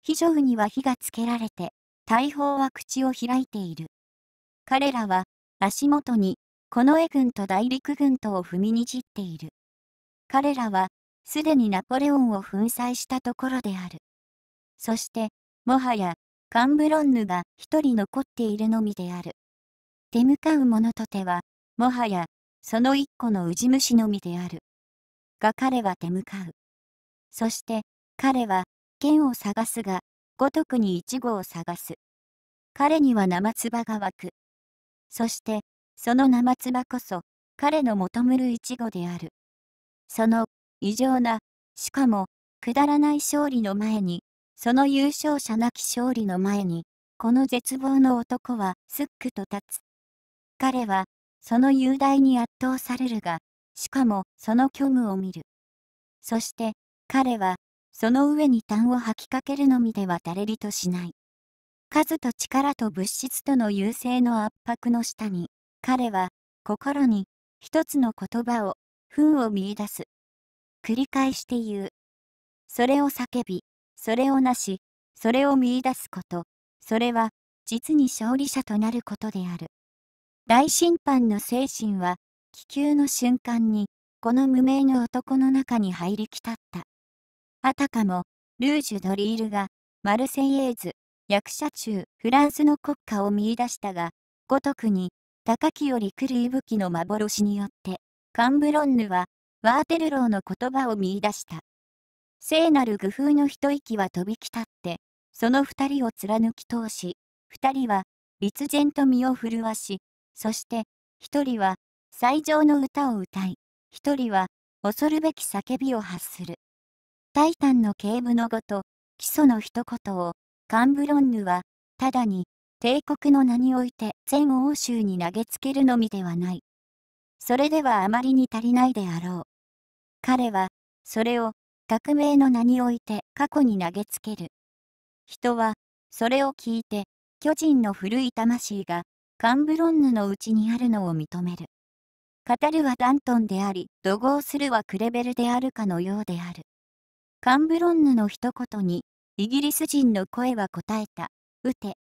非常には火がつけられて、大砲は口を開いている。彼らは、足元に、この絵軍と大陸軍とを踏みにじっている。彼らは、すでにナポレオンを粉砕したところである。そして、もはや、カンブロンヌが一人残っているのみである。出向かう者とては、もはや、その一個のウジ虫のみである。が彼は出向かう。そして彼は剣を探すが、ごとくに一号を探す。彼には生唾が湧く。そしてその生唾こそ彼の求むる一ゴである。その異常な、しかもくだらない勝利の前に、その優勝者なき勝利の前に、この絶望の男はすっくと立つ。彼は、その雄大に圧倒されるが、しかもその虚無を見る。そして彼はその上に痰を吐きかけるのみでは誰りとしない。数と力と物質との優勢の圧迫の下に彼は心に一つの言葉を糞を見いだす。繰り返して言う。それを叫び、それをなし、それを見いだすこと、それは実に勝利者となることである。大審判の精神は気球の瞬間に、この無名の男の中に入り浸った。あたかも、ルージュ・ドリールが、マルセイエーズ、役者中、フランスの国家を見いだしたが、ごとくに、高きより来る息吹の幻によって、カンブロンヌは、ワーテルローの言葉を見いだした。聖なる愚風の一息は飛び来たって、その二人を貫き通し、二人は、立然と身を震わし、そして、一人は、最上の歌を歌い、一人は恐るべき叫びを発する。タイタンの警部のごと、基礎の一言を、カンブロンヌは、ただに、帝国の名において全欧州に投げつけるのみではない。それではあまりに足りないであろう。彼は、それを、革命の名において過去に投げつける。人は、それを聞いて、巨人の古い魂が、カンブロンヌのうちにあるのを認める。語るはダントンであり、怒号するはクレベルであるかのようである。カンブロンヌの一言に、イギリス人の声は答えた、打て。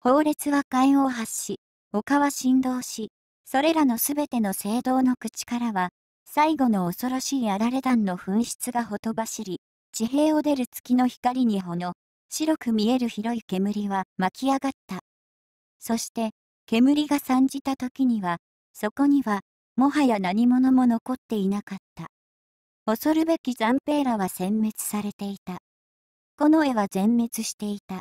法律は海を発し、丘は振動し、それらのすべての聖堂の口からは、最後の恐ろしいあられ弾の噴出がほとばしり、地平を出る月の光にほの、白く見える広い煙は巻き上がった。そして、煙が散じた時には、そこには、もはや何者も残っていなかった。恐るべき残兵らは殲滅されていた。この絵は全滅していた。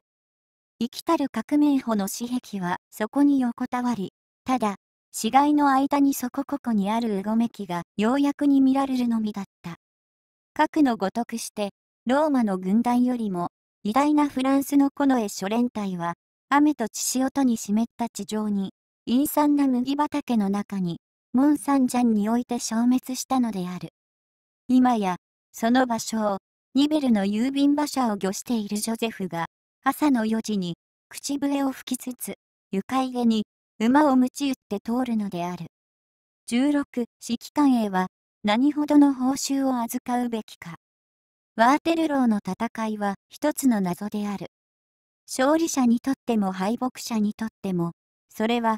生きたる革命歩の死壁はそこに横たわり、ただ、死骸の間にそこここにあるうごめきがようやくに見られるのみだった。核のごとくして、ローマの軍団よりも、偉大なフランスの近衛諸連隊は、雨と血潮とに湿った地上に、陰惨な麦畑の中に、モンサンジャンにおいて消滅したのである。今や、その場所を、ニベルの郵便馬車を御しているジョゼフが、朝の4時に、口笛を吹きつつ、床上に、馬を鞭打って通るのである。16、指揮官へは、何ほどの報酬を預かうべきか。ワーテルローの戦いは一つの謎である。勝利者にとっても敗北者にとっても、それは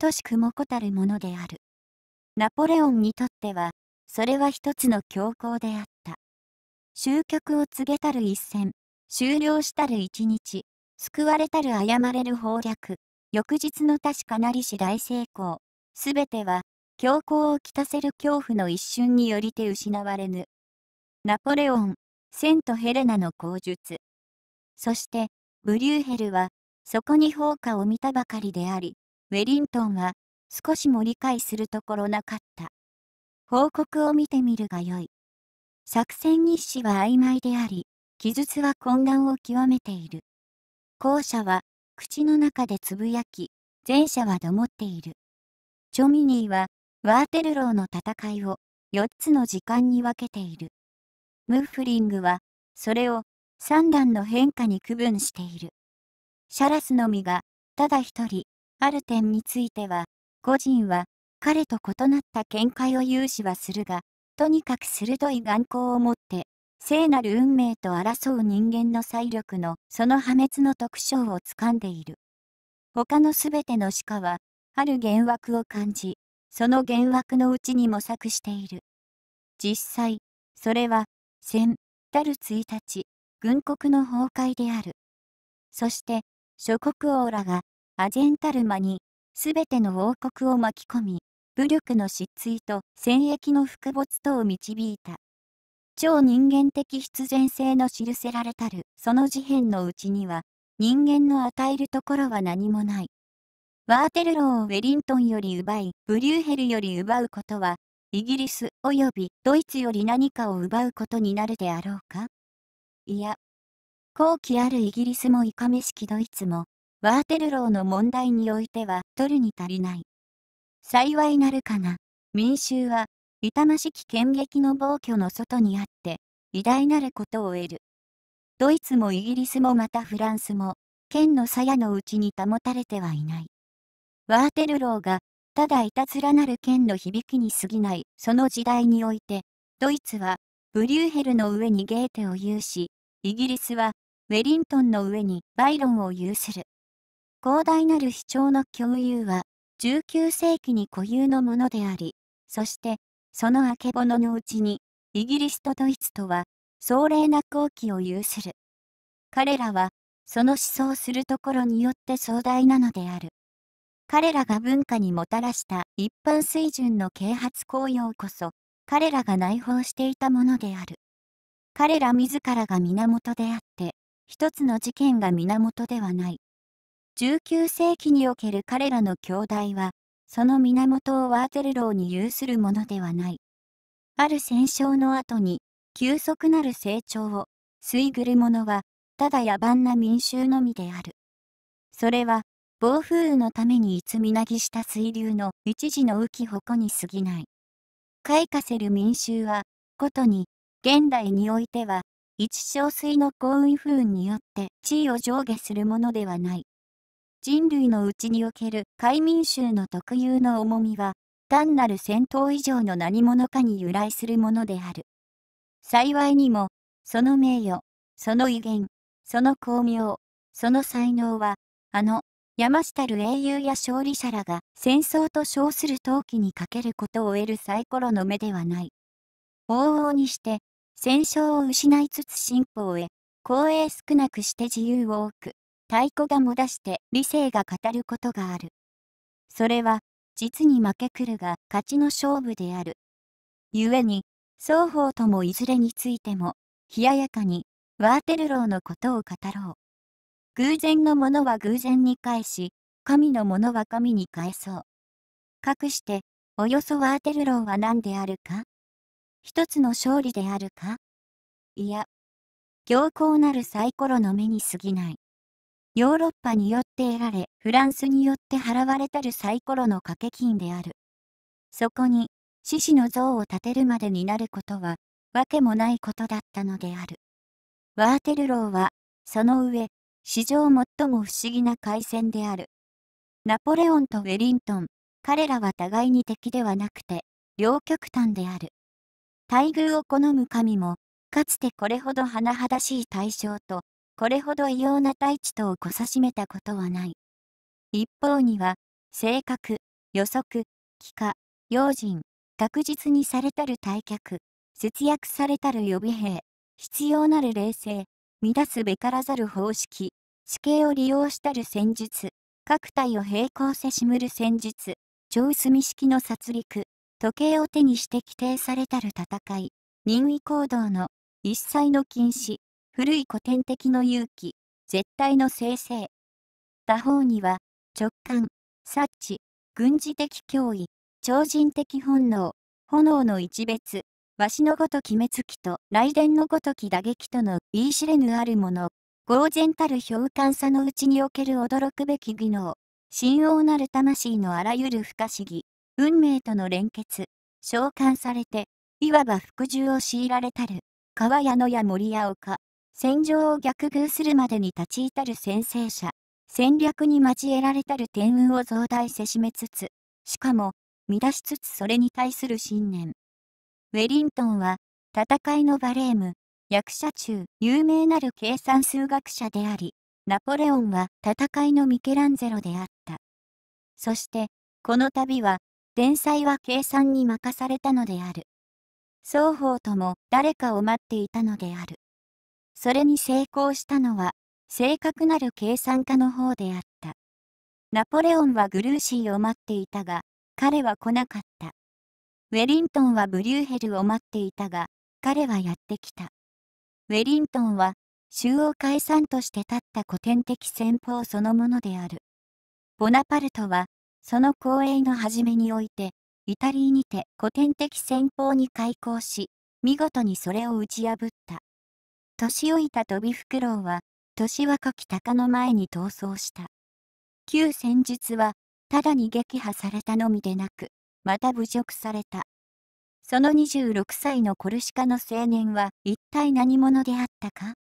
等しくもこたるものである。ナポレオンにとっては、それは一つの強行であった。終局を告げたる一戦、終了したる一日、救われたる謝れる法略、翌日の確かなりし大成功、すべては、強行をきたせる恐怖の一瞬によりて失われぬ。ナポレオン、セントヘレナの口述。そして、ブリューヘルは、そこに放火を見たばかりであり、ウェリントンは、少しも理解するところなかった。報告を見てみるがよい。作戦日誌は曖昧であり、記述は混乱を極めている。後者は口の中でつぶやき、前者はどもっている。チョミニーはワーテルローの戦いを4つの時間に分けている。ムッフリングはそれを3段の変化に区分している。シャラスのみがただ一人、ある点については個人は、彼と異なった見解を有しはするが、とにかく鋭い眼光を持って、聖なる運命と争う人間の才力のその破滅の特徴をつかんでいる。他のすべての鹿は、ある幻惑を感じ、その幻惑のうちに模索している。実際、それは、戦、たる1日、軍国の崩壊である。そして、諸国王らが、アジェンタルマにすべての王国を巻き込み、武力の失墜と戦役の復没等を導いた。超人間的必然性の記せられたるその事変のうちには、人間の与えるところは何もない。ワーテルローをウェリントンより奪い、ブリューヘルより奪うことは、イギリス及びドイツより何かを奪うことになるであろうかいや、後期あるイギリスもいかめしきドイツも、ワーテルローの問題においては取るに足りない。幸いなるかな。民衆は、痛ましき剣撃の暴挙の外にあって、偉大なることを得る。ドイツもイギリスもまたフランスも、剣の鞘のうちに保たれてはいない。ワーテルローが、ただいたずらなる剣の響きに過ぎない、その時代において、ドイツは、ブリューヘルの上にゲーテを有し、イギリスは、ウェリントンの上にバイロンを有する。広大なる主張の共有は、19世紀に固有のものであり、そして、そのあけぼののうちに、イギリスとドイツとは、壮麗な好機を有する。彼らは、その思想するところによって壮大なのである。彼らが文化にもたらした一般水準の啓発効用こそ、彼らが内包していたものである。彼ら自らが源であって、一つの事件が源ではない。19世紀における彼らの兄弟は、その源をワーゼルローに有するものではない。ある戦勝の後に、急速なる成長を、吸いぐる者は、ただ野蛮な民衆のみである。それは、暴風雨のためにいつみなぎした水流の一時の雨き矛に過ぎない。開花せる民衆は、ことに、現代においては、一小水の幸運不運によって地位を上下するものではない。人類のうちにおける海民衆の特有の重みは、単なる戦闘以上の何者かに由来するものである。幸いにも、その名誉、その威厳、その巧妙、その才能は、あの、山下る英雄や勝利者らが戦争と称する陶器にかけることを得るサイコロの目ではない。往々にして、戦勝を失いつつ進歩を得、光栄少なくして自由を多く、太鼓がもだして理性が語ることがある。それは、実に負けくるが勝ちの勝負である。故に、双方ともいずれについても、冷ややかに、ワーテルローのことを語ろう。偶然のものは偶然に返し、神のものは神に返そう。かくして、およそワーテルローは何であるか一つの勝利であるかいや、強硬なるサイコロの目に過ぎない。ヨーロッパによって得られ、フランスによって払われたるサイコロの掛け金である。そこに、獅子の像を建てるまでになることは、わけもないことだったのである。ワーテルローは、その上、史上最も不思議な海戦である。ナポレオンとウェリントン、彼らは互いに敵ではなくて、両極端である。待遇を好む神も、かつてこれほど甚だしい対象とこれほど異様な大地とをこさしめたことはない。一方には、正確、予測、帰化、用心、確実にされたる退却、節約されたる予備兵、必要なる冷静、乱すべからざる方式、地形を利用したる戦術、各体を平行せしむる戦術、超隅式の殺戮、時計を手にして規定されたる戦い、任意行動の一切の禁止、古い古典的の勇気、絶対の生成。他方には、直感、察知、軍事的脅威、超人的本能、炎の一別、わしのごとき目つきと雷電のごとき打撃との言い知れぬあるもの、呆然たる氷感さのうちにおける驚くべき技能、神王なる魂のあらゆる不可思議、運命との連結、召喚されて、いわば服従を強いられたる、川谷野や森や丘、戦場を逆遇するまでに立ち至る先制者、戦略に交えられたる天運を増大せしめつつ、しかも、乱しつつそれに対する信念。ウェリントンは、戦いのバレーム、役者中、有名なる計算数学者であり、ナポレオンは戦いのミケランゼロであった。そして、この度は、天才は計算に任されたのである。双方とも誰かを待っていたのである。それに成功したのは、正確なる計算家の方であった。ナポレオンはグルーシーを待っていたが、彼は来なかった。ウェリントンはブリューヘルを待っていたが、彼はやってきた。ウェリントンは、州を解散として立った古典的戦法そのものである。ボナパルトは、その公営の初めにおいて、イタリーにて古典的戦法に開港し、見事にそれを打ち破った。年老いた飛びフクロウは、年若き鷹の前に逃走した。旧戦術は、ただに撃破されたのみでなく、また侮辱された。その26歳のコルシカの青年は一体何者であったか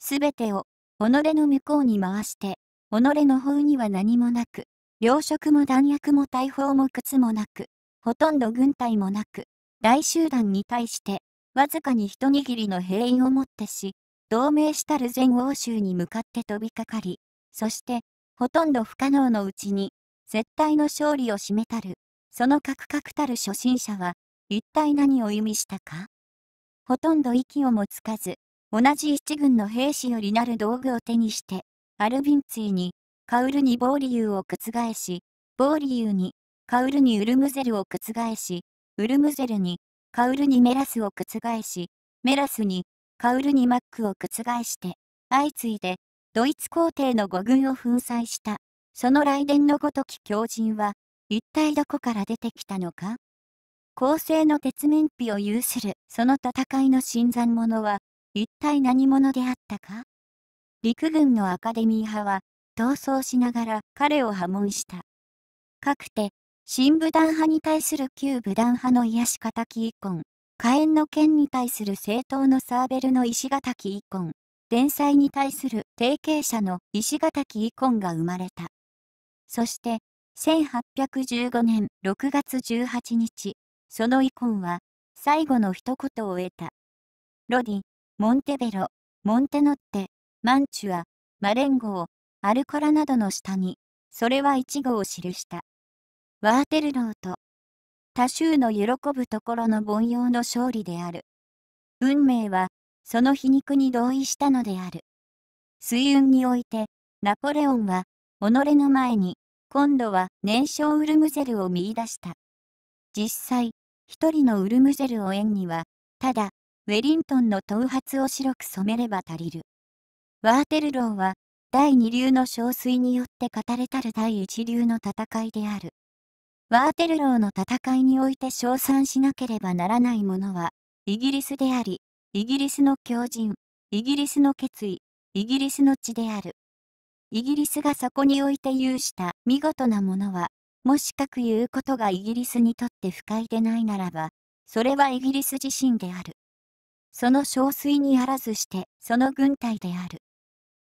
すべてを、己の向こうに回して、己の方には何もなく、糧食も弾薬も大砲も靴もなく、ほとんど軍隊もなく、大集団に対して、わずかに一握りの兵員をもってし、同盟したる全欧州に向かって飛びかかり、そして、ほとんど不可能のうちに、絶対の勝利を占めたる、そのカクカクたる初心者は、一体何を意味したかほとんど息をもつかず、同じ一軍の兵士よりなる道具を手にして、アルビンツィに、カウルにボーリユーを覆し、ボーリユーに、カウルにウルムゼルを覆し、ウルムゼルに、カウルにメラスを覆し、メラスにカウルにマックを覆して、相次いでドイツ皇帝の五軍を粉砕した。その雷電のごとき狂人は、一体どこから出てきたのか恒星の鉄面皮を有するその戦いの新参者は、一体何者であったか陸軍のアカデミー派は、逃走しながら彼を破門した。かくて、新武断派に対する旧武断派の癒し方き遺ン、火炎の剣に対する政党のサーベルの石き遺ン、連才に対する提携者の石き遺ンが生まれた。そして、1815年6月18日、その遺ンは、最後の一言を得た。ロディ、モンテベロ、モンテノッテ、マンチュア、マレンゴー、アルコラなどの下に、それは一語を記した。ワーテルローと、多州の喜ぶところの凡庸の勝利である。運命は、その皮肉に同意したのである。水運において、ナポレオンは、己の前に、今度は年少ウルムゼルを見出した。実際、一人のウルムゼルを縁には、ただ、ウェリントンの頭髪を白く染めれば足りる。ワーテルローは、第二流の憔悴によって語れたる第一流の戦いである。ワーテルローの戦いにおいて称賛しなければならないものは、イギリスであり、イギリスの強靭、イギリスの決意、イギリスの地である。イギリスがそこにおいて有した見事なものは、もしかく言うことがイギリスにとって不快でないならば、それはイギリス自身である。その憔悴にあらずしてその軍隊である。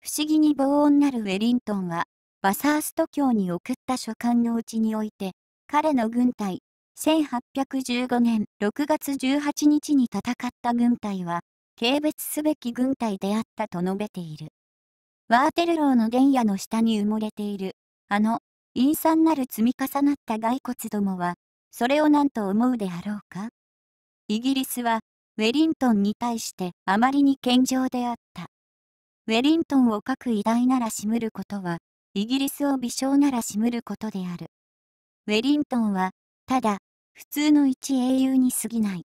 不思議に防音なるウェリントンは、バサースト教に送った書簡のうちにおいて、彼の軍隊、1815年6月18日に戦った軍隊は、軽蔑すべき軍隊であったと述べている。ワーテルローの原夜の下に埋もれている、あの、陰惨なる積み重なった骸骨どもは、それを何と思うであろうかイギリスは、ウェリントンに対してあまりに健常であった。ウェリントンを書く偉大ならしむることは、イギリスを微笑ならしむることである。ウェリントンは、ただ、普通の一英雄に過ぎない。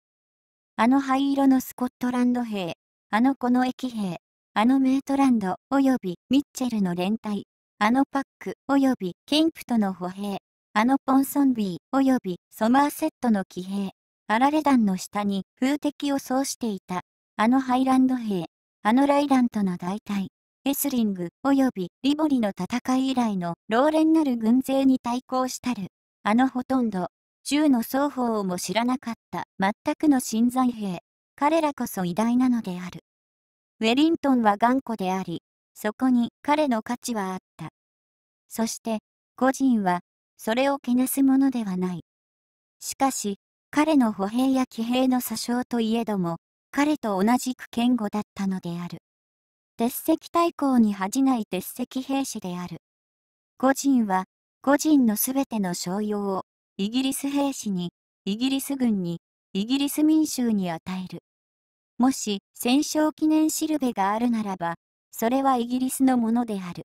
あの灰色のスコットランド兵、あのこの駅兵、あのメートランド及びミッチェルの連隊、あのパック及びケンプトの歩兵、あのポンソンビー及びソマーセットの騎兵、アラレダンの下に風敵を奏していた、あのハイランド兵、あのライラントの大隊、レスリング及びリボリの戦い以来の老練なる軍勢に対抗したる。あのほとんど、銃の双方をも知らなかった全くの新在兵、彼らこそ偉大なのである。ウェリントンは頑固であり、そこに彼の価値はあった。そして、個人は、それをけなすものではない。しかし、彼の歩兵や騎兵の詐称といえども、彼と同じく堅固だったのである。鉄石対抗に恥じない鉄石兵士である。個人は、個人のすべての商用を、イギリス兵士に、イギリス軍に、イギリス民衆に与える。もし戦勝記念しるべがあるならば、それはイギリスのものである。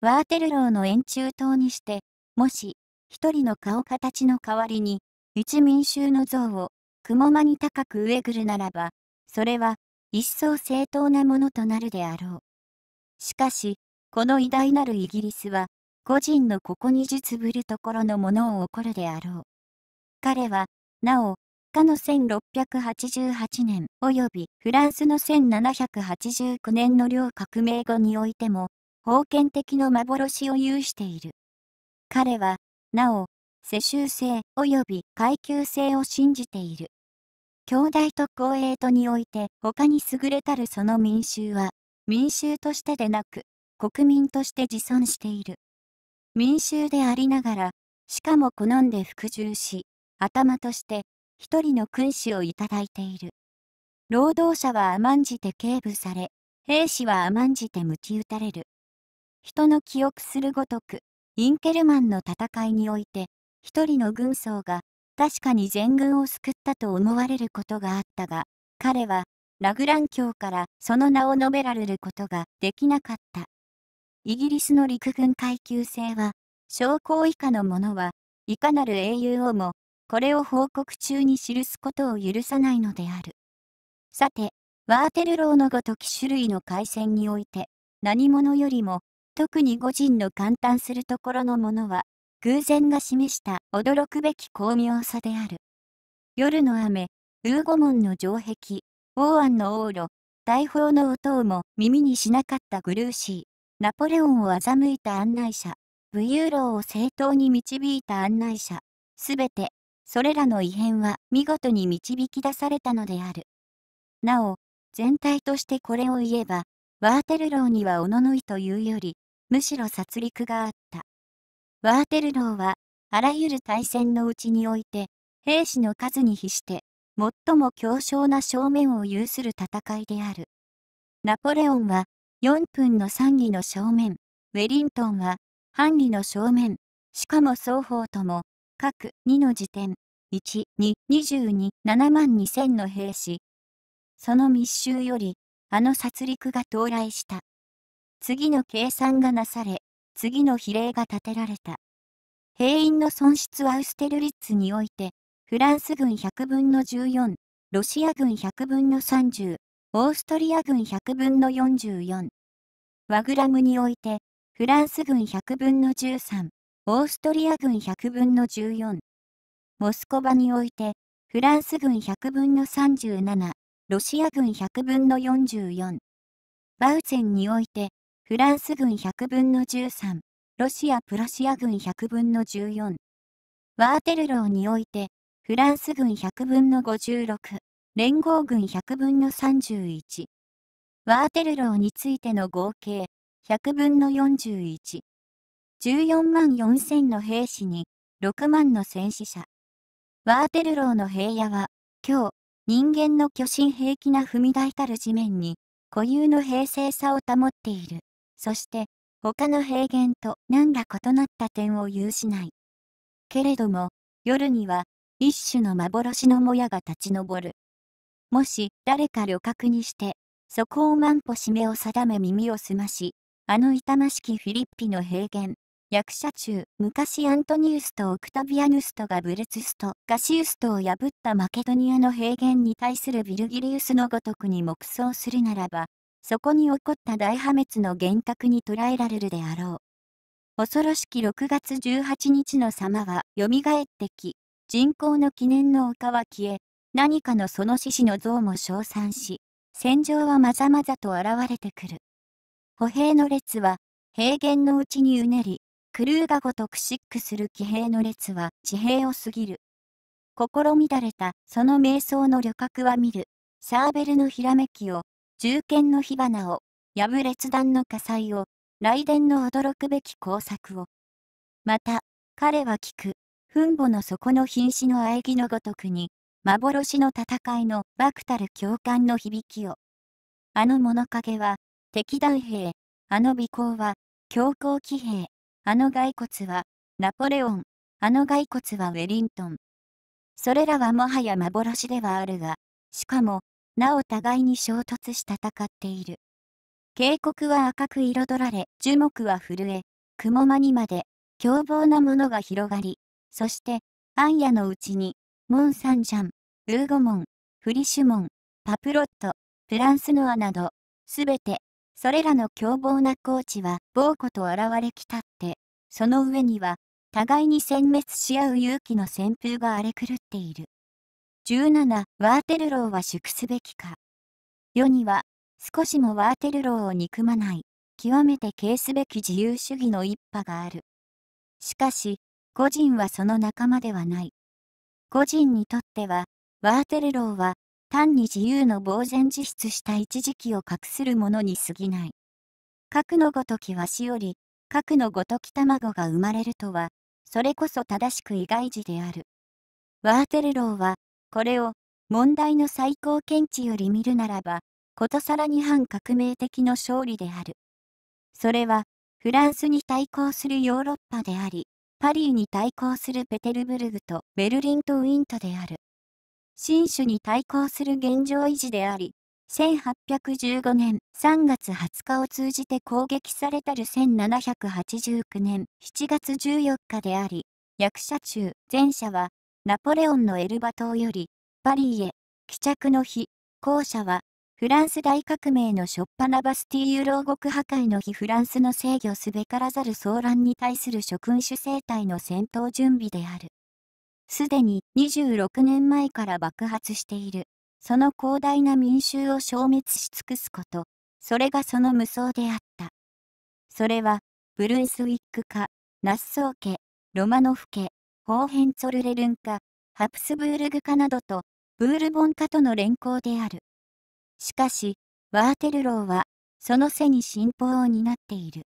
ワーテルローの円柱塔にして、もし、一人の顔形の代わりに、一民衆の像を、雲間に高く植えぐるならば、それは、一層正当なものとなるであろう。しかし、この偉大なるイギリスは、個人のここに実ぶるところのものを起こるであろう。彼は、なお、かの1688年及びフランスの1789年の両革命後においても、封建的の幻を有している。彼は、なお、世襲制及び階級制を信じている。兄弟と公営とにおいて他に優れたるその民衆は、民衆としてでなく、国民として自存している。民衆でありながら、しかも好んで服従し、頭として一人の君主をいただいている。労働者は甘んじて警部され、兵士は甘んじて鞭打たれる。人の記憶するごとく、インケルマンの戦いにおいて、一人の軍曹が、確かに全軍を救ったと思われることがあったが、彼は、ラグラン教からその名を述べられることができなかった。イギリスの陸軍階級制は、将校以下の者は、いかなる英雄をも、これを報告中に記すことを許さないのである。さて、ワーテルローのごとき種類の回線において、何者よりも、特に御人の簡単するところのものは、偶然が示した驚くべき巧妙さである。夜の雨、ウーゴモンの城壁、王安の往路、大砲の音をも耳にしなかったグルーシー。ナポレオンを欺いた案内者、武勇ーを正当に導いた案内者、すべて、それらの異変は見事に導き出されたのである。なお、全体としてこれを言えば、ワーテルローにはおののいというより、むしろ殺戮があった。ワーテルローは、あらゆる対戦のうちにおいて、兵士の数に比して、最も強小な正面を有する戦いである。ナポレオンは、4分の3里の正面、ウェリントンは、半里の正面、しかも双方とも、各2の時点、1、2、22、7万2千の兵士。その密集より、あの殺戮が到来した。次の計算がなされ、次の比例が立てられた。兵員の損失はウステルリッツにおいて、フランス軍100分の14、ロシア軍100分の30、オーストリア軍100分の44。ワグラムにおいて、フランス軍100分の13、オーストリア軍100分の14。モスコバにおいて、フランス軍100分の37、ロシア軍100分の44。バウゼェンにおいて、フランス軍100分の13、ロシア・プロシア軍100分の14。ワーテルローにおいて、フランス軍100分の56、連合軍100分の31。ワーテルローについての合計100分の41。14万4000の兵士に6万の戦死者。ワーテルローの平野は、今日、人間の巨神平気な踏み台たる地面に、固有の平静さを保っている。そして、他の平原と何ら異なった点を有しない。けれども、夜には、一種の幻のもやが立ち上る。もし誰か旅客にしてそこを万歩締めを定め耳を澄ましあの痛ましきフィリッピの平原役者中昔アントニウスとオクタビアヌストがブルツスとガシウストを破ったマケドニアの平原に対するビルギリウスのごとくに黙想するならばそこに起こった大破滅の幻覚に捉えられるであろう。恐ろしき6月18日の様は蘇ってき、人工の記念の丘は消え、何かのその獅子の像も称賛し、戦場はまざまざと現れてくる。歩兵の列は、平原のうちにうねり、クルーがごとくシックする騎兵の列は地平を過ぎる。心乱れたその瞑想の旅客は見る、サーベルのひらめきを、銃剣の火花を、破裂弾の火災を、雷電の驚くべき工作を。また、彼は聞く、墳墓の底の瀕死の喘ぎのごとくに、幻の戦いの漠たる共感の響きを。あの物陰は、敵大兵、あの尾行は、強行騎兵、あの骸骨は、ナポレオン、あの骸骨はウェリントン。それらはもはや幻ではあるが、しかも、なお互いに衝突し戦っている。渓谷は赤く彩られ、樹木は震え、雲間にまで、凶暴なものが広がり、そして、暗夜のうちに、モンサンジャン、ルーゴモン、フリシュモン、パプロット、プランスノアなど、すべて、それらの凶暴なコーチは暴庫と現れきたって、その上には、互いに殲滅し合う勇気の旋風が荒れ狂っている。17、ワーテルローは祝すべきか。世には、少しもワーテルローを憎まない、極めて軽すべき自由主義の一派がある。しかし、個人はその仲間ではない。個人にとっては、ワーテルローは、単に自由の呆然自失した一時期を隠するものに過ぎない。核のごときはしより、核のごとき卵が生まれるとは、それこそ正しく意外児である。ワーテルローは、これを、問題の最高見地より見るならば、ことさらに反革命的の勝利である。それは、フランスに対抗するヨーロッパであり、パリに対抗するペテルブルグとベルリンとウィントである。新種に対抗する現状維持であり、1815年3月20日を通じて攻撃されたる1789年7月14日であり、役者中前者はナポレオンのエルバ島よりパリへ帰着の日、後者はフランス大革命の初っなバスティーユ牢獄破壊の日フランスの制御すべからざる騒乱に対する諸君主政体の戦闘準備である。すでに26年前から爆発している。その広大な民衆を消滅し尽くすこと。それがその無双であった。それは、ブルースウィック家、ナッソー家、ロマノフ家、ホーヘンツォルレルン家、ハプスブールグ家などと、ブールボン家との連行である。しかし、ワーテルローは、その背に信奉を担っている。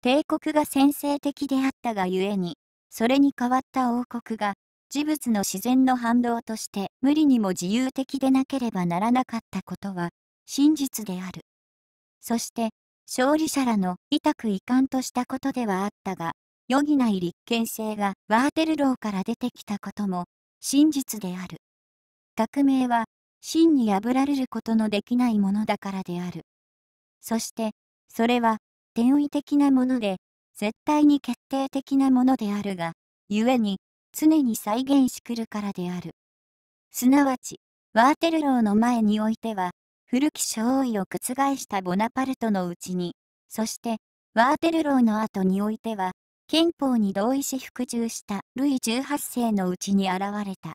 帝国が先制的であったがゆえに、それに代わった王国が、事物の自然の反動として無理にも自由的でなければならなかったことは、真実である。そして、勝利者らの痛く遺憾としたことではあったが、余儀ない立憲性がワーテルローから出てきたことも、真実である。革命は、真に破られることのできないものだからである。そして、それは、天意的なもので、絶対に決定的なものであるが、故に、常に再現しくるからである。すなわち、ワーテルローの前においては、古き勝意を覆したボナパルトのうちに、そして、ワーテルローの後においては、憲法に同意し服従したルイ18世のうちに現れた。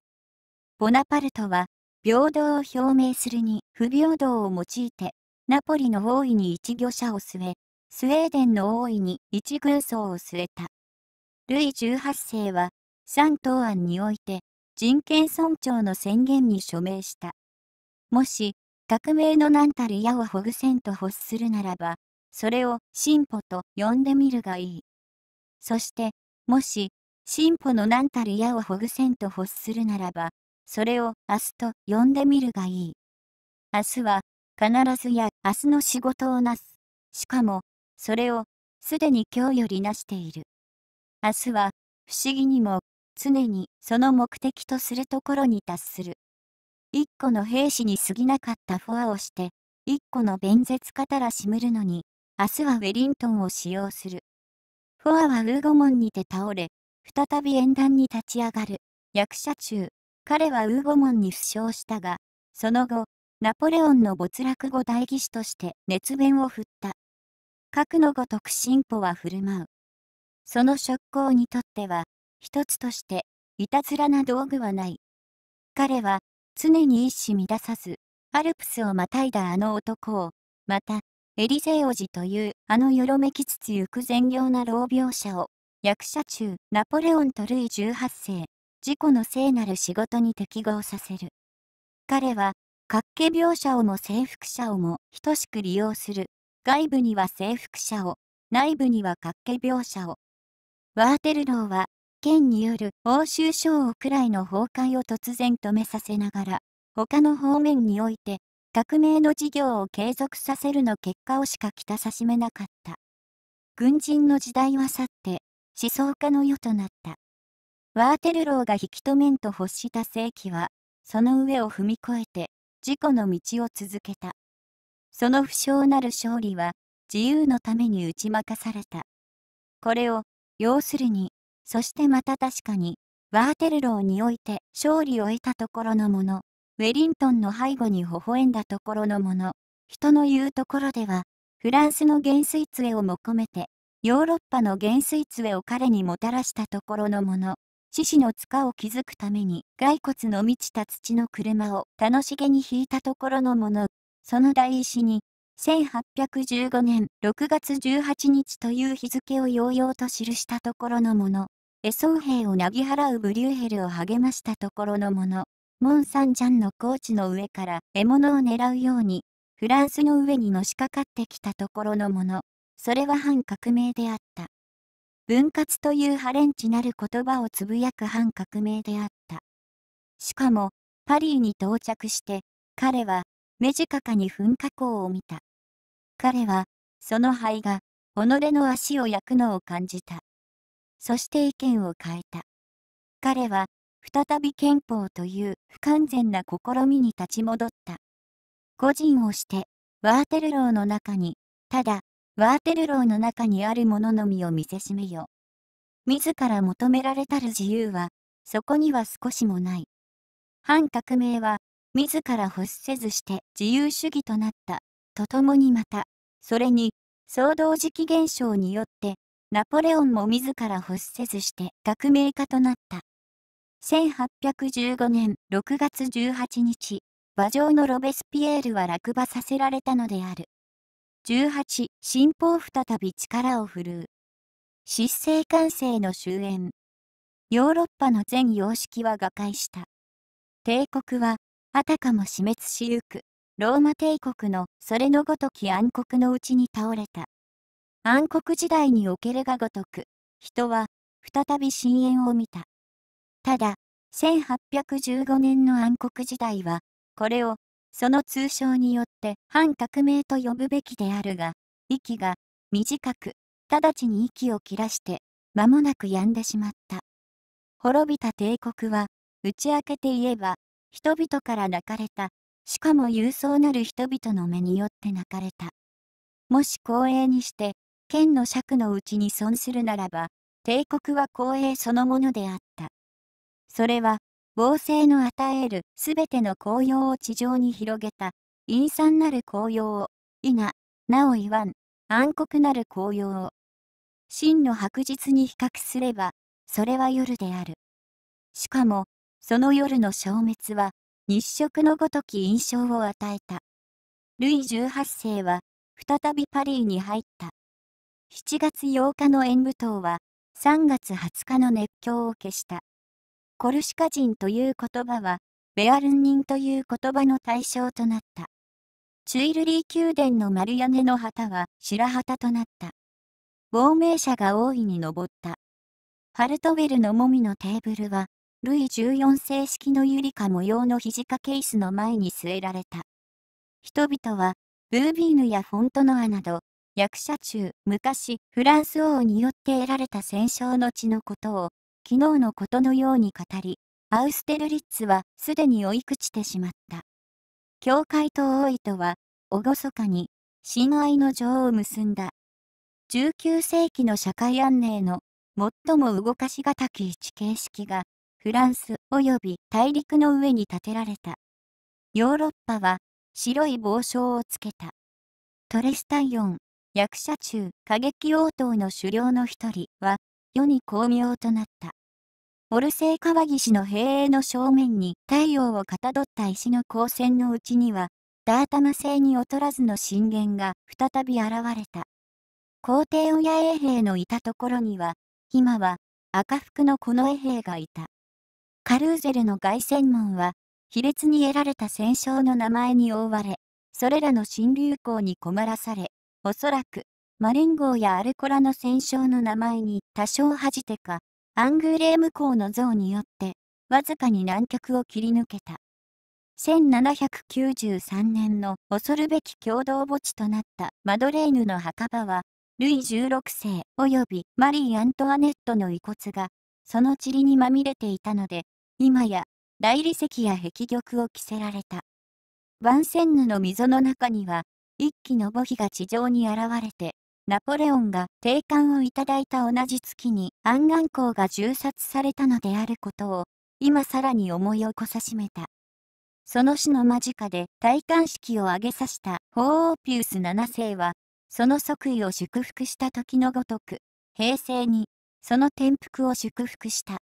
ボナパルトは、平等を表明するに不平等を用いて、ナポリの大いに一御者を据え、スウェーデンの大いに一軍曹を据えた。ルイ18世は、三党案において、人権尊重の宣言に署名した。もし、革命の何たる矢をほぐせんと欲するならば、それを進歩と呼んでみるがいい。そして、もし、進歩の何たる矢をほぐせんと欲するならば、それを明日と呼んでみるがいい。明日は必ずや明日の仕事をなす。しかも、それをすでに今日よりなしている。明日は不思議にも常にその目的とするところに達する。一個の兵士に過ぎなかったフォアをして、一個の弁舌たらしむるのに、明日はウェリントンを使用する。フォアはウーゴ門にて倒れ、再び縁談に立ち上がる。役者中。彼はウーゴモンに負傷したが、その後、ナポレオンの没落後代議士として熱弁を振った。核のごとく進歩は振る舞う。その職工にとっては、一つとして、いたずらな道具はない。彼は、常に一糸乱さず、アルプスをまたいだあの男を、また、エリゼ王子というあのよろめきつつゆく善良な老病者を、役者中、ナポレオンとルイ18世、自己の聖なる仕事に適合させる。彼は、各家描写をも征服者をも等しく利用する。外部には征服者を、内部には各家描写を。ワーテルローは、県による欧州省をくらいの崩壊を突然止めさせながら、他の方面において、革命の事業を継続させるの結果をしか来たさしめなかった。軍人の時代は去って、思想家の世となった。ワーテルローが引き止めんと欲した世紀は、その上を踏み越えて、自己の道を続けた。その不詳なる勝利は、自由のために打ち負かされた。これを、要するに、そしてまた確かに、ワーテルローにおいて勝利を得たところのもの、ウェリントンの背後に微笑んだところのもの、人の言うところでは、フランスの元帥杖をも込めて、ヨーロッパの元帥杖を彼にもたらしたところのもの、獅子の塚を築くために骸骨の満ちた土の車を楽しげに引いたところのもの。その台石に、1815年6月18日という日付をようようと記したところのもの。衛ソ兵をなぎ払うブリューヘルを励ましたところのもの。モン・サン・ジャンの高地の上から獲物を狙うように、フランスの上にのしかかってきたところのもの。それは反革命であった。分割というハレンチなる言葉をつぶやく反革命であった。しかも、パリに到着して、彼は、目近かに噴火口を見た。彼は、その灰が、己の足を焼くのを感じた。そして意見を変えた。彼は、再び憲法という不完全な試みに立ち戻った。個人をして、ワーテルローの中に、ただ、ワーテルローの中にあるもののみを見せしめよ。自ら求められたる自由は、そこには少しもない。反革命は、自ら欲せずして自由主義となった、とともにまた、それに、総同時期現象によって、ナポレオンも自ら欲せずして革命家となった。1815年6月18日、馬上のロベスピエールは落馬させられたのである。18新法再び力を振るう失政完成の終焉ヨーロッパの全様式は瓦解した帝国はあたかも死滅しゆくローマ帝国のそれのごとき暗黒のうちに倒れた暗黒時代におけるがごとく人は再び深淵を見たただ1815年の暗黒時代はこれをその通称によって反革命と呼ぶべきであるが、息が短く、直ちに息を切らして、間もなく止んでしまった。滅びた帝国は、打ち明けて言えば、人々から泣かれた、しかも勇壮なる人々の目によって泣かれた。もし光栄にして、剣の尺のうちに損するならば、帝国は光栄そのものであった。それは、王政の与えるすべての紅葉を地上に広げた、陰惨なる紅葉を、いな、なお言わん、暗黒なる紅葉を。真の白日に比較すれば、それは夜である。しかも、その夜の消滅は、日食のごとき印象を与えた。ルイ18世は、再びパリに入った。7月8日の演舞踏は、3月20日の熱狂を消した。コルシカ人という言葉は、ベアルン人という言葉の対象となった。チュイルリー宮殿の丸屋根の旗は白旗となった。亡命者が大いに上った。ハルトウェルのもみのテーブルは、ルイ14世式のユリカ模様の肘掛け椅子の前に据えられた。人々は、ブービーヌやフォントノアなど、役者中、昔、フランス王によって得られた戦勝の地のことを、昨日のことのように語り、アウステルリッツはすでに追い朽ちてしまった。教会と王位とは、厳かに、親愛の情を結んだ。19世紀の社会安寧の最も動かしがたき一形式が、フランス及び大陸の上に建てられた。ヨーロッパは白い帽子をつけた。トレスタイオン、役者中、過激応答の首領の一人は、世に巧妙となった。オルセイ川岸の兵営の正面に太陽をかたどった石の光線のうちには、ダータマ星に劣らずの震源が再び現れた。皇帝親衛兵のいたところには、今は赤服のこの衛兵がいた。カルーゼルの凱旋門は、卑劣に得られた戦勝の名前に覆われ、それらの新流行に困らされ、おそらくマレン号やアルコラの戦勝の名前に多少恥じてか、アングレーム港の像によって、わずかに南極を切り抜けた。1793年の恐るべき共同墓地となったマドレーヌの墓場は、ルイ16世及びマリー・アントワネットの遺骨が、その塵にまみれていたので、今や、大理石や壁玉を着せられた。ワンセンヌの溝の中には、一機の墓碑が地上に現れて、ナポレオンが定冠をいただいた同じ月にアンガン公が銃殺されたのであることを、今さらに思い起こさしめた。その死の間近で戴冠式を挙げさした法王ピウス7世は、その即位を祝福した時のごとく、平成に、その転覆を祝福した。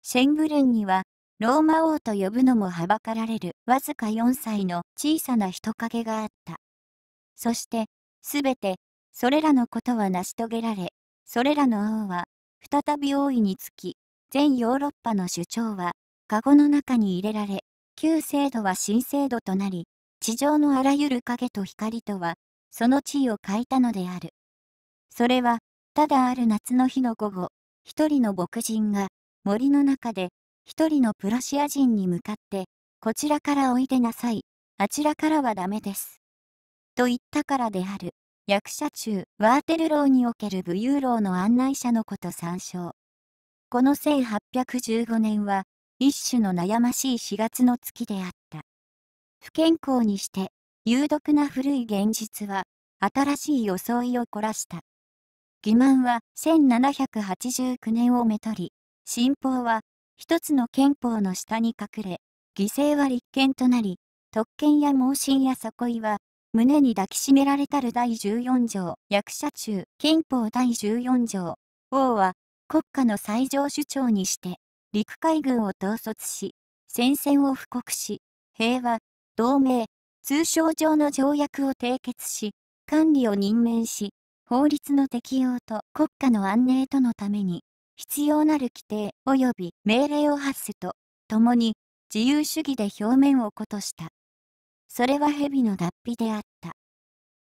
シェンブルンには、ローマ王と呼ぶのもはばかられるわずか4歳の小さな人影があった。そして、すべてそれらのことは成し遂げられ、それらの王は、再び王位につき、全ヨーロッパの首長は、籠の中に入れられ、旧制度は新制度となり、地上のあらゆる影と光とは、その地位を変えたのである。それは、ただある夏の日の午後、一人の牧人が、森の中で、一人のプロシア人に向かって、こちらからおいでなさい、あちらからはダメです。と言ったからである。役者中、ワーテルローにおける武勇郎の案内者のこと参照。この1815年は、一種の悩ましい4月の月であった。不健康にして、有毒な古い現実は、新しい装いを凝らした。欺瞞は1789年をめとり、新法は一つの憲法の下に隠れ、犠牲は立憲となり、特権や盲信や底井は胸に抱きしめられたる第14条、役者中、憲法第14条、王は、国家の最上首長にして、陸海軍を統率し、戦線を布告し、平和、同盟、通商上の条約を締結し、管理を任命し、法律の適用と国家の安寧とのために、必要なる規定及び命令を発すと、共に自由主義で表面をことした。それは蛇の脱皮であった。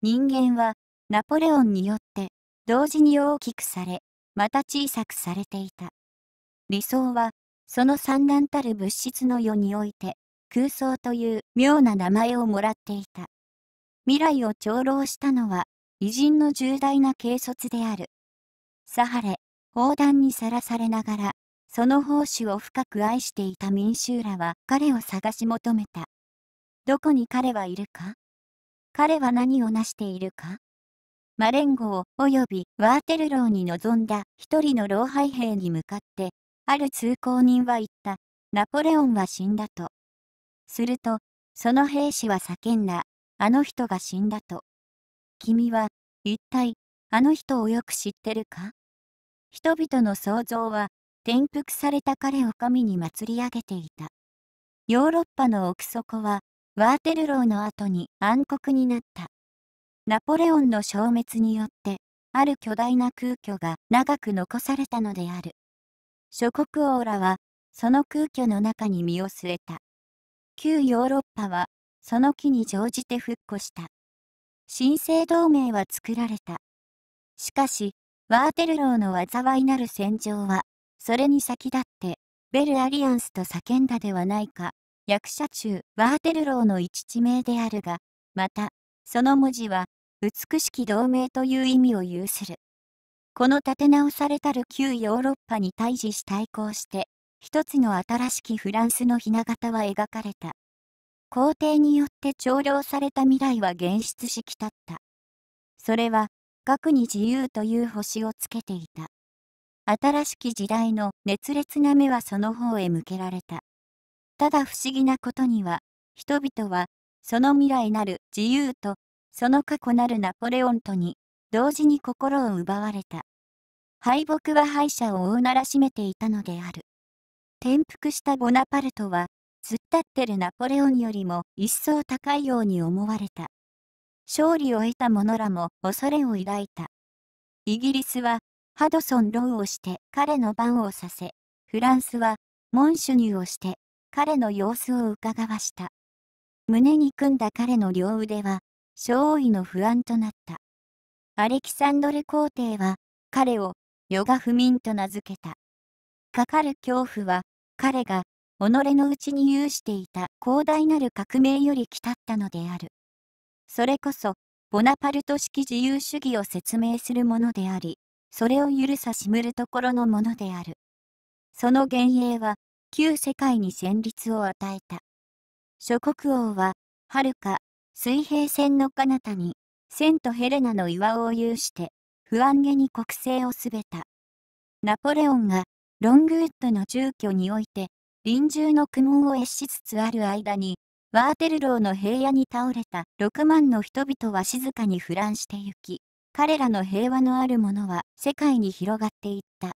人間はナポレオンによって同時に大きくされ、また小さくされていた。理想は、その三段たる物質の世において、空想という妙な名前をもらっていた。未来を長老したのは、偉人の重大な軽率である。サハレ、砲弾にさらされながら、その奉仕を深く愛していた民衆らは彼を探し求めた。どこに彼はいるか彼は何を成しているかマレンゴー及びワーテルローに臨んだ一人の老廃兵に向かって、ある通行人は言った、ナポレオンは死んだと。すると、その兵士は叫んだ、あの人が死んだと。君は、一体、あの人をよく知ってるか人々の想像は、転覆された彼を神に祭り上げていた。ヨーロッパの奥底は、ワーテルローの後に暗黒になった。ナポレオンの消滅によって、ある巨大な空虚が長く残されたのである。諸国王らは、その空虚の中に身を据えた。旧ヨーロッパは、その木に乗じて復古した。新聖同盟は作られた。しかし、ワーテルローの災いなる戦場は、それに先立って、ベルアリアンスと叫んだではないか。役者中ワーテルローの一地名であるが、また、その文字は、美しき同盟という意味を有する。この立て直されたる旧ヨーロッパに対峙し対抗して、一つの新しきフランスの雛形は描かれた。皇帝によって長老された未来は現出しきたった。それは、核に自由という星をつけていた。新しき時代の熱烈な目はその方へ向けられた。ただ不思議なことには、人々は、その未来なる自由と、その過去なるナポレオンとに、同時に心を奪われた。敗北は敗者を追うならしめていたのである。転覆したボナパルトは、突っ立ってるナポレオンよりも一層高いように思われた。勝利を得た者らも恐れを抱いた。イギリスは、ハドソン・ローをして彼の番をさせ、フランスは、モンシュニューをして彼の様子をうかがわした。胸に組んだ彼の両腕は、少尉の不安となった。アレキサンドル皇帝は、彼を、ヨガ不眠と名付けた。かかる恐怖は、彼が、己のうちに有していた広大なる革命より来たったのである。それこそ、ボナパルト式自由主義を説明するものであり、それを許さしむるところのものである。その幻影は、旧世界に戦律を与えた。諸国王は、はるか、水平線の彼方に、セントヘレナの岩を有して、不安げに国政をすべた。ナポレオンが、ロングウッドの住居において、臨終の苦悶を越しつつある間に、ワーテルローの平野に倒れた6万の人々は静かに腐乱してゆき、彼らの平和のあるものは世界に広がっていった。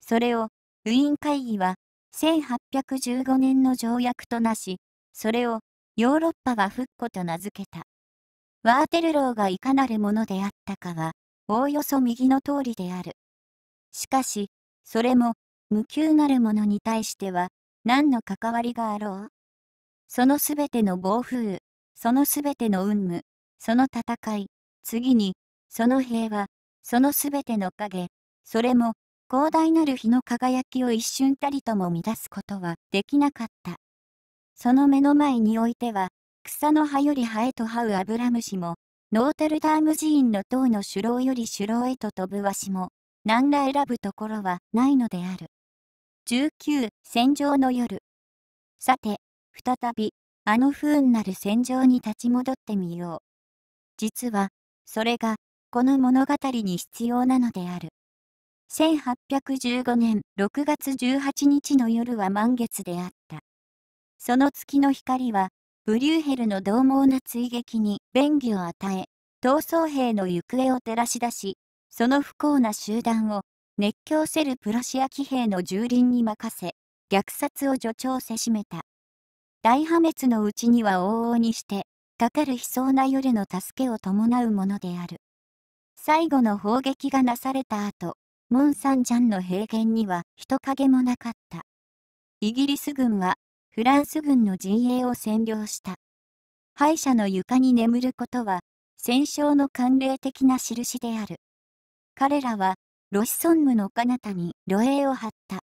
それを、ウィーン会議は1815年の条約となし、それをヨーロッパは復古と名付けた。ワーテルローがいかなるものであったかは、おおよそ右の通りである。しかし、それも、無給なるものに対しては、何の関わりがあろうそのすべての暴風雨、そのすべての運務、その戦い、次に、その平和、そのすべての影、それも、広大なる日の輝きを一瞬たりとも乱すことはできなかった。その目の前においては、草の葉より葉へと這うアブラムシも、ノータルダーム寺院の塔の首楼より首楼へと飛ぶわしも、何ら選ぶところはないのである。19戦場の夜さて再びあの不運なる戦場に立ち戻ってみよう実はそれがこの物語に必要なのである1815年6月18日の夜は満月であった。その月の光は、ブリューヘルの獰猛な追撃に便宜を与え、逃走兵の行方を照らし出し、その不幸な集団を熱狂せるプロシア騎兵の蹂躙に任せ、虐殺を助長せしめた。大破滅のうちには往々にして、かかる悲壮な夜の助けを伴うものである。最後の砲撃がなされた後、モンサンジャンの平原には人影もなかった。イギリス軍はフランス軍の陣営を占領した。敗者の床に眠ることは戦勝の慣例的な印である。彼らはロシソンムの彼方に露営を張った。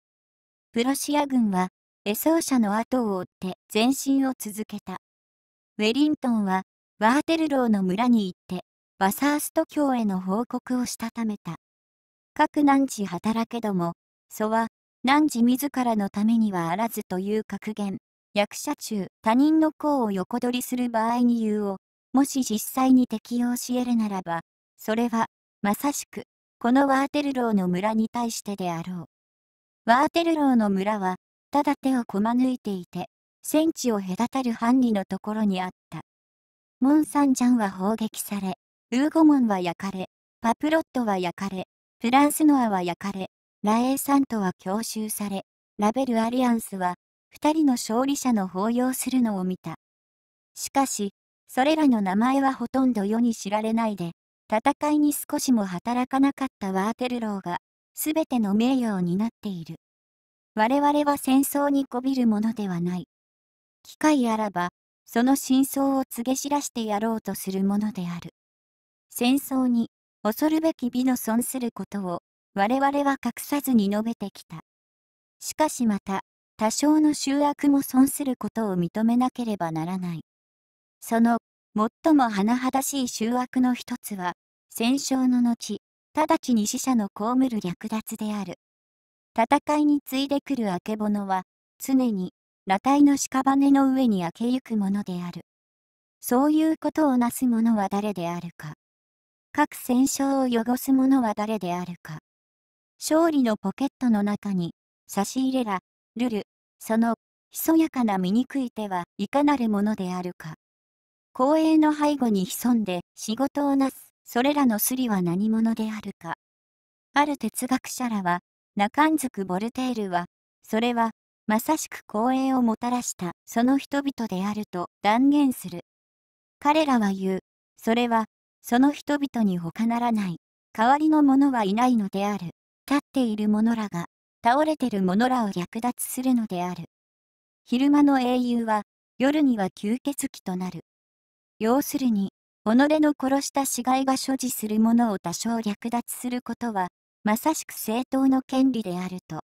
プロシア軍は輸送車の後を追って前進を続けた。ウェリントンはワーテルローの村に行ってバサースト教への報告をしたためた。各何時働けども、祖は、何時自らのためにはあらずという格言。役者中、他人の功を横取りする場合に言うを、もし実際に適用し得るならば、それは、まさしく、このワーテルローの村に対してであろう。ワーテルローの村は、ただ手をこまぬいていて、戦地を隔たる範囲のところにあった。モン・サンジャンは砲撃され、ウーゴモンは焼かれ、パプロットは焼かれ、フランスノアは焼かれ、ラエーサントは強襲され、ラベル・アリアンスは、二人の勝利者の抱擁するのを見た。しかし、それらの名前はほとんど世に知られないで、戦いに少しも働かなかったワーテルローが、すべての名誉を担っている。我々は戦争にこびるものではない。機会あらば、その真相を告げ知らしてやろうとするものである。戦争に、恐るべき美の損することを、我々は隠さずに述べてきた。しかしまた、多少の醜悪も損することを認めなければならない。その、最も甚だしい醜悪の一つは、戦勝の後、直ちに死者の被る略奪である。戦いに次いでくるあけぼのは、常に、裸体の屍の上に明けゆくものである。そういうことをなす者は誰であるか。各戦勝を汚す者は誰であるか。勝利のポケットの中に、差し入れら、ルル、その、ひそやかな醜い手はいかなるものであるか。光栄の背後に潜んで仕事をなす、それらのすりは何者であるか。ある哲学者らは、中んずくボルテールは、それは、まさしく光栄をもたらしたその人々であると断言する。彼らは言う、それは、その人々に他ならない、代わりの者はいないのである。立っている者らが、倒れてる者らを略奪するのである。昼間の英雄は、夜には吸血鬼となる。要するに、己の殺した死骸が所持するものを多少略奪することは、まさしく正当の権利であると。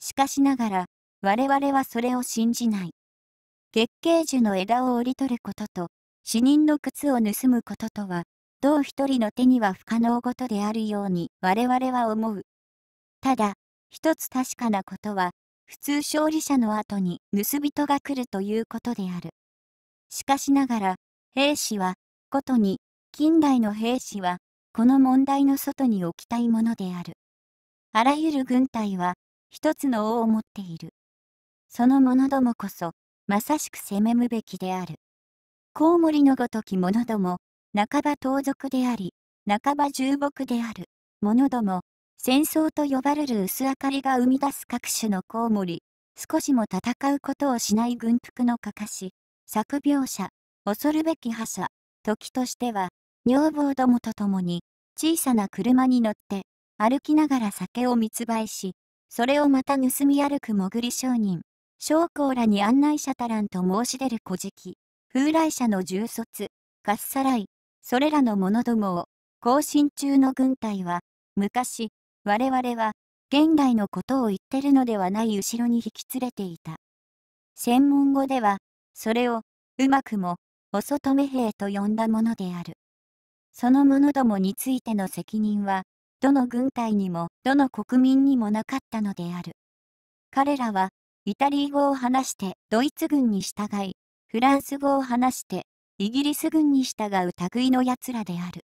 しかしながら、我々はそれを信じない。月桂樹の枝を折り取ることと、死人の靴を盗むこととは、どう一人の手には不可能ごとであるように我々は思う。ただ、一つ確かなことは、普通勝利者の後に盗人が来るということである。しかしながら、兵士は、ことに、近代の兵士は、この問題の外に置きたいものである。あらゆる軍隊は、一つの王を持っている。その者どもこそ、まさしく責めむべきである。コウモリのごとき者ども、半ば盗賊であり、半ば重木である、者ども、戦争と呼ばれる薄明かりが生み出す各種のコウモリ、少しも戦うことをしない軍服のかかし、作描者、恐るべき覇者、時としては、女房どもと共に、小さな車に乗って、歩きながら酒を密売し、それをまた盗み歩く潜り商人、将校らに案内者たらんと申し出る小敷、風来者の重卒、かっさらい、それらの者どもを、行進中の軍隊は、昔、我々は、現代のことを言ってるのではない後ろに引き連れていた。専門語では、それを、うまくも、お外目兵と呼んだものである。その者どもについての責任は、どの軍隊にも、どの国民にもなかったのである。彼らは、イタリー語を話してドイツ軍に従い、フランス語を話してイギリス軍に従う類の奴らである。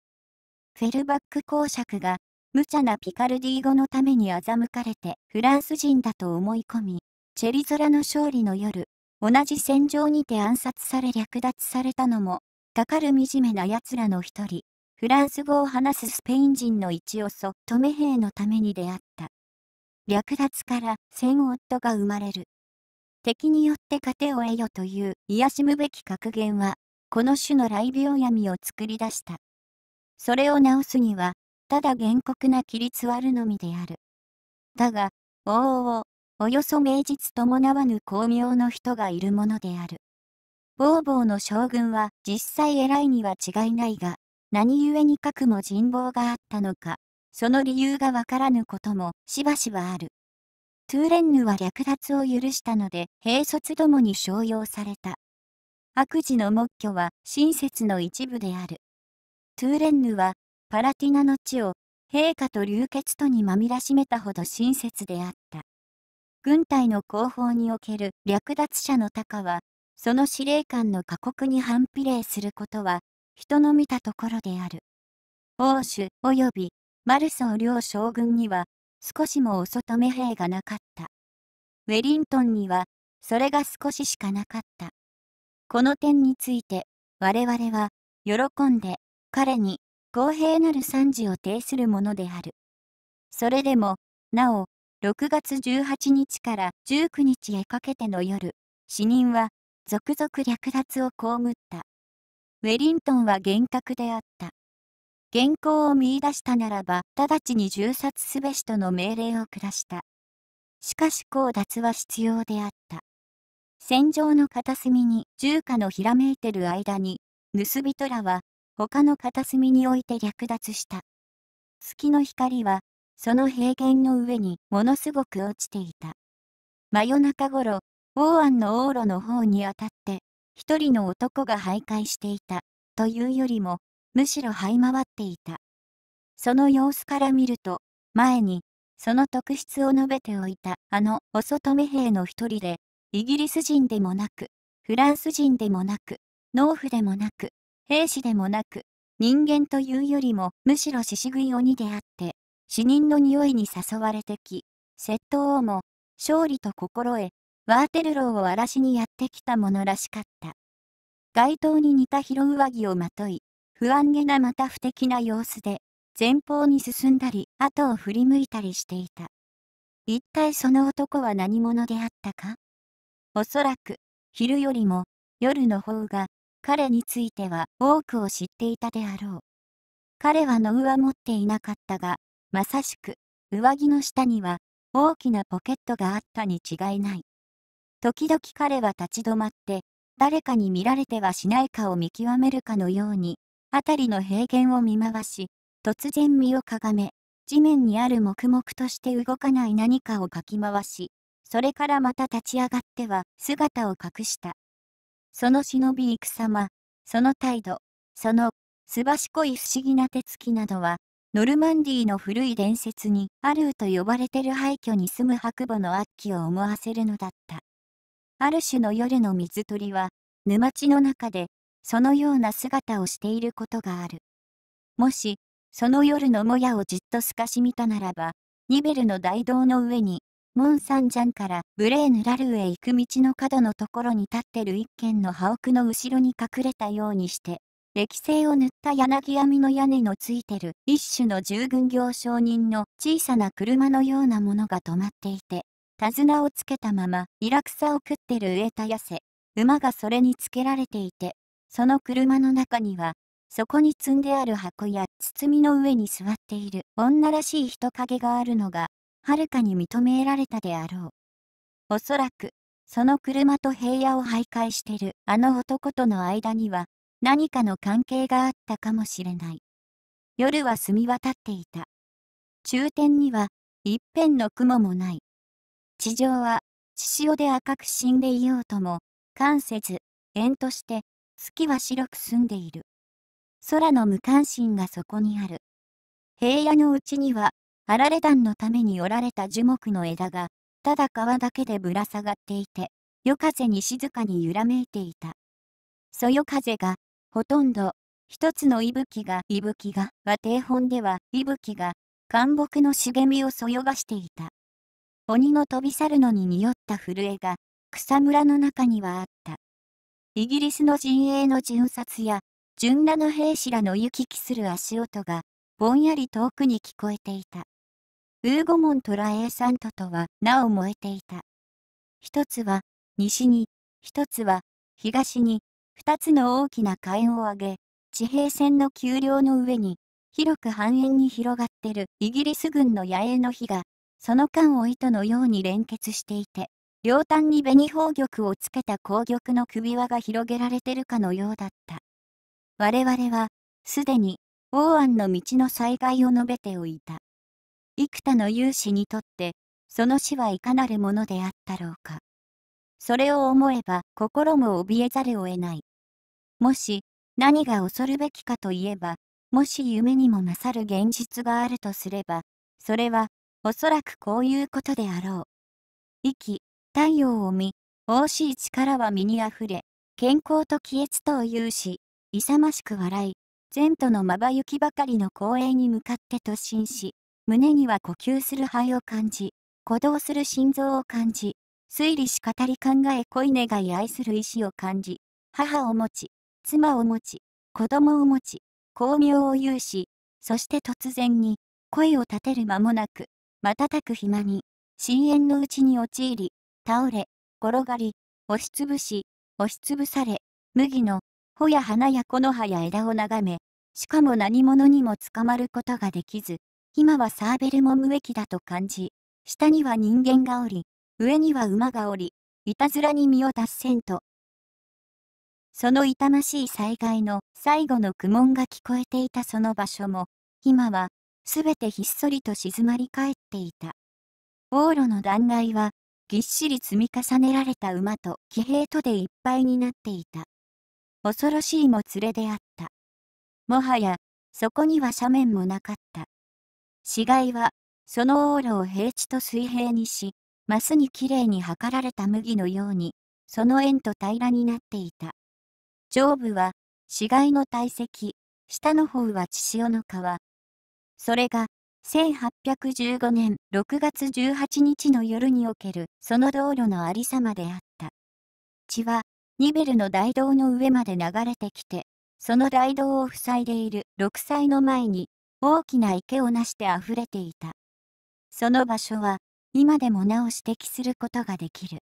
フェルバック公爵が、無茶なピカルディ語のために欺かれてフランス人だと思い込み、チェリゾラの勝利の夜、同じ戦場にて暗殺され略奪されたのも、かかる惨めな奴らの一人、フランス語を話すスペイン人の一オソ、トメ兵のために出会った。略奪から戦夫が生まれる。敵によって糧を得よという癒しむべき格言は、この種の雷病闇を作り出した。それを治すには、ただ厳酷な規律あるのみである。だが、往々、およそ名実伴わぬ巧妙の人がいるものである。ボーボーの将軍は実際偉いには違いないが、何故にかくも人望があったのか、その理由がわからぬこともしばしばある。トゥーレンヌは略奪を許したので、兵卒どもに商用された。悪事の目標は親切の一部である。トゥーレンヌは、パラティナの地を、陛下と流血とにまみらしめたほど親切であった。軍隊の後方における略奪者の鷹は、その司令官の過酷に反比例することは、人の見たところである。欧州及びマルソー両将軍には、少しもお外目兵がなかった。ウェリントンには、それが少ししかなかった。この点について、我々は、喜んで、彼に、公平なる賛辞を呈するものである。それでも、なお、6月18日から19日へかけての夜、死人は、続々略奪を被った。ウェリントンは厳格であった。原稿を見出したならば、直ちに銃殺すべしとの命令を下した。しかし、こう脱は必要であった。戦場の片隅に銃火のひらめいてる間に、盗人らは他の片隅に置いて略奪した。月の光は、その平原の上にものすごく落ちていた。真夜中頃、王安の往路の方にあたって、一人の男が徘徊していた、というよりも、むしろ這い回っていた。その様子から見ると、前に、その特質を述べておいた、あの、お外目兵の一人で、イギリス人でもなく、フランス人でもなく、農夫でもなく、兵士でもなく、人間というよりもむしろ獅子食い鬼であって、死人の匂いに誘われてき、窃盗をも、勝利と心得、ワーテルローを荒らしにやってきたものらしかった。街頭に似た広上着をまとい、不安げなまた不敵な様子で、前方に進んだり、後を振り向いたりしていた。一体その男は何者であったかおそらく、昼よりも、夜の方が、彼については多くを知っていたであろう。彼はノウは持っていなかったが、まさしく、上着の下には、大きなポケットがあったに違いない。時々彼は立ち止まって、誰かに見られてはしないかを見極めるかのように、辺りの平原を見回し、突然身をかがめ、地面にある黙々として動かない何かをかき回し、それからまた立ち上がっては姿を隠した。その忍び戦様、その態度、その、すばしこい不思議な手つきなどは、ノルマンディーの古い伝説に、アルーと呼ばれてる廃墟に住む白母の悪鬼を思わせるのだった。ある種の夜の水鳥は、沼地の中で、そのような姿をしていることがある。もし、その夜のもやをじっと透かし見たならば、ニベルの大道の上にモンサンジャンからブレーヌラルへ行く道の角のところに立ってる一軒の葉奥の後ろに隠れたようにして、歴性を塗った柳網の屋根のついてる一種の従軍行商人の小さな車のようなものが止まっていて、手綱をつけたままイラクサを食ってる植えたやせ、馬がそれにつけられていて、その車の中には、そこに積んである箱や包みの上に座っている女らしい人影があるのがはるかに認められたであろう。おそらく、その車と平野を徘徊してるあの男との間には、何かの関係があったかもしれない。夜は澄み渡っていた。中天には、一辺の雲もない。地上は、血潮で赤く死んでいようとも、関せず、縁として、月は白く澄んでいる。空の無関心がそこにある。平野のうちには、あられ団のために折られた樹木の枝が、ただ川だけでぶら下がっていて、夜風に静かに揺らめいていた。そよ風が、ほとんど、一つの息吹が、息吹が、和帝本では、息吹が、灌木の茂みをそよがしていた。鬼の飛び去るのに匂った震えが、草むらの中にはあった。イギリスの陣営の巡殺や、純羅の兵士らの行き来する足音が、ぼんやり遠くに聞こえていた。ウーゴモントラエーサントとはなお燃えていた。一つは西に、一つは東に、二つの大きな火炎を上げ、地平線の丘陵の上に、広く半円に広がってるイギリス軍の野営の火が、その間を糸のように連結していて、両端に紅宝玉をつけた紅玉の首輪が広げられてるかのようだった。我々は、すでに、王安の道の災害を述べておいた。幾多の勇士にとってその死はいかなるものであったろうか。それを思えば心も怯えざるを得ない。もし何が恐るべきかといえば、もし夢にも勝る現実があるとすれば、それはおそらくこういうことであろう。息、太陽を見、惜しい力は身にあふれ、健康と気悦とを有し、勇ましく笑い、前途のまばゆきばかりの光栄に向かって突進し、胸には呼吸する肺を感じ、鼓動する心臓を感じ、推理し語り考え恋願い愛する意志を感じ、母を持ち、妻を持ち、子供を持ち、巧妙を有し、そして突然に、声を立てる間もなく、瞬く暇に、深淵のうちに陥り、倒れ、転がり、押しつぶし、押しつぶされ、麦の、穂や花や木の葉や枝を眺め、しかも何者にも捕まることができず、今はサーベルも無益だと感じ、下には人間がおり、上には馬がおり、いたずらに身を脱せんと。その痛ましい災害の最後の苦悶が聞こえていたその場所も、今は、すべてひっそりと静まり返っていた。往路の断崖は、ぎっしり積み重ねられた馬と騎兵とでいっぱいになっていた。恐ろしいも連れであった。もはや、そこには斜面もなかった。死骸は、その往路を平地と水平にし、マスにきれいに測られた麦のように、その円と平らになっていた。上部は、死骸の堆積、下の方は血潮の川。それが、1815年6月18日の夜におけるその道路のありさまであった。血は、ニベルの大道の上まで流れてきて、その大道を塞いでいる6歳の前に大きな池をなしてあふれていた。その場所は今でもなお指摘することができる。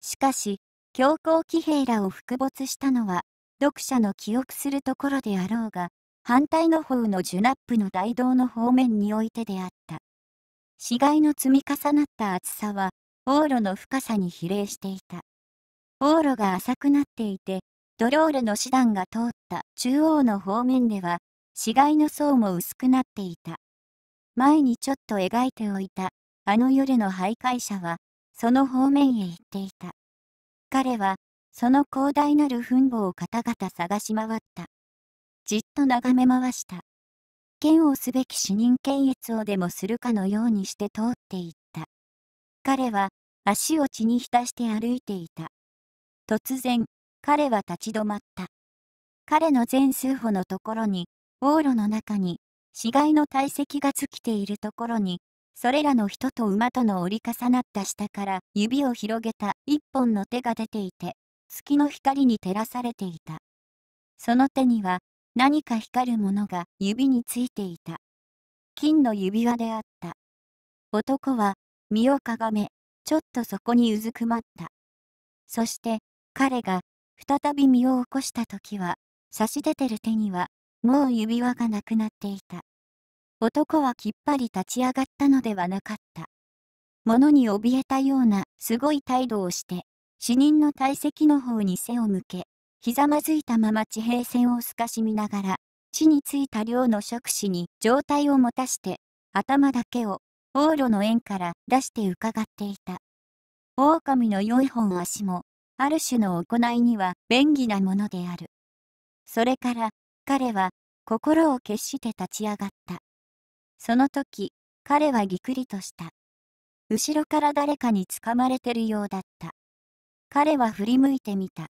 しかし、強行騎兵らを覆没したのは、読者の記憶するところであろうが、反対の方のジュナップの大道の方面においてであった。死骸の積み重なった厚さは、往路の深さに比例していた。往路が浅くなっていて、ドロールの手段が通った中央の方面では、死骸の層も薄くなっていた。前にちょっと描いておいた、あの夜の徘徊者は、その方面へ行っていた。彼は、その広大なる墳墓を方々探し回った。じっと眺め回した。剣をすべき死人検閲をでもするかのようにして通っていった。彼は、足を血に浸して歩いていた。突然、彼は立ち止まった。彼の全数歩のところに、往路の中に死骸の堆積が尽きているところにそれらの人と馬との折り重なった下から指を広げた一本の手が出ていて月の光に照らされていたその手には何か光るものが指についていた金の指輪であった男は身をかがめちょっとそこにうずくまったそして彼が再び身を起こした時は差し出てる手にはもう指輪がなくなっていた。男はきっぱり立ち上がったのではなかった。物に怯えたようなすごい態度をして、死人の体積の方に背を向け、ひざまずいたまま地平線を透かし見ながら、地についた量の触手に状態を持たして、頭だけを往路の縁から出して伺っていた。狼の良い本足も、ある種の行いには便宜なものである。それから彼は心を決して立ち上がった。その時、彼はぎくりとした。後ろから誰かにつかまれてるようだった。彼は振り向いてみた。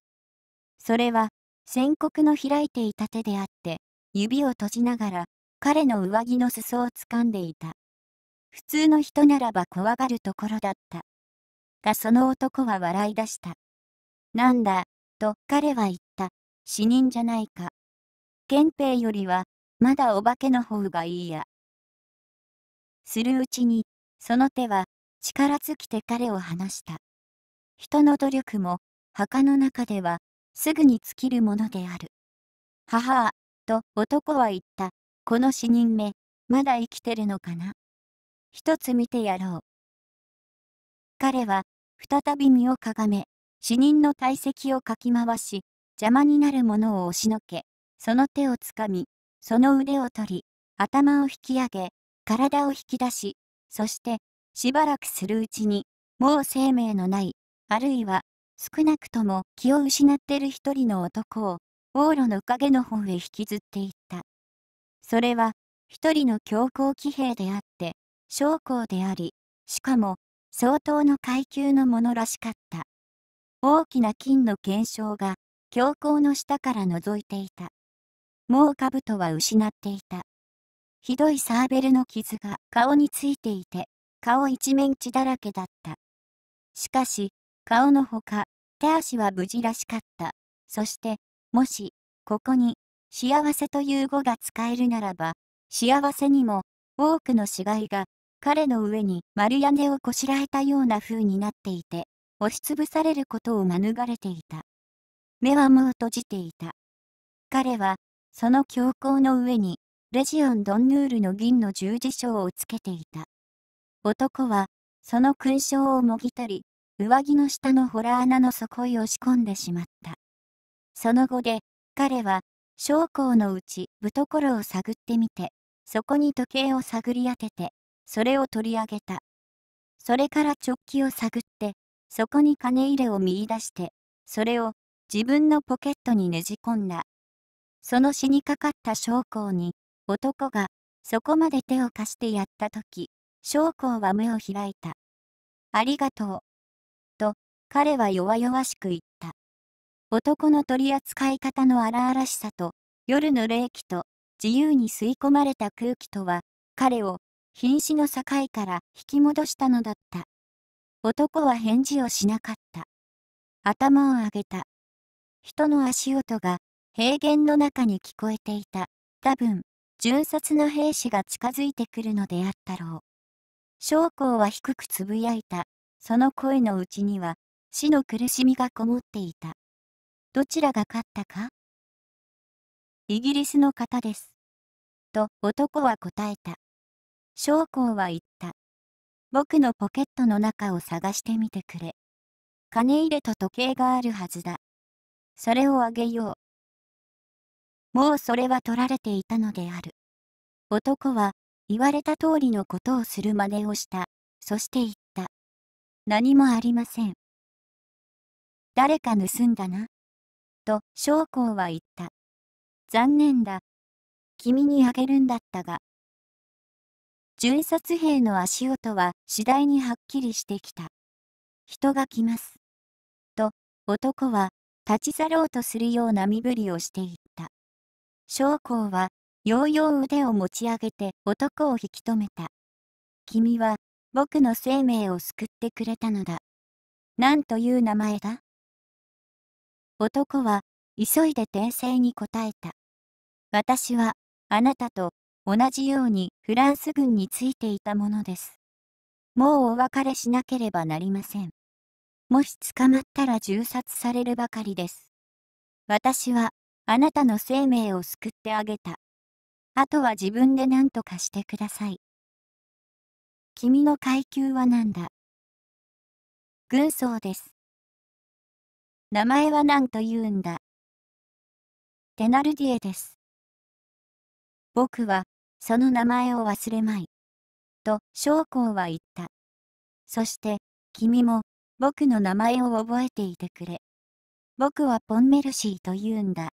それは、宣告の開いていた手であって、指を閉じながら、彼の上着の裾を掴んでいた。普通の人ならば怖がるところだった。がその男は笑い出した。なんだ、と彼は言った。死人じゃないか。憲兵よりは、まだお化けの方がいいや。するうちに、その手は、力尽きて彼を離した。人の努力も、墓の中では、すぐに尽きるものである。母、と男は言った。この死人目、まだ生きてるのかな。一つ見てやろう。彼は、再び身をかがめ、死人の体積をかき回し、邪魔になるものを押しのけ、その手をつかみ、その腕を取り、頭を引き上げ、体を引き出し、そして、しばらくするうちに、もう生命のない、あるいは、少なくとも気を失ってる一人の男を、往路の影の方へ引きずっていった。それは、一人の強行騎兵であって、将校であり、しかも、相当の階級のものらしかった。大きな金の検証が、強行の下から覗いていた。もう兜は失っていた。ひどいサーベルの傷が顔についていて、顔一面血だらけだった。しかし、顔のほか、手足は無事らしかった。そして、もし、ここに、幸せという語が使えるならば、幸せにも、多くの死骸が、彼の上に丸屋根をこしらえたような風になっていて、押しつぶされることを免れていた。目はもう閉じていた。彼は、その教皇の上に、レジオン・ドンヌールの銀の十字章をつけていた。男は、その勲章をもぎ取り、上着の下のホラー穴の底へ押し込んでしまった。その後で、彼は、将校のうちころを探ってみて、そこに時計を探り当てて、それを取り上げた。それから直帰を探って、そこに金入れを見出して、それを自分のポケットにねじ込んだ。その死にかかった将校に、男が、そこまで手を貸してやったとき、将校は目を開いた。ありがとう。と、彼は弱々しく言った。男の取り扱い方の荒々しさと、夜の冷気と、自由に吸い込まれた空気とは、彼を、瀕死の境から引き戻したのだった。男は返事をしなかった。頭を上げた。人の足音が平原の中に聞こえていた、多分、巡殺の兵士が近づいてくるのであったろう。将校は低くつぶやいた、その声のうちには、死の苦しみがこもっていた。どちらが勝ったかイギリスの方です。と男は答えた。将校は言った。僕のポケットの中を探してみてくれ。金入れと時計があるはずだ。それをあげよう。もうそれは取られていたのである。男は、言われた通りのことをする真似をした。そして言った。何もありません。誰か盗んだな。と、将校は言った。残念だ。君にあげるんだったが。巡殺兵の足音は次第にはっきりしてきた。人が来ます。と、男は立ち去ろうとするような身振りをしてい将校は、ようよう腕を持ち上げて男を引き止めた。君は、僕の生命を救ってくれたのだ。何という名前だ男は、急いで訂正に答えた。私は、あなたと同じようにフランス軍についていたものです。もうお別れしなければなりません。もし捕まったら銃殺されるばかりです。私はあなたの生命を救ってあげた。あとは自分で何とかしてください。君の階級は何だ軍曹です。名前は何と言うんだテナルディエです。僕は、その名前を忘れまい。と、将校は言った。そして、君も、僕の名前を覚えていてくれ。僕はポンメルシーと言うんだ。